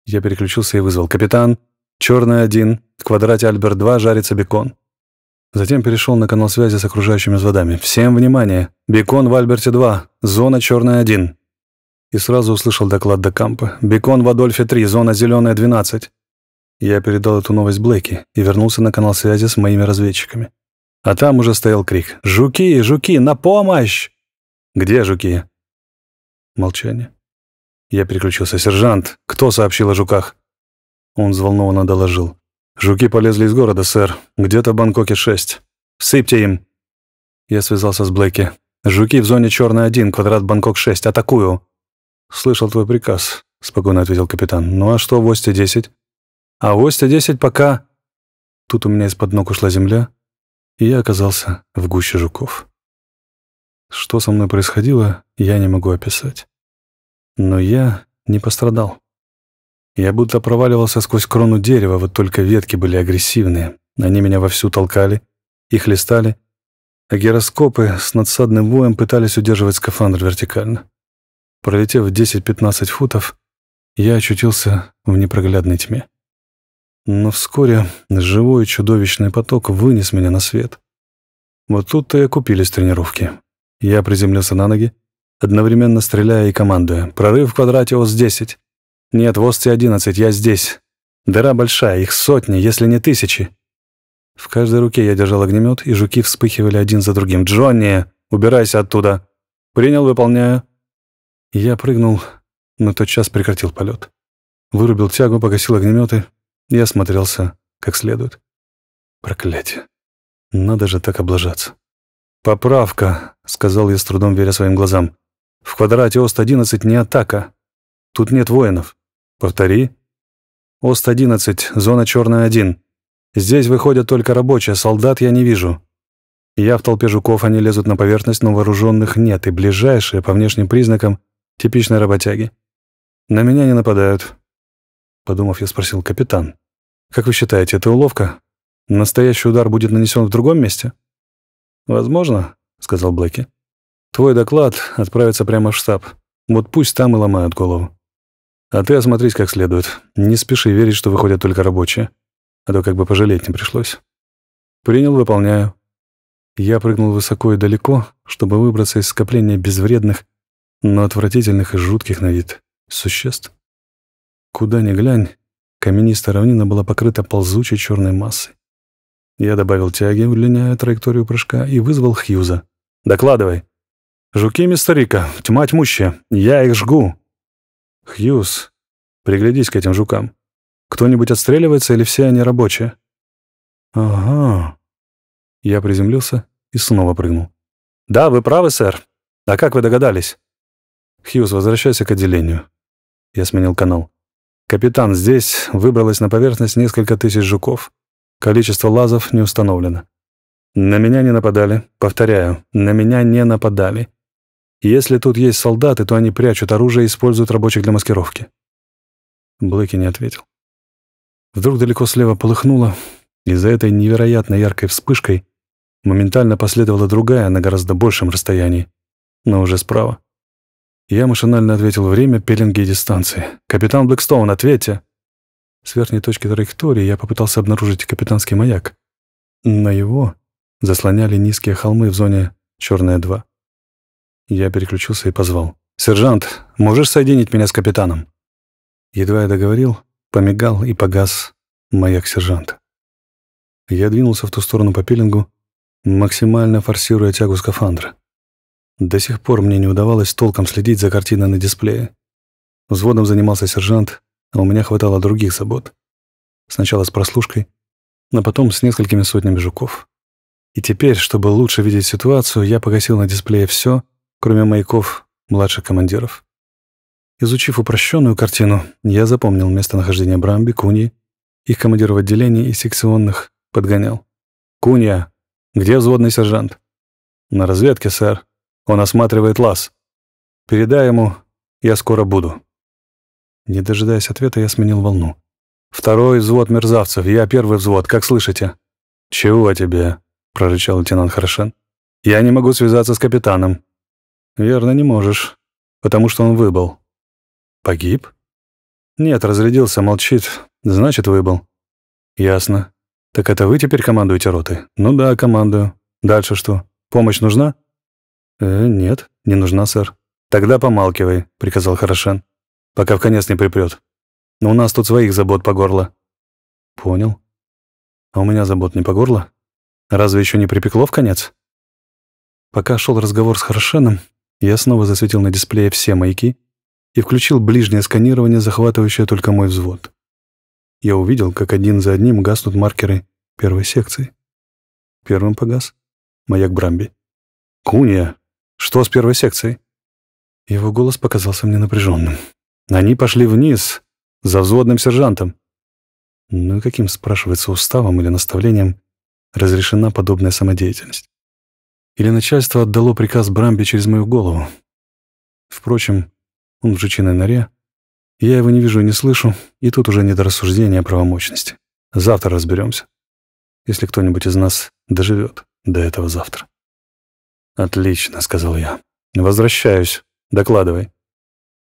Я переключился и вызвал. «Капитан, черный один, в квадрате Альберт-2 жарится бекон». Затем перешел на канал связи с окружающими взводами. «Всем внимание! Бекон в Альберте-2, зона черная один и сразу услышал доклад до кампа. «Бекон в Адольфе-3, зона зеленая, 12». Я передал эту новость Блэки и вернулся на канал связи с моими разведчиками. А там уже стоял крик «Жуки! Жуки! На помощь!» «Где жуки?» Молчание. Я переключился. «Сержант, кто сообщил о жуках?» Он взволнованно доложил. «Жуки полезли из города, сэр. Где-то в Бангкоке шесть. Сыпьте им!» Я связался с Блэки. «Жуки в зоне черная 1, квадрат Бангкок 6. Атакую!» «Слышал твой приказ», — спокойно ответил капитан. «Ну а что в Осте-10?» «А в Осте-10 пока...» Тут у меня из-под ног ушла земля, и я оказался в гуще жуков. Что со мной происходило, я не могу описать. Но я не пострадал. Я будто проваливался сквозь крону дерева, вот только ветки были агрессивные. Они меня вовсю толкали и хлестали, а гироскопы с надсадным воем пытались удерживать скафандр вертикально. Пролетев 10-15 футов, я очутился в непроглядной тьме. Но вскоре живой чудовищный поток вынес меня на свет. Вот тут-то и окупились тренировки. Я приземлился на ноги, одновременно стреляя и командуя. «Прорыв в квадрате ОС-10!» «Нет, в ОС-11, я здесь!» «Дыра большая, их сотни, если не тысячи!» В каждой руке я держал огнемет, и жуки вспыхивали один за другим. «Джонни, убирайся оттуда!» «Принял, выполняю!» Я прыгнул, но тотчас прекратил полет. Вырубил тягу, погасил огнеметы Я осмотрелся как следует. Проклятие. Надо же так облажаться. «Поправка», — сказал я с трудом веря своим глазам. «В квадрате ОСТ-11 не атака. Тут нет воинов. Повтори». «ОСТ-11, зона черная 1. Здесь выходят только рабочие, солдат я не вижу. Я в толпе жуков, они лезут на поверхность, но вооруженных нет, и ближайшие, по внешним признакам, Типичные работяги. На меня не нападают. Подумав, я спросил, капитан, как вы считаете, это уловка? Настоящий удар будет нанесен в другом месте? Возможно, сказал Блэки. Твой доклад отправится прямо в штаб. Вот пусть там и ломают голову. А ты осмотрись как следует. Не спеши верить, что выходят только рабочие. А то как бы пожалеть не пришлось. Принял, выполняю. Я прыгнул высоко и далеко, чтобы выбраться из скопления безвредных, но отвратительных и жутких на вид существ. Куда ни глянь, каменистая равнина была покрыта ползучей черной массой. Я добавил тяги, удлиняя траекторию прыжка, и вызвал Хьюза. «Докладывай!» «Жуки, мистер Рика, тьма тьмущая, я их жгу!» «Хьюз, приглядись к этим жукам. Кто-нибудь отстреливается или все они рабочие?» «Ага». Я приземлился и снова прыгнул. «Да, вы правы, сэр. А как вы догадались?» Хьюз, возвращайся к отделению». Я сменил канал. «Капитан, здесь выбралось на поверхность несколько тысяч жуков. Количество лазов не установлено. На меня не нападали. Повторяю, на меня не нападали. Если тут есть солдаты, то они прячут оружие и используют рабочих для маскировки». Блэки не ответил. Вдруг далеко слева полыхнуло, и за этой невероятно яркой вспышкой моментально последовала другая на гораздо большем расстоянии, но уже справа. Я машинально ответил время, пеленги и дистанции. «Капитан Блэкстоун, ответьте!» С верхней точки траектории я попытался обнаружить капитанский маяк. На его заслоняли низкие холмы в зоне «Черная-2». Я переключился и позвал. «Сержант, можешь соединить меня с капитаном?» Едва я договорил, помигал и погас маяк сержанта. Я двинулся в ту сторону по пилингу, максимально форсируя тягу скафандра. До сих пор мне не удавалось толком следить за картиной на дисплее. Взводом занимался сержант, а у меня хватало других забот. Сначала с прослушкой, а потом с несколькими сотнями жуков. И теперь, чтобы лучше видеть ситуацию, я погасил на дисплее все, кроме маяков младших командиров. Изучив упрощенную картину, я запомнил местонахождение Брамби, Куни, их командиров отделений и секционных подгонял. «Кунья! Где взводный сержант?» «На разведке, сэр», он осматривает лаз. Передай ему, я скоро буду». Не дожидаясь ответа, я сменил волну. «Второй взвод мерзавцев, я первый взвод, как слышите?» «Чего тебе?» — прорычал лейтенант Хорошен. «Я не могу связаться с капитаном». «Верно, не можешь, потому что он выбыл». «Погиб?» «Нет, разрядился, молчит. Значит, выбыл». «Ясно. Так это вы теперь командуете роты?» «Ну да, командую. Дальше что? Помощь нужна?» Э, нет, не нужна, сэр». «Тогда помалкивай», — приказал Хорошен, «пока в конец не припрет. Но у нас тут своих забот по горло». «Понял. А у меня забот не по горло? Разве еще не припекло в конец?» Пока шел разговор с Хорошеном, я снова засветил на дисплее все маяки и включил ближнее сканирование, захватывающее только мой взвод. Я увидел, как один за одним гаснут маркеры первой секции. Первым погас маяк Брамби. «Куния!» Что с первой секцией?» Его голос показался мне напряженным. «Они пошли вниз, за взводным сержантом». Ну и каким, спрашивается, уставом или наставлением разрешена подобная самодеятельность? Или начальство отдало приказ брамбе через мою голову? Впрочем, он в жучиной норе, я его не вижу и не слышу, и тут уже не до рассуждения о правомощности. Завтра разберемся, если кто-нибудь из нас доживет до этого завтра. «Отлично», — сказал я. «Возвращаюсь. Докладывай».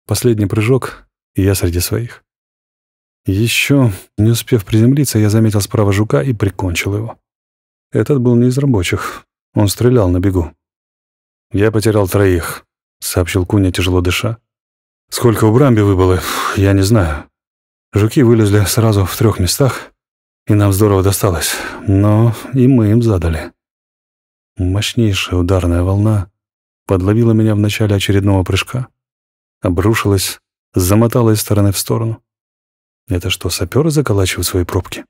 Последний прыжок, и я среди своих. Еще не успев приземлиться, я заметил справа жука и прикончил его. Этот был не из рабочих. Он стрелял на бегу. «Я потерял троих», — сообщил Куня, тяжело дыша. «Сколько у Брамби выбыло, я не знаю. Жуки вылезли сразу в трех местах, и нам здорово досталось, но и мы им задали». Мощнейшая ударная волна подловила меня в начале очередного прыжка, обрушилась, замотала из стороны в сторону. Это что, саперы заколачивают свои пробки?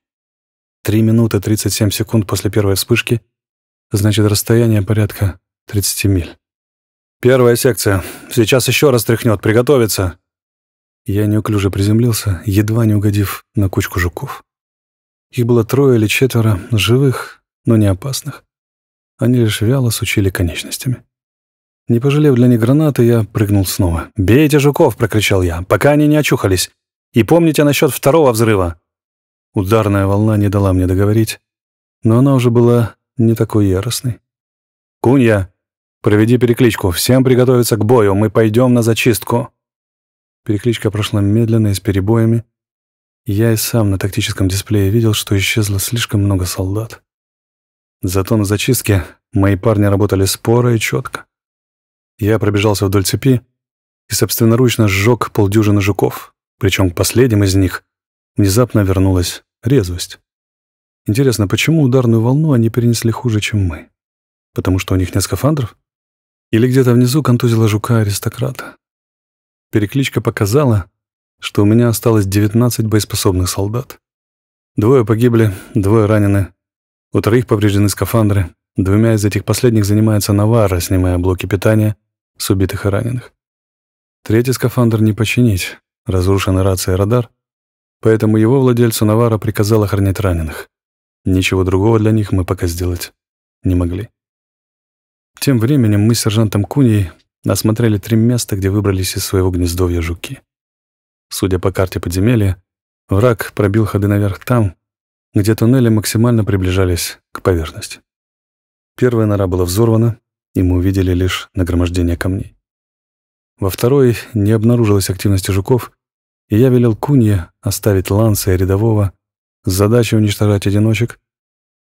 Три минуты 37 секунд после первой вспышки, значит, расстояние порядка 30 миль. «Первая секция. Сейчас еще раз тряхнет. Приготовиться!» Я неуклюже приземлился, едва не угодив на кучку жуков. Их было трое или четверо, живых, но не опасных. Они лишь вяло сучили конечностями. Не пожалев для них гранаты, я прыгнул снова. «Бейте жуков!» — прокричал я, пока они не очухались. «И помните насчет второго взрыва!» Ударная волна не дала мне договорить, но она уже была не такой яростной. «Кунья, проведи перекличку. Всем приготовиться к бою. Мы пойдем на зачистку». Перекличка прошла медленно и с перебоями. Я и сам на тактическом дисплее видел, что исчезло слишком много солдат. Зато на зачистке мои парни работали споро и четко. Я пробежался вдоль цепи и собственноручно сжег полдюжины жуков, причем к последним из них внезапно вернулась резвость. Интересно, почему ударную волну они перенесли хуже, чем мы? Потому что у них нет скафандров? Или где-то внизу контузила жука-аристократа? Перекличка показала, что у меня осталось 19 боеспособных солдат. Двое погибли, двое ранены, у троих повреждены скафандры. Двумя из этих последних занимается Навара, снимая блоки питания с убитых и раненых. Третий скафандр не починить. Разрушены рация и радар. Поэтому его владельцу Навара приказал охранять раненых. Ничего другого для них мы пока сделать не могли. Тем временем мы с сержантом Куней осмотрели три места, где выбрались из своего гнездовья жуки. Судя по карте подземелья, враг пробил ходы наверх там, где туннели максимально приближались к поверхности. Первая нора была взорвана, и мы увидели лишь нагромождение камней. Во второй не обнаружилась активности жуков, и я велел Кунье оставить Ланса и Рядового с задачей уничтожать одиночек,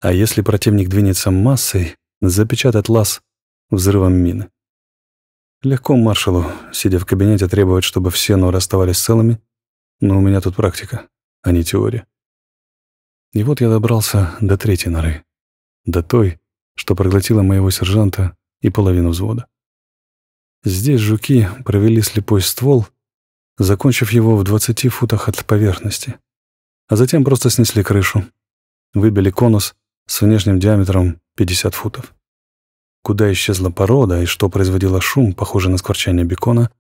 а если противник двинется массой, запечатать лаз взрывом мины. Легко маршалу, сидя в кабинете, требовать, чтобы все норы оставались целыми, но у меня тут практика, а не теория. И вот я добрался до третьей норы. До той, что проглотила моего сержанта и половину взвода. Здесь жуки провели слепой ствол, закончив его в 20 футах от поверхности. А затем просто снесли крышу. Выбили конус с внешним диаметром 50 футов. Куда исчезла порода и что производило шум, похожий на скворчание бекона,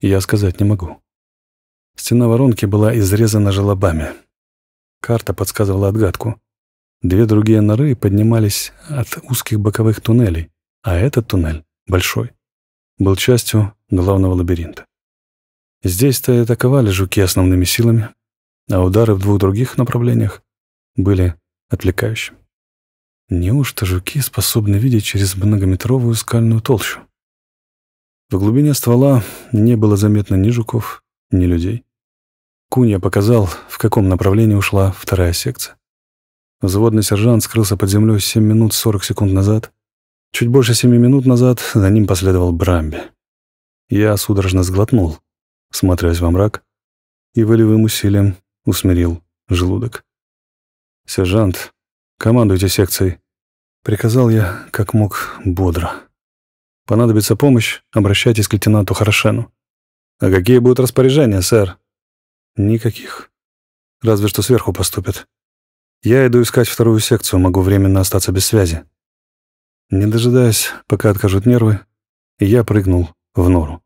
я сказать не могу. Стена воронки была изрезана желобами — Карта подсказывала отгадку. Две другие норы поднимались от узких боковых туннелей, а этот туннель, большой, был частью главного лабиринта. Здесь-то атаковали жуки основными силами, а удары в двух других направлениях были отвлекающими. Неужто жуки способны видеть через многометровую скальную толщу? В глубине ствола не было заметно ни жуков, ни людей. Кунья показал, в каком направлении ушла вторая секция. Взводный сержант скрылся под землей 7 минут 40 секунд назад. Чуть больше 7 минут назад за ним последовал Брамби. Я судорожно сглотнул, смотрясь во мрак, и волевым усилием усмирил желудок. «Сержант, командуйте секцией», — приказал я как мог бодро. «Понадобится помощь, обращайтесь к лейтенанту Хорошену». «А какие будут распоряжения, сэр?» Никаких. Разве что сверху поступят. Я иду искать вторую секцию, могу временно остаться без связи. Не дожидаясь, пока откажут нервы, я прыгнул в нору.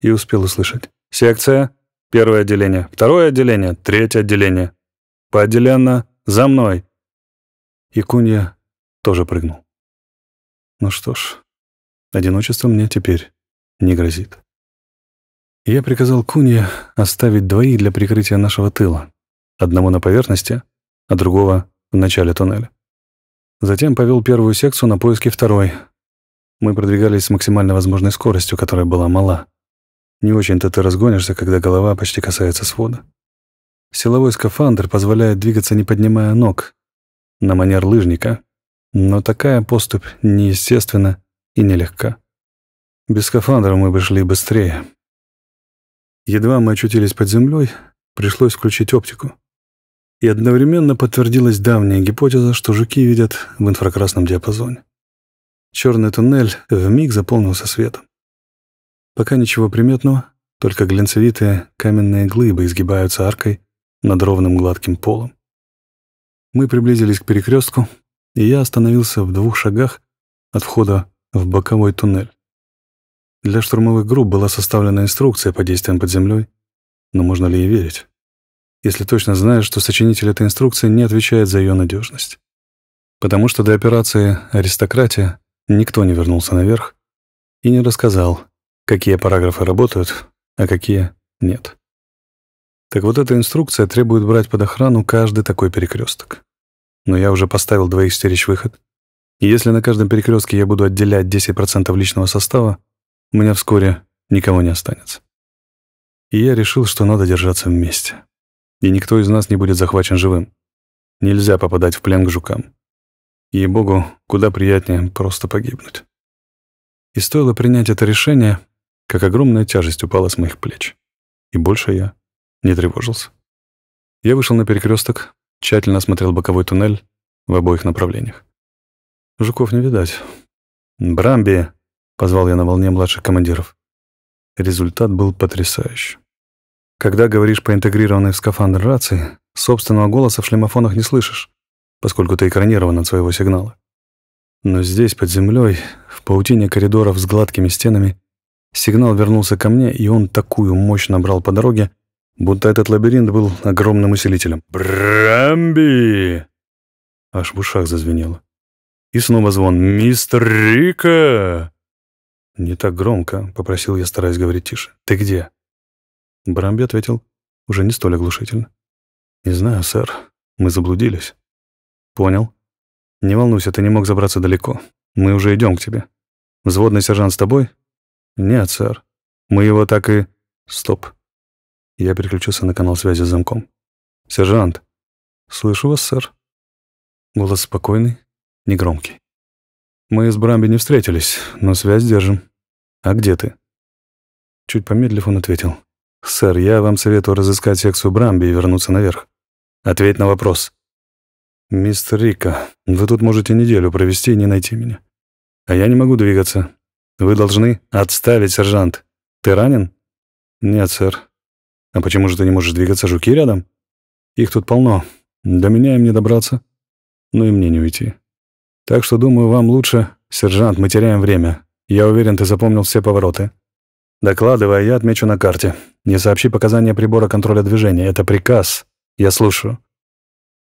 И успел услышать. «Секция. Первое отделение. Второе отделение. Третье отделение. Поотделенно. За мной!» И Кунья тоже прыгнул. Ну что ж, одиночество мне теперь не грозит я приказал Куни оставить двоих для прикрытия нашего тыла. Одного на поверхности, а другого в начале туннеля. Затем повел первую секцию на поиски второй. Мы продвигались с максимально возможной скоростью, которая была мала. Не очень-то ты разгонишься, когда голова почти касается свода. Силовой скафандр позволяет двигаться, не поднимая ног, на манер лыжника, но такая поступь неестественна и нелегка. Без скафандра мы бы шли быстрее, Едва мы очутились под землей, пришлось включить оптику. И одновременно подтвердилась давняя гипотеза, что жуки видят в инфракрасном диапазоне. Черный туннель вмиг заполнился светом. Пока ничего приметного, только глинцевитые каменные глыбы изгибаются аркой над ровным гладким полом. Мы приблизились к перекрестку, и я остановился в двух шагах от входа в боковой туннель. Для штурмовых групп была составлена инструкция по действиям под землей, но можно ли ей верить? Если точно знаешь, что сочинитель этой инструкции не отвечает за ее надежность. Потому что до операции «Аристократия» никто не вернулся наверх и не рассказал, какие параграфы работают, а какие нет. Так вот эта инструкция требует брать под охрану каждый такой перекресток. Но я уже поставил двоих стеречь выход. И если на каждом перекрестке я буду отделять 10% личного состава, у меня вскоре никого не останется. И я решил, что надо держаться вместе. И никто из нас не будет захвачен живым. Нельзя попадать в плен к жукам. Ей-богу, куда приятнее просто погибнуть. И стоило принять это решение, как огромная тяжесть упала с моих плеч. И больше я не тревожился. Я вышел на перекресток, тщательно осмотрел боковой туннель в обоих направлениях. Жуков не видать. «Брамби!» Позвал я на волне младших командиров. Результат был потрясающий. Когда говоришь по интегрированной в скафандр рации, собственного голоса в шлемофонах не слышишь, поскольку ты экранирован от своего сигнала. Но здесь, под землей, в паутине коридоров с гладкими стенами, сигнал вернулся ко мне, и он такую мощь набрал по дороге, будто этот лабиринт был огромным усилителем. «Брамби!» Аж в ушах зазвенело. И снова звон «Мистер Рика!» «Не так громко», — попросил я, стараясь говорить тише. «Ты где?» Барамби ответил уже не столь оглушительно. «Не знаю, сэр. Мы заблудились». «Понял. Не волнуйся, ты не мог забраться далеко. Мы уже идем к тебе. Взводный сержант с тобой?» «Нет, сэр. Мы его так и...» «Стоп». Я переключился на канал связи с замком. «Сержант!» «Слышу вас, сэр». Голос спокойный, негромкий. Мы с Брамби не встретились, но связь держим. А где ты?» Чуть помедлив, он ответил. «Сэр, я вам советую разыскать секцию Брамби и вернуться наверх. Ответь на вопрос». «Мистер Рика, вы тут можете неделю провести и не найти меня. А я не могу двигаться. Вы должны отставить, сержант. Ты ранен?» «Нет, сэр». «А почему же ты не можешь двигаться? Жуки рядом?» «Их тут полно. До меня им не добраться. Но и мне не уйти. Так что, думаю, вам лучше... Сержант, мы теряем время. Я уверен, ты запомнил все повороты. Докладывай, а я отмечу на карте. Не сообщи показания прибора контроля движения. Это приказ. Я слушаю.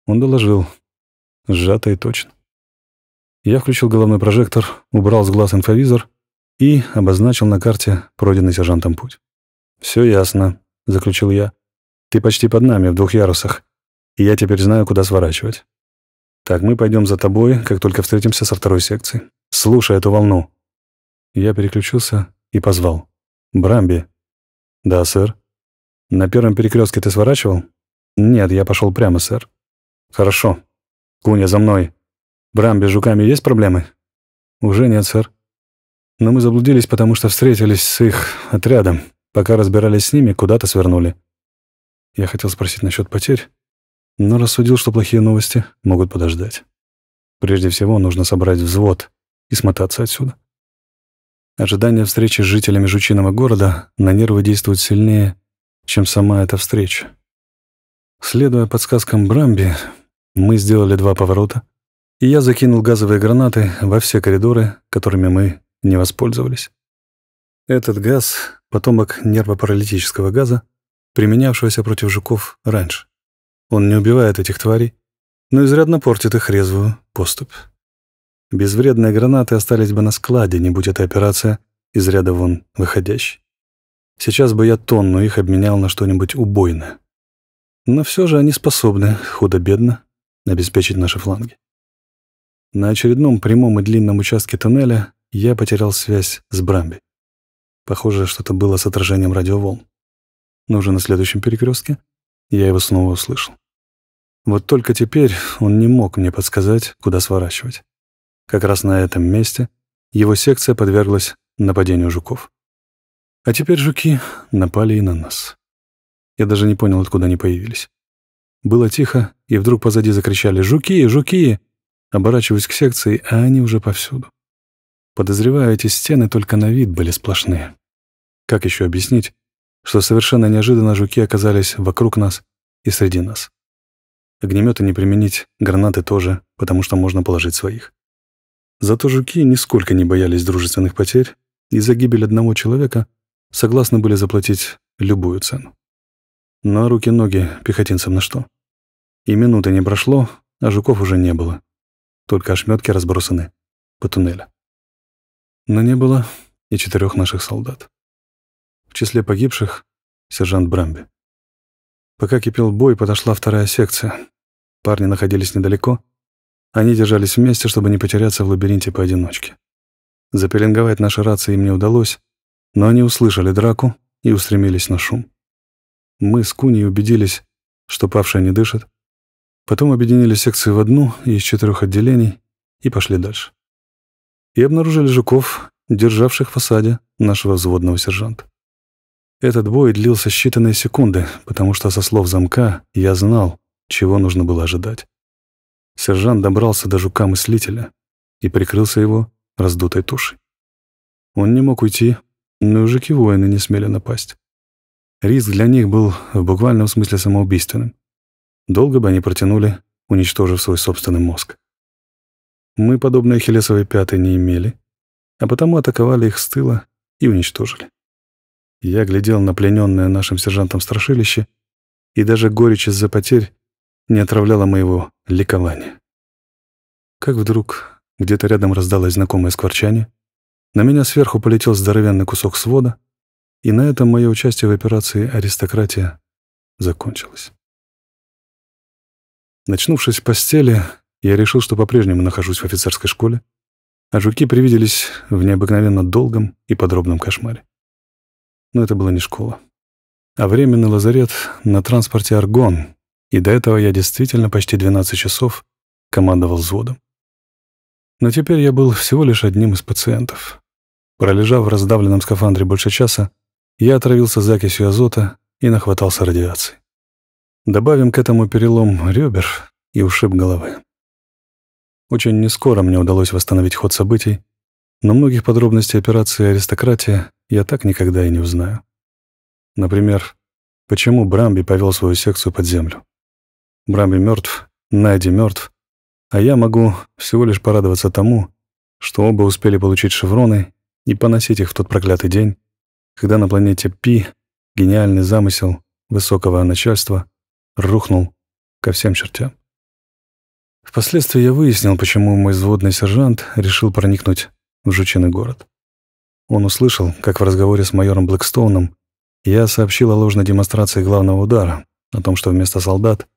Он доложил. Сжато и точно. Я включил головной прожектор, убрал с глаз инфовизор и обозначил на карте пройденный сержантом путь. «Все ясно», — заключил я. «Ты почти под нами, в двух ярусах, и я теперь знаю, куда сворачивать». Так, мы пойдем за тобой, как только встретимся со второй секцией. Слушай эту волну». Я переключился и позвал. «Брамби». «Да, сэр». «На первом перекрестке ты сворачивал?» «Нет, я пошел прямо, сэр». «Хорошо. Куня, за мной. Брамби, с жуками есть проблемы?» «Уже нет, сэр». «Но мы заблудились, потому что встретились с их отрядом. Пока разбирались с ними, куда-то свернули». Я хотел спросить насчет потерь, но рассудил, что плохие новости могут подождать. Прежде всего, нужно собрать взвод и смотаться отсюда. Ожидание встречи с жителями жучиного города на нервы действует сильнее, чем сама эта встреча. Следуя подсказкам Брамби, мы сделали два поворота, и я закинул газовые гранаты во все коридоры, которыми мы не воспользовались. Этот газ — потомок нервопаралитического газа, применявшегося против жуков раньше. Он не убивает этих тварей, но изрядно портит их резвую поступ. Безвредные гранаты остались бы на складе, не будь эта операция из ряда вон выходящей. Сейчас бы я тонну их обменял на что-нибудь убойное. Но все же они способны, худо-бедно, обеспечить наши фланги. На очередном прямом и длинном участке туннеля я потерял связь с Брамби. Похоже, что-то было с отражением радиоволн. Но уже на следующем перекрестке я его снова услышал. Вот только теперь он не мог мне подсказать, куда сворачивать. Как раз на этом месте его секция подверглась нападению жуков. А теперь жуки напали и на нас. Я даже не понял, откуда они появились. Было тихо, и вдруг позади закричали «Жуки! Жуки!» Оборачиваюсь к секции, а они уже повсюду. Подозреваю, эти стены только на вид были сплошные. Как еще объяснить, что совершенно неожиданно жуки оказались вокруг нас и среди нас? Огнеметы не применить, гранаты тоже, потому что можно положить своих. Зато жуки нисколько не боялись дружественных потерь и за гибель одного человека согласны были заплатить любую цену. Но руки-ноги пехотинцам на что? И минуты не прошло, а жуков уже не было. Только ошметки разбросаны по туннелю. Но не было и четырех наших солдат. В числе погибших — сержант Брамби. Пока кипел бой, подошла вторая секция. Парни находились недалеко. Они держались вместе, чтобы не потеряться в лабиринте поодиночке. Запеленговать наши рации им не удалось, но они услышали драку и устремились на шум. Мы с Куней убедились, что павшие не дышат. Потом объединили секции в одну из четырех отделений и пошли дальше. И обнаружили жуков, державших в осаде нашего взводного сержанта. Этот бой длился считанные секунды, потому что, со слов замка, я знал, чего нужно было ожидать? Сержант добрался до жука-мыслителя и прикрылся его раздутой тушей. Он не мог уйти, но и жуки-воины не смели напасть. Риск для них был в буквальном смысле самоубийственным. Долго бы они протянули, уничтожив свой собственный мозг. Мы подобной хелесовой пятой не имели, а потому атаковали их с тыла и уничтожили. Я глядел на плененное нашим сержантом страшилище, и даже горечь из-за потерь не отравляло моего ликования. Как вдруг где-то рядом раздалось знакомое скворчание, на меня сверху полетел здоровенный кусок свода, и на этом мое участие в операции «Аристократия» закончилось. Начнувшись в постели, я решил, что по-прежнему нахожусь в офицерской школе, а жуки привиделись в необыкновенно долгом и подробном кошмаре. Но это была не школа, а временный лазарет на транспорте «Аргон», и до этого я действительно почти 12 часов командовал взводом. Но теперь я был всего лишь одним из пациентов. Пролежав в раздавленном скафандре больше часа, я отравился закисью азота и нахватался радиации. Добавим к этому перелом ребер и ушиб головы. Очень нескоро мне удалось восстановить ход событий, но многих подробностей операции «Аристократия» я так никогда и не узнаю. Например, почему Брамби повел свою секцию под землю. Брамби мертв, Найди мертв, а я могу всего лишь порадоваться тому, что оба успели получить шевроны и поносить их в тот проклятый день, когда на планете Пи гениальный замысел высокого начальства рухнул ко всем чертям. Впоследствии я выяснил, почему мой взводный сержант решил проникнуть в Жучиный город. Он услышал, как в разговоре с майором Блэкстоуном я сообщил о ложной демонстрации главного удара, о том, что вместо солдат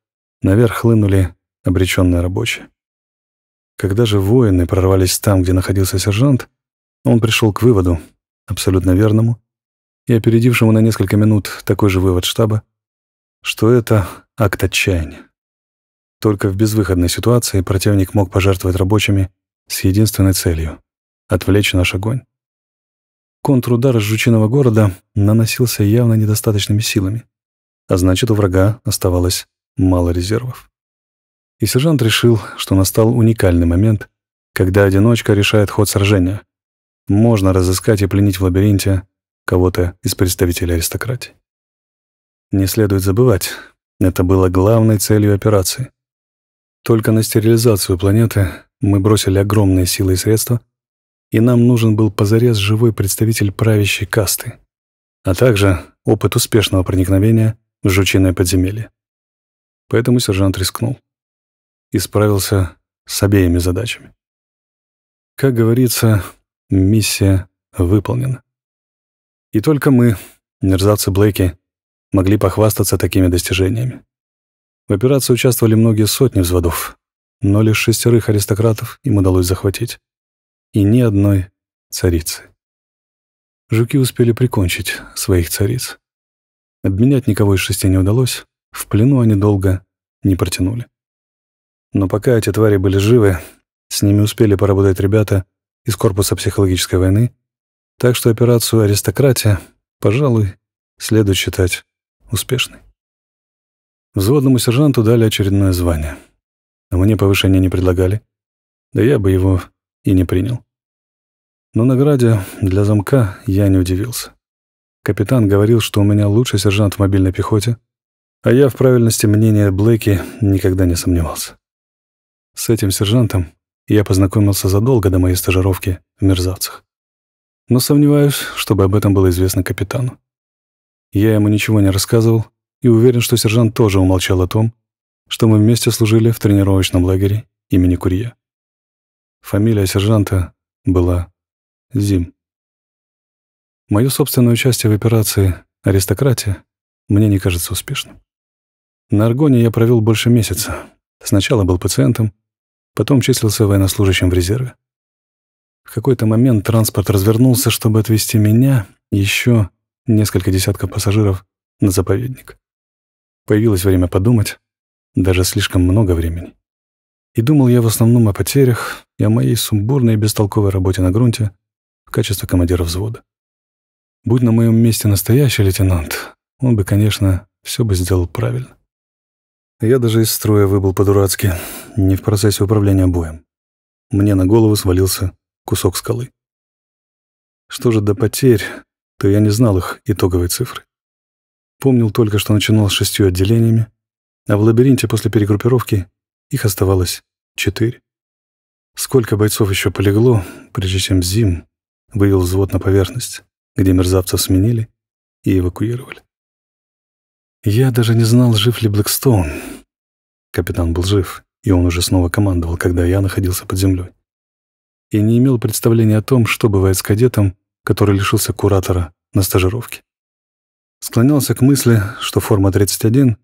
Наверх хлынули обреченные рабочие. Когда же воины прорвались там, где находился сержант, он пришел к выводу, абсолютно верному, и опередившему на несколько минут такой же вывод штаба, что это акт отчаяния. Только в безвыходной ситуации противник мог пожертвовать рабочими с единственной целью — отвлечь наш огонь. Контрудар жучиного города наносился явно недостаточными силами, а значит, у врага оставалось мало резервов. И сержант решил, что настал уникальный момент, когда одиночка решает ход сражения. Можно разыскать и пленить в лабиринте кого-то из представителей аристократии. Не следует забывать, это было главной целью операции. Только на стерилизацию планеты мы бросили огромные силы и средства, и нам нужен был позарез живой представитель правящей касты, а также опыт успешного проникновения в жучиное подземелье. Поэтому сержант рискнул и справился с обеими задачами. Как говорится, миссия выполнена. И только мы, мерзавцы Блейки, могли похвастаться такими достижениями. В операции участвовали многие сотни взводов, но лишь шестерых аристократов им удалось захватить. И ни одной царицы. Жуки успели прикончить своих цариц. Обменять никого из шести не удалось, в плену они долго не протянули. Но пока эти твари были живы, с ними успели поработать ребята из корпуса психологической войны, так что операцию «Аристократия», пожалуй, следует считать успешной. Взводному сержанту дали очередное звание. А мне повышение не предлагали. Да я бы его и не принял. Но награде для замка я не удивился. Капитан говорил, что у меня лучший сержант в мобильной пехоте — а я в правильности мнения Блэки никогда не сомневался. С этим сержантом я познакомился задолго до моей стажировки в «Мерзавцах». Но сомневаюсь, чтобы об этом было известно капитану. Я ему ничего не рассказывал и уверен, что сержант тоже умолчал о том, что мы вместе служили в тренировочном лагере имени Курье. Фамилия сержанта была Зим. Мое собственное участие в операции «Аристократия» мне не кажется успешным. На Аргоне я провел больше месяца. Сначала был пациентом, потом числился военнослужащим в резерве. В какой-то момент транспорт развернулся, чтобы отвезти меня, еще несколько десятков пассажиров, на заповедник. Появилось время подумать, даже слишком много времени. И думал я в основном о потерях и о моей сумбурной и бестолковой работе на грунте в качестве командира взвода. Будь на моем месте настоящий лейтенант, он бы, конечно, все бы сделал правильно. Я даже из строя выбыл по-дурацки, не в процессе управления боем. Мне на голову свалился кусок скалы. Что же до потерь, то я не знал их итоговой цифры. Помнил только, что начинал с шестью отделениями, а в лабиринте после перегруппировки их оставалось четыре. Сколько бойцов еще полегло, прежде чем Зим вывел взвод на поверхность, где мерзавцев сменили и эвакуировали. Я даже не знал, жив ли Блэкстоун. Капитан был жив, и он уже снова командовал, когда я находился под землей. И не имел представления о том, что бывает с кадетом, который лишился куратора на стажировке. Склонялся к мысли, что форма 31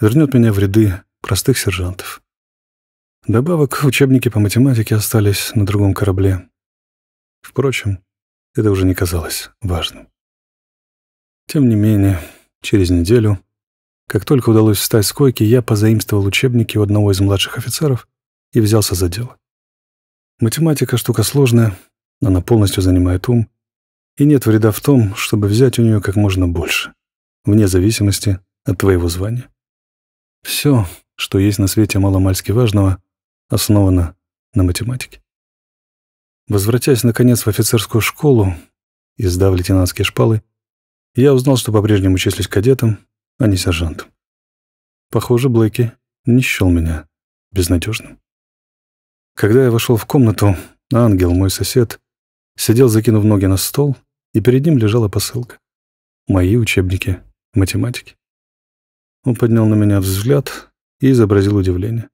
вернет меня в ряды простых сержантов. Добавок, учебники по математике остались на другом корабле. Впрочем, это уже не казалось важным. Тем не менее, через неделю как только удалось встать с койки, я позаимствовал учебники у одного из младших офицеров и взялся за дело. Математика — штука сложная, она полностью занимает ум, и нет вреда в том, чтобы взять у нее как можно больше, вне зависимости от твоего звания. Все, что есть на свете маломальски важного, основано на математике. Возвратясь, наконец, в офицерскую школу, и сдав лейтенантские шпалы, я узнал, что по-прежнему числюсь кадетом а не сержант. Похоже, Блэки не счел меня безнадежным. Когда я вошел в комнату, ангел, мой сосед, сидел, закинув ноги на стол, и перед ним лежала посылка. Мои учебники математики. Он поднял на меня взгляд и изобразил удивление.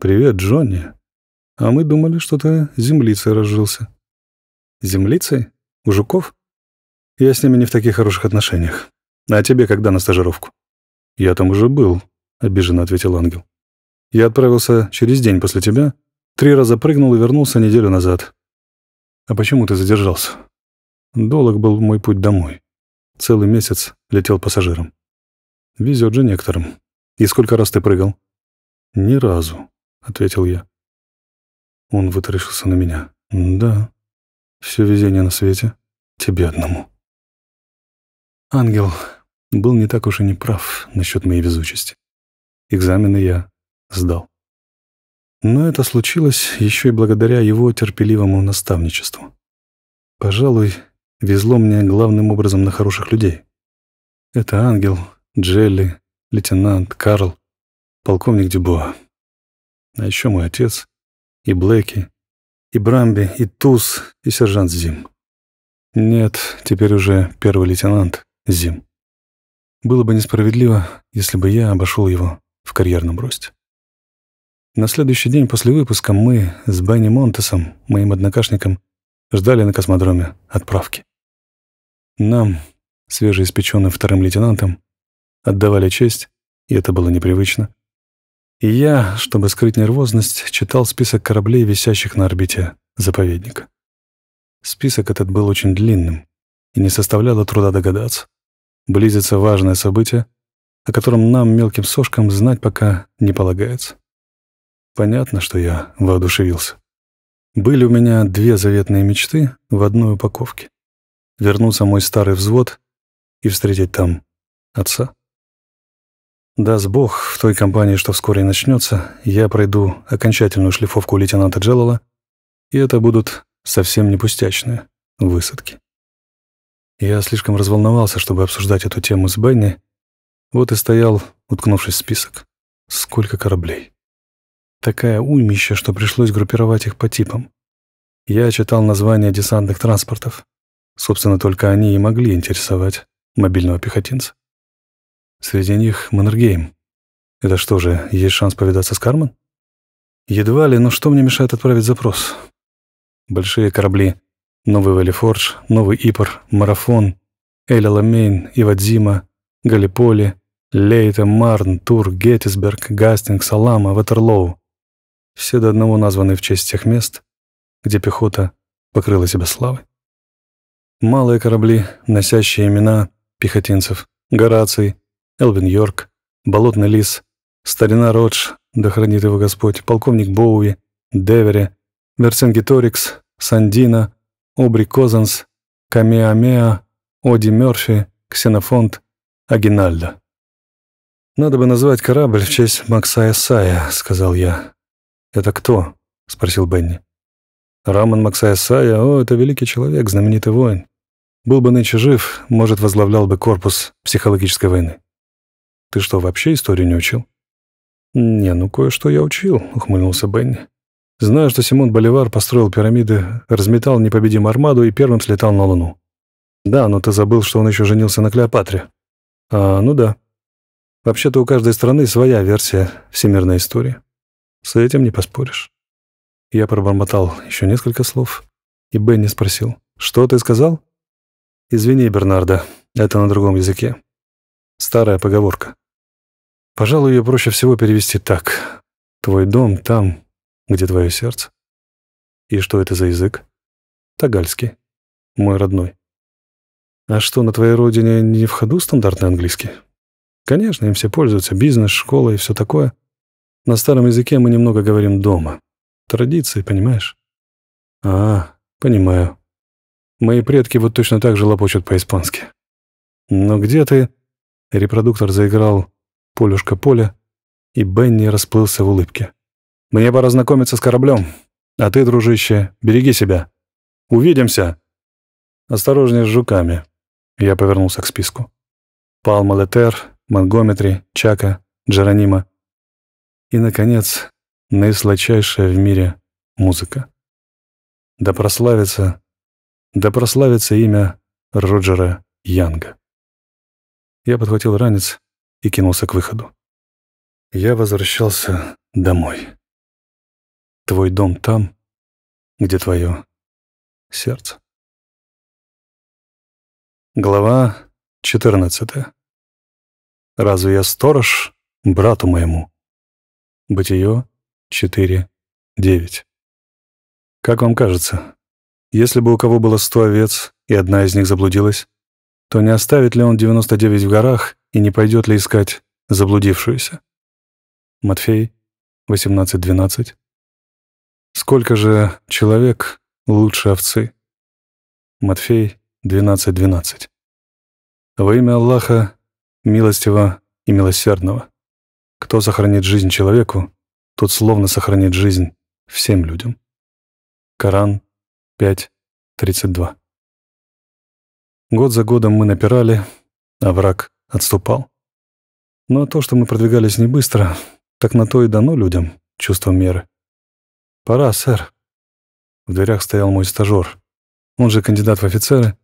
«Привет, Джонни. А мы думали, что ты землицей разжился». «Землицей? У жуков?» «Я с ними не в таких хороших отношениях. А тебе когда на стажировку?» «Я там уже был», — обиженно ответил ангел. «Я отправился через день после тебя, три раза прыгнул и вернулся неделю назад». «А почему ты задержался?» «Долг был мой путь домой. Целый месяц летел пассажиром». «Везет же некоторым. И сколько раз ты прыгал?» «Ни разу», — ответил я. Он вытаращился на меня. «Да, все везение на свете тебе одному». «Ангел», был не так уж и не прав насчет моей везучести. Экзамены я сдал. Но это случилось еще и благодаря его терпеливому наставничеству. Пожалуй, везло мне главным образом на хороших людей. Это Ангел, Джелли, лейтенант Карл, полковник Дюбуа. А еще мой отец, и Блэки, и Брамби, и Туз, и сержант Зим. Нет, теперь уже первый лейтенант Зим. Было бы несправедливо, если бы я обошел его в карьерном росте. На следующий день после выпуска мы с Бенни Монтесом, моим однокашником, ждали на космодроме отправки. Нам, свежеиспеченным вторым лейтенантом, отдавали честь, и это было непривычно. И я, чтобы скрыть нервозность, читал список кораблей, висящих на орбите заповедника. Список этот был очень длинным, и не составляло труда догадаться, Близится важное событие, о котором нам, мелким сошкам, знать пока не полагается. Понятно, что я воодушевился. Были у меня две заветные мечты в одной упаковке. Вернуться мой старый взвод и встретить там отца. Даст Бог, в той компании, что вскоре начнется, я пройду окончательную шлифовку лейтенанта Джеллала, и это будут совсем не пустячные высадки. Я слишком разволновался, чтобы обсуждать эту тему с Бенни. Вот и стоял, уткнувшись в список. Сколько кораблей. Такая уймища, что пришлось группировать их по типам. Я читал названия десантных транспортов. Собственно, только они и могли интересовать мобильного пехотинца. Среди них Маннергейм. Это что же, есть шанс повидаться с Кармен? Едва ли, но что мне мешает отправить запрос? Большие корабли Новый Валифордж, Новый Ипор, Марафон, Эля Ламейн, Ивадзима, Галиполи, Лейта, Марн, Тур, Геттисберг, Гастинг, Салама, Ватерлоу. Все до одного названы в честь тех мест, где пехота покрыла себя славой. Малые корабли, носящие имена пехотинцев, Гораций, Элвин Йорк, Болотный лис, Старина Родж, да хранит его Господь, полковник Боуи, Девери, Торикс, Сандина, Обри Козенс, Камеамеа, Оди Мерфи, Ксенофонт, Агинальдо. «Надо бы назвать корабль в честь Макса Исая», — сказал я. «Это кто?» — спросил Бенни. «Раман Макса Исая, о, это великий человек, знаменитый воин. Был бы нынче жив, может, возглавлял бы корпус психологической войны». «Ты что, вообще историю не учил?» «Не, ну кое-что я учил», — ухмыльнулся Бенни. Знаю, что Симон Боливар построил пирамиды, разметал непобедимую армаду и первым слетал на Луну. Да, но ты забыл, что он еще женился на Клеопатре. А, ну да. Вообще-то у каждой страны своя версия всемирной истории. С этим не поспоришь. Я пробормотал еще несколько слов, и Бенни спросил, «Что ты сказал?» «Извини, Бернардо, это на другом языке. Старая поговорка. Пожалуй, ее проще всего перевести так. Твой дом там, где твое сердце? И что это за язык? Тагальский. Мой родной. А что, на твоей родине не в ходу стандартный английский? Конечно, им все пользуются. Бизнес, школа и все такое. На старом языке мы немного говорим дома. Традиции, понимаешь? А, понимаю. Мои предки вот точно так же лопочут по-испански. Но где ты? Репродуктор заиграл «Полюшка поля», и Бенни расплылся в улыбке. Мне пора знакомиться с кораблем. А ты, дружище, береги себя. Увидимся. Осторожнее с жуками. Я повернулся к списку. Палма Летер, Монгометри, Чака, Джеронима. И, наконец, наисладчайшая в мире музыка. Да прославится, да прославится имя Роджера Янга. Я подхватил ранец и кинулся к выходу. Я возвращался домой. Твой дом там, где твое сердце. Глава 14. Разве я сторож брату моему? Бытие 4.9. Как вам кажется, если бы у кого было сто овец, и одна из них заблудилась, то не оставит ли он 99 в горах и не пойдет ли искать заблудившуюся? Матфей 18.12, Сколько же человек лучше овцы? Матфей 12.12. 12. Во имя Аллаха, милостивого и милосердного. Кто сохранит жизнь человеку, тот словно сохранит жизнь всем людям. Коран 5.32. Год за годом мы напирали, а враг отступал. Но то, что мы продвигались не быстро, так на то и дано людям чувство меры. «Пора, сэр». В дверях стоял мой стажер. Он же кандидат в офицеры,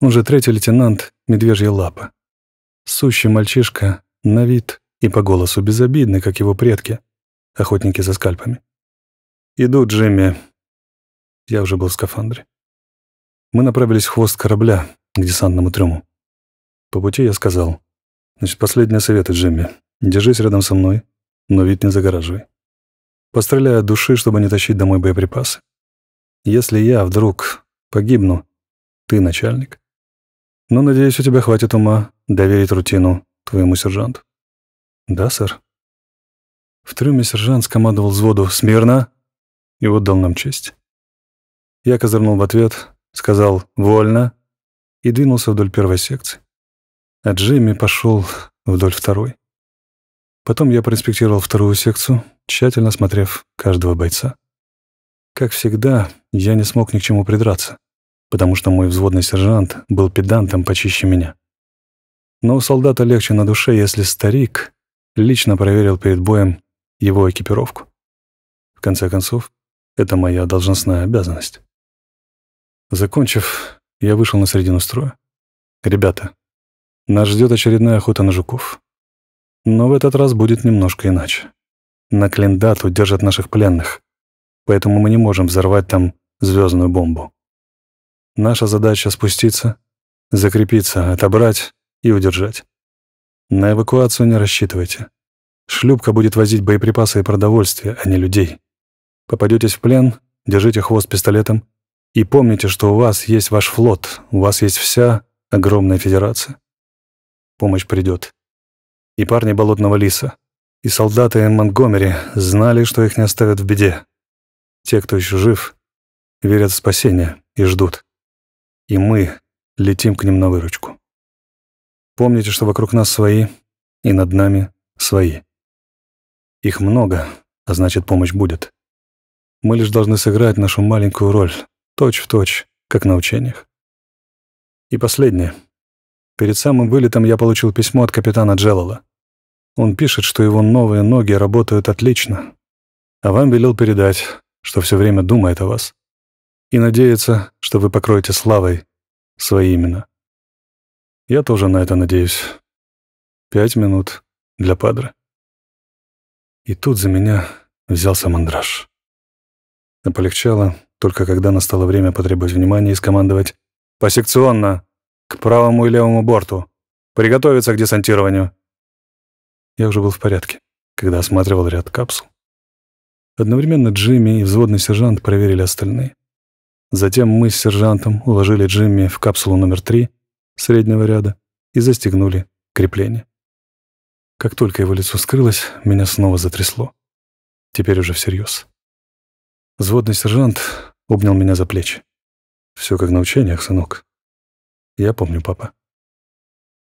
он же третий лейтенант Медвежья Лапа. Сущий мальчишка, на вид и по голосу безобидный, как его предки, охотники за скальпами. «Иду, Джимми». Я уже был в скафандре. Мы направились в хвост корабля к десантному трюму. По пути я сказал, «Значит, последние советы, Джимми. Держись рядом со мной, но вид не загораживай. Постреляю от души, чтобы не тащить домой боеприпасы. Если я вдруг погибну, ты начальник. Но, ну, надеюсь, у тебя хватит ума доверить рутину твоему сержанту. Да, сэр. В трюме сержант скомандовал взводу «Смирно!» и отдал нам честь. Я козырнул в ответ, сказал «Вольно!» и двинулся вдоль первой секции. А Джимми пошел вдоль второй. Потом я проинспектировал вторую секцию, тщательно осмотрев каждого бойца. Как всегда, я не смог ни к чему придраться, потому что мой взводный сержант был педантом почище меня. Но у солдата легче на душе, если старик лично проверил перед боем его экипировку. В конце концов, это моя должностная обязанность. Закончив, я вышел на середину строя. «Ребята, нас ждет очередная охота на жуков. Но в этот раз будет немножко иначе. На Клендату держат наших пленных, поэтому мы не можем взорвать там звездную бомбу. Наша задача — спуститься, закрепиться, отобрать и удержать. На эвакуацию не рассчитывайте. Шлюпка будет возить боеприпасы и продовольствие, а не людей. Попадетесь в плен, держите хвост пистолетом и помните, что у вас есть ваш флот, у вас есть вся огромная федерация. Помощь придет и парни Болотного Лиса, и солдаты Монгомери знали, что их не оставят в беде. Те, кто еще жив, верят в спасение и ждут. И мы летим к ним на выручку. Помните, что вокруг нас свои, и над нами свои. Их много, а значит, помощь будет. Мы лишь должны сыграть нашу маленькую роль, точь-в-точь, точь, как на учениях. И последнее — Перед самым вылетом я получил письмо от капитана Джеллала. Он пишет, что его новые ноги работают отлично. А вам велел передать, что все время думает о вас. И надеется, что вы покроете славой свои имена. Я тоже на это надеюсь. Пять минут для падры. И тут за меня взялся мандраж. А полегчало, только когда настало время потребовать внимания и скомандовать «Посекционно!» К правому и левому борту. Приготовиться к десантированию. Я уже был в порядке, когда осматривал ряд капсул. Одновременно Джимми и взводный сержант проверили остальные. Затем мы с сержантом уложили Джимми в капсулу номер три среднего ряда и застегнули крепление. Как только его лицо скрылось, меня снова затрясло. Теперь уже всерьез. Взводный сержант обнял меня за плечи. «Все как на учениях, сынок. Я помню, папа.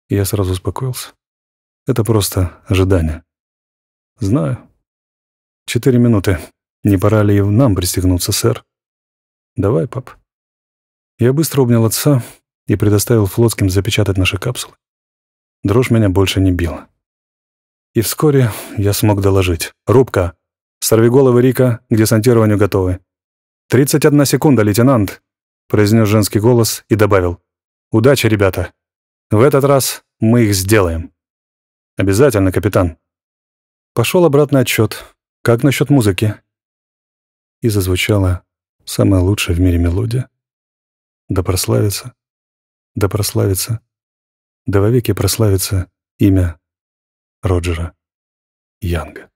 Я сразу успокоился. Это просто ожидание. Знаю. Четыре минуты. Не пора ли и нам пристегнуться, сэр? Давай, пап. Я быстро обнял отца и предоставил флотским запечатать наши капсулы. Дрожь меня больше не била. И вскоре я смог доложить. «Рубка! Сорвиголовы Рика к десантированию готовы!» Тридцать одна секунда, лейтенант!» — произнес женский голос и добавил. Удачи, ребята. В этот раз мы их сделаем. Обязательно, капитан. Пошел обратный отчет. Как насчет музыки? И зазвучала самая лучшая в мире мелодия. Да прославится, да прославится, да вовеки прославится имя Роджера Янга.